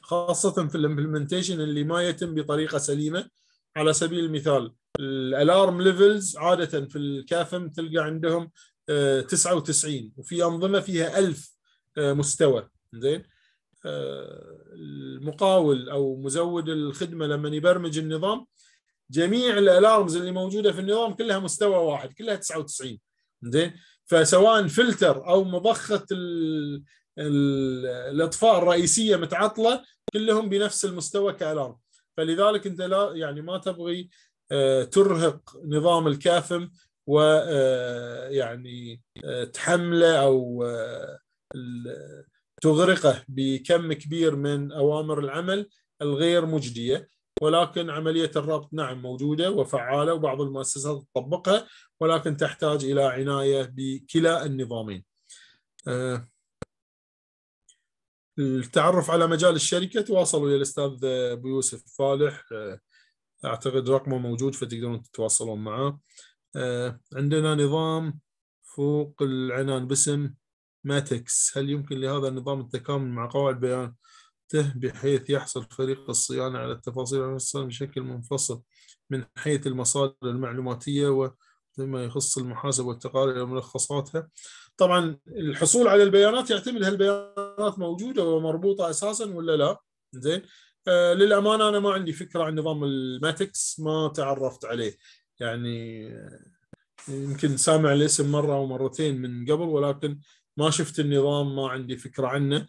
خاصه في الامبلمنتيشن اللي ما يتم بطريقه سليمه على سبيل المثال الالارم ليفلز عاده في الكافم تلقى عندهم 99 آه، وفي انظمه فيها 1000 آه، مستوى زين آه، المقاول او مزود الخدمه لما يبرمج النظام جميع الالارمز اللي موجوده في النظام كلها مستوى واحد كلها 99 زين فسواء فلتر او مضخه ال الاطفاء الرئيسيه متعطله كلهم بنفس المستوى كالارم فلذلك انت لا يعني ما تبغي آه، ترهق نظام الكافم ويعني آه، آه، تحمله او تغرقه بكم كبير من اوامر العمل الغير مجديه ولكن عمليه الربط نعم موجوده وفعاله وبعض المؤسسات تطبقها ولكن تحتاج الى عنايه بكلا النظامين. التعرف على مجال الشركه تواصلوا الى الاستاذ ابو يوسف فالح اعتقد رقمه موجود فتقدرون تتواصلون معه آه، عندنا نظام فوق العنان باسم ماتكس هل يمكن لهذا النظام التكامل مع قواعد بياناته بحيث يحصل فريق الصيانة على التفاصيل بشكل منفصل من حيث المصادر المعلوماتية وما يخص المحاسبة والتقارير وملخصاتها طبعا الحصول على البيانات يعتمد هل البيانات موجودة ومربوطة أساسا ولا لا زين آه، للامانه انا ما عندي فكره عن نظام الماتكس ما تعرفت عليه يعني آه، يمكن سامع الاسم مره او مرتين من قبل ولكن ما شفت النظام ما عندي فكره عنه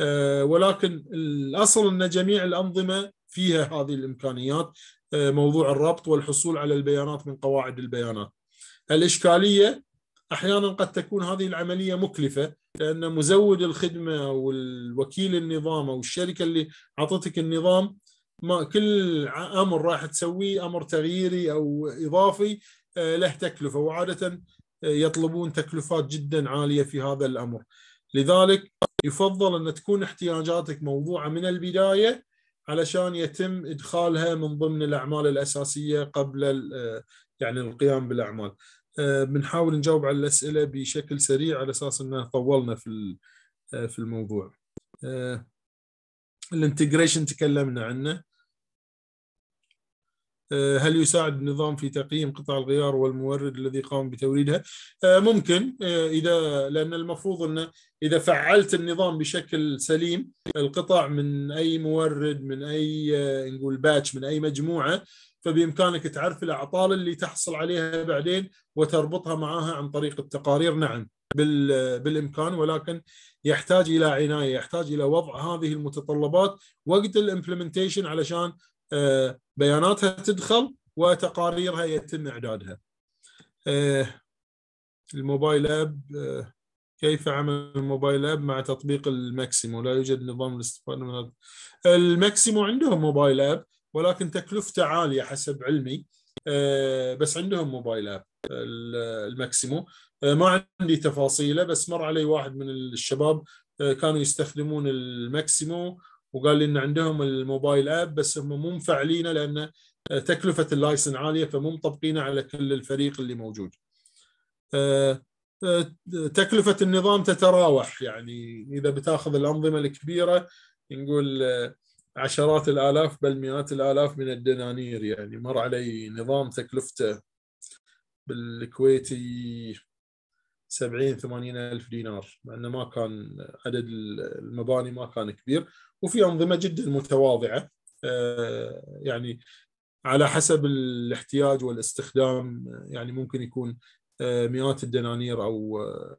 آه، ولكن الاصل ان جميع الانظمه فيها هذه الامكانيات موضوع الربط والحصول على البيانات من قواعد البيانات. الاشكاليه احيانا قد تكون هذه العمليه مكلفه لان مزود الخدمه والوكيل النظام او الشركه اللي اعطتك النظام ما كل امر راح تسويه امر تغييري او اضافي آه، له تكلفه وعاده آه، يطلبون تكلفات جدا عاليه في هذا الامر لذلك يفضل ان تكون احتياجاتك موضوعه من البدايه علشان يتم ادخالها من ضمن الاعمال الاساسيه قبل آه، يعني القيام بالاعمال آه، بنحاول نجاوب على الاسئله بشكل سريع على اساس ان طولنا في آه، في الموضوع آه، الانتجريشن تكلمنا عنه هل يساعد النظام في تقييم قطع الغيار والمورد الذي قام بتوريدها؟ ممكن اذا لان المفروض انه اذا فعلت النظام بشكل سليم القطع من اي مورد من اي نقول باتش من اي مجموعه فبامكانك تعرف الاعطال اللي تحصل عليها بعدين وتربطها معها عن طريق التقارير نعم بالامكان ولكن يحتاج الى عنايه يحتاج الى وضع هذه المتطلبات وقت الامبلمنتيشن علشان آه، بياناتها تدخل وتقاريرها يتم اعدادها. آه، الموبايل اب آه، كيف عمل الموبايل اب مع تطبيق الماكسيمو لا يوجد نظام الاستفاده من الماكسيمو عندهم موبايل اب ولكن تكلفته عاليه حسب علمي آه، بس عندهم موبايل اب الماكسيمو آه، ما عندي تفاصيله بس مر علي واحد من الشباب آه، كانوا يستخدمون الماكسيمو وقال لي ان عندهم الموبايل اب بس هم مو مفعلينه لان تكلفه اللايسن عاليه فمو مطبقينه على كل الفريق اللي موجود. تكلفه النظام تتراوح يعني اذا بتاخذ الانظمه الكبيره نقول عشرات الالاف بل مئات الالاف من الدنانير يعني مر علي نظام تكلفته بالكويتي 70 80 الف دينار مع انه ما كان عدد المباني ما كان كبير وفي انظمه جدا متواضعه آه، يعني على حسب الاحتياج والاستخدام يعني ممكن يكون آه، مئات الدنانير او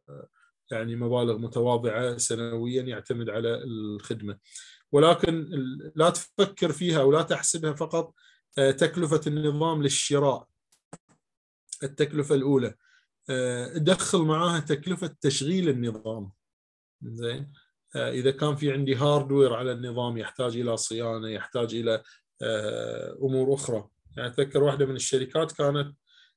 آه، يعني مبالغ متواضعه سنويا يعتمد على الخدمه ولكن لا تفكر فيها ولا تحسبها فقط آه، تكلفه النظام للشراء التكلفه الاولى آه، دخل معاها تكلفه تشغيل النظام زين آه، اذا كان في عندي هاردوير على النظام يحتاج الى صيانه يحتاج الى امور اخرى يعني اتذكر واحده من الشركات كانت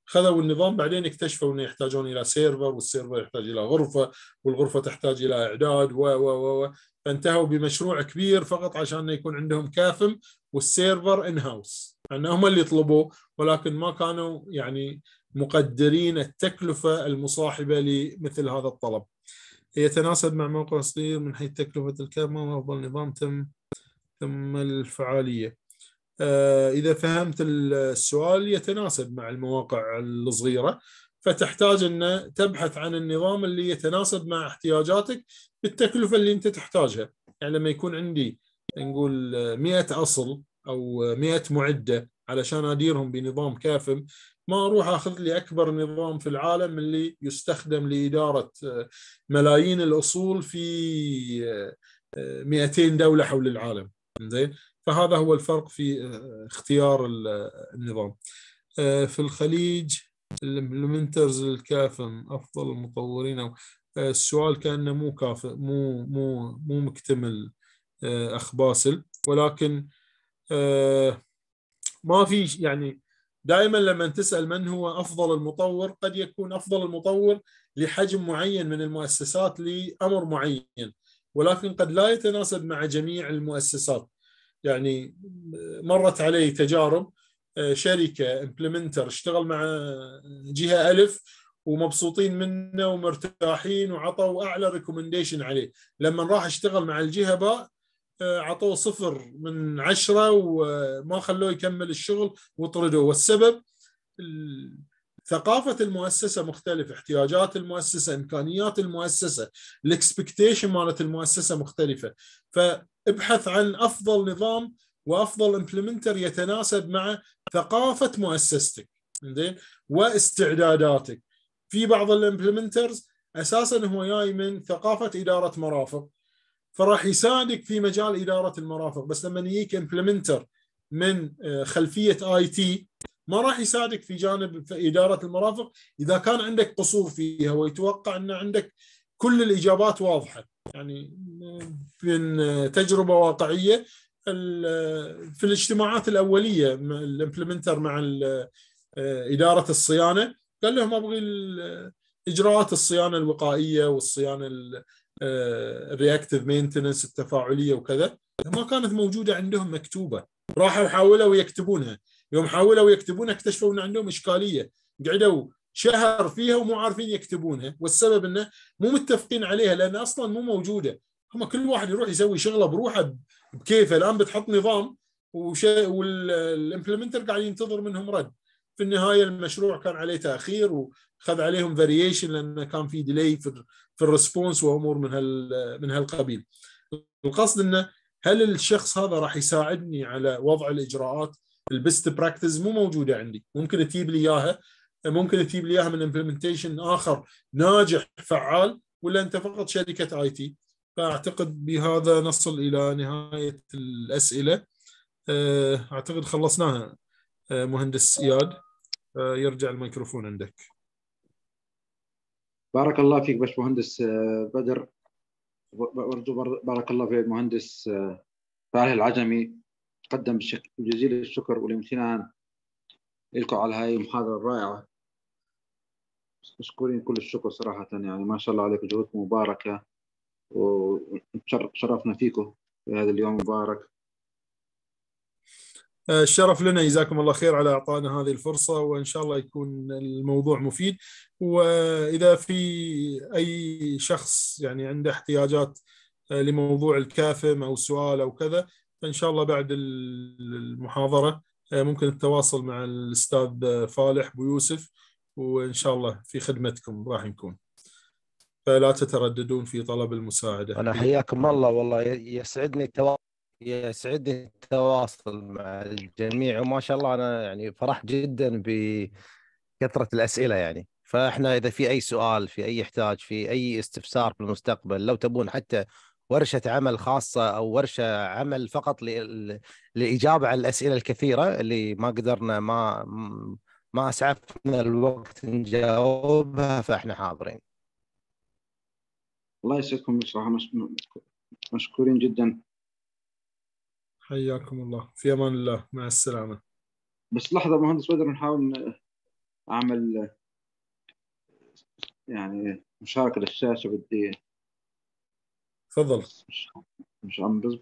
خذوا النظام بعدين اكتشفوا انه يحتاجون الى سيرفر والسيرفر يحتاج الى غرفه والغرفه تحتاج الى اعداد و و و فانتهوا بمشروع كبير فقط عشان يكون عندهم كافم والسيرفر ان هاوس يعني هم اللي طلبوه ولكن ما كانوا يعني مقدرين التكلفه المصاحبه لمثل هذا الطلب. يتناسب مع موقع صغير من حيث تكلفه الكاميرا وافضل نظام تم ثم الفعاليه. آه، اذا فهمت السؤال يتناسب مع المواقع الصغيره فتحتاج ان تبحث عن النظام اللي يتناسب مع احتياجاتك بالتكلفه اللي انت تحتاجها يعني لما يكون عندي نقول 100 اصل او 100 معده علشان اديرهم بنظام كافٍ ما اروح اخذ لي اكبر نظام في العالم اللي يستخدم لاداره آه، ملايين الاصول في 200 آه، دوله حول العالم زين فهذا هو الفرق في آه، اختيار آه، النظام آه، في الخليج المنترز الكافم افضل المطورين او السؤال كانه مو كافئ مو مو مو مكتمل اخ باسل ولكن ما في يعني دائما لما تسال من هو افضل المطور قد يكون افضل المطور لحجم معين من المؤسسات لامر معين ولكن قد لا يتناسب مع جميع المؤسسات يعني مرت علي تجارب آه، شركه امبلمنتر اشتغل مع جهه الف ومبسوطين منه ومرتاحين وعطوا اعلى ريكومنديشن عليه لما راح اشتغل مع الجهه باء آه، عطوه صفر من عشرة وما خلوه يكمل الشغل وطردوه والسبب ثقافة المؤسسة مختلفة احتياجات المؤسسة إمكانيات المؤسسة الاكسبكتيشن مالت المؤسسة مختلفة ف ابحث عن افضل نظام وافضل امبلمنتر يتناسب مع ثقافه مؤسستك زين واستعداداتك في بعض الامبلمنترز اساسا هو جاي من ثقافه اداره مرافق فراح يساعدك في مجال اداره المرافق بس لما يجيك امبلمنتر من آه، خلفيه اي تي ما راح يساعدك في جانب في اداره المرافق اذا كان عندك قصور فيها ويتوقع ان عندك كل الاجابات واضحه يعني من تجربه واقعيه في الاجتماعات الاوليه الامبلمنتر مع آه، اداره الصيانه قال لهم ابغي آه، اجراءات الصيانه الوقائيه والصيانه الرياكتيف آه، مينتننس التفاعليه وكذا ما كانت موجوده عندهم مكتوبه راحوا حاولوا يكتبونها يوم حاولوا يكتبونها اكتشفوا ان عندهم اشكاليه قعدوا شهر فيها ومو عارفين يكتبونها والسبب انه مو متفقين عليها لان اصلا مو موجوده هم كل واحد يروح يسوي شغله بروحه بكيفه الان بتحط نظام والامبلمنتر قاعد ينتظر منهم رد في النهايه المشروع كان عليه تاخير وخذ عليهم فاريشن لانه كان في ديلي في في الريسبونس وامور من هال من هالقبيل. القصد انه هل الشخص هذا راح يساعدني على وضع الاجراءات البست براكتس مو موجوده عندي، ممكن تجيب لي اياها ممكن تجيب لي اياها من امبلمنتيشن اخر ناجح فعال ولا انت فقط شركه اي تي فاعتقد بهذا نصل الى نهايه الاسئله آه، اعتقد خلصناها آه، مهندس اياد آه، يرجع الميكروفون عندك بارك الله فيك باش مهندس بدر بارك الله في المهندس فالح العجمي قدم جزيل الشكر والامتنان لكم على هذه المحاضره الرائعه مشكورين كل الشكر صراحة يعني ما شاء الله عليك جهود مباركة وشرفنا فيكم في هذا اليوم المبارك آه، الشرف لنا جزاكم الله خير على اعطائنا هذه الفرصه وان شاء الله يكون الموضوع مفيد واذا في اي شخص يعني عنده احتياجات آه، لموضوع الكافم او سؤال او كذا فان شاء الله بعد المحاضره آه، ممكن التواصل مع الاستاذ فالح بو يوسف وإن شاء الله في خدمتكم راح نكون فلا تترددون في طلب المساعدة أنا حياكم الله والله يسعدني التواصل يسعدني التواصل مع الجميع وما شاء الله أنا يعني فرحت جدا بكثرة الأسئلة يعني فاحنا اذا في اي سؤال في اي احتاج في اي استفسار في المستقبل لو تبون حتى ورشه عمل خاصه او ورشه عمل فقط لاجابه على الاسئله الكثيره اللي ما قدرنا ما ما اسعفنا الوقت نجاوبها فاحنا حاضرين الله يسعدكم بصراحه مشكورين جدا حياكم الله في امان الله مع السلامه بس لحظه مهندس بدر نحاول اعمل يعني مشاركه للشاشه بدي تفضل مش عم بزبط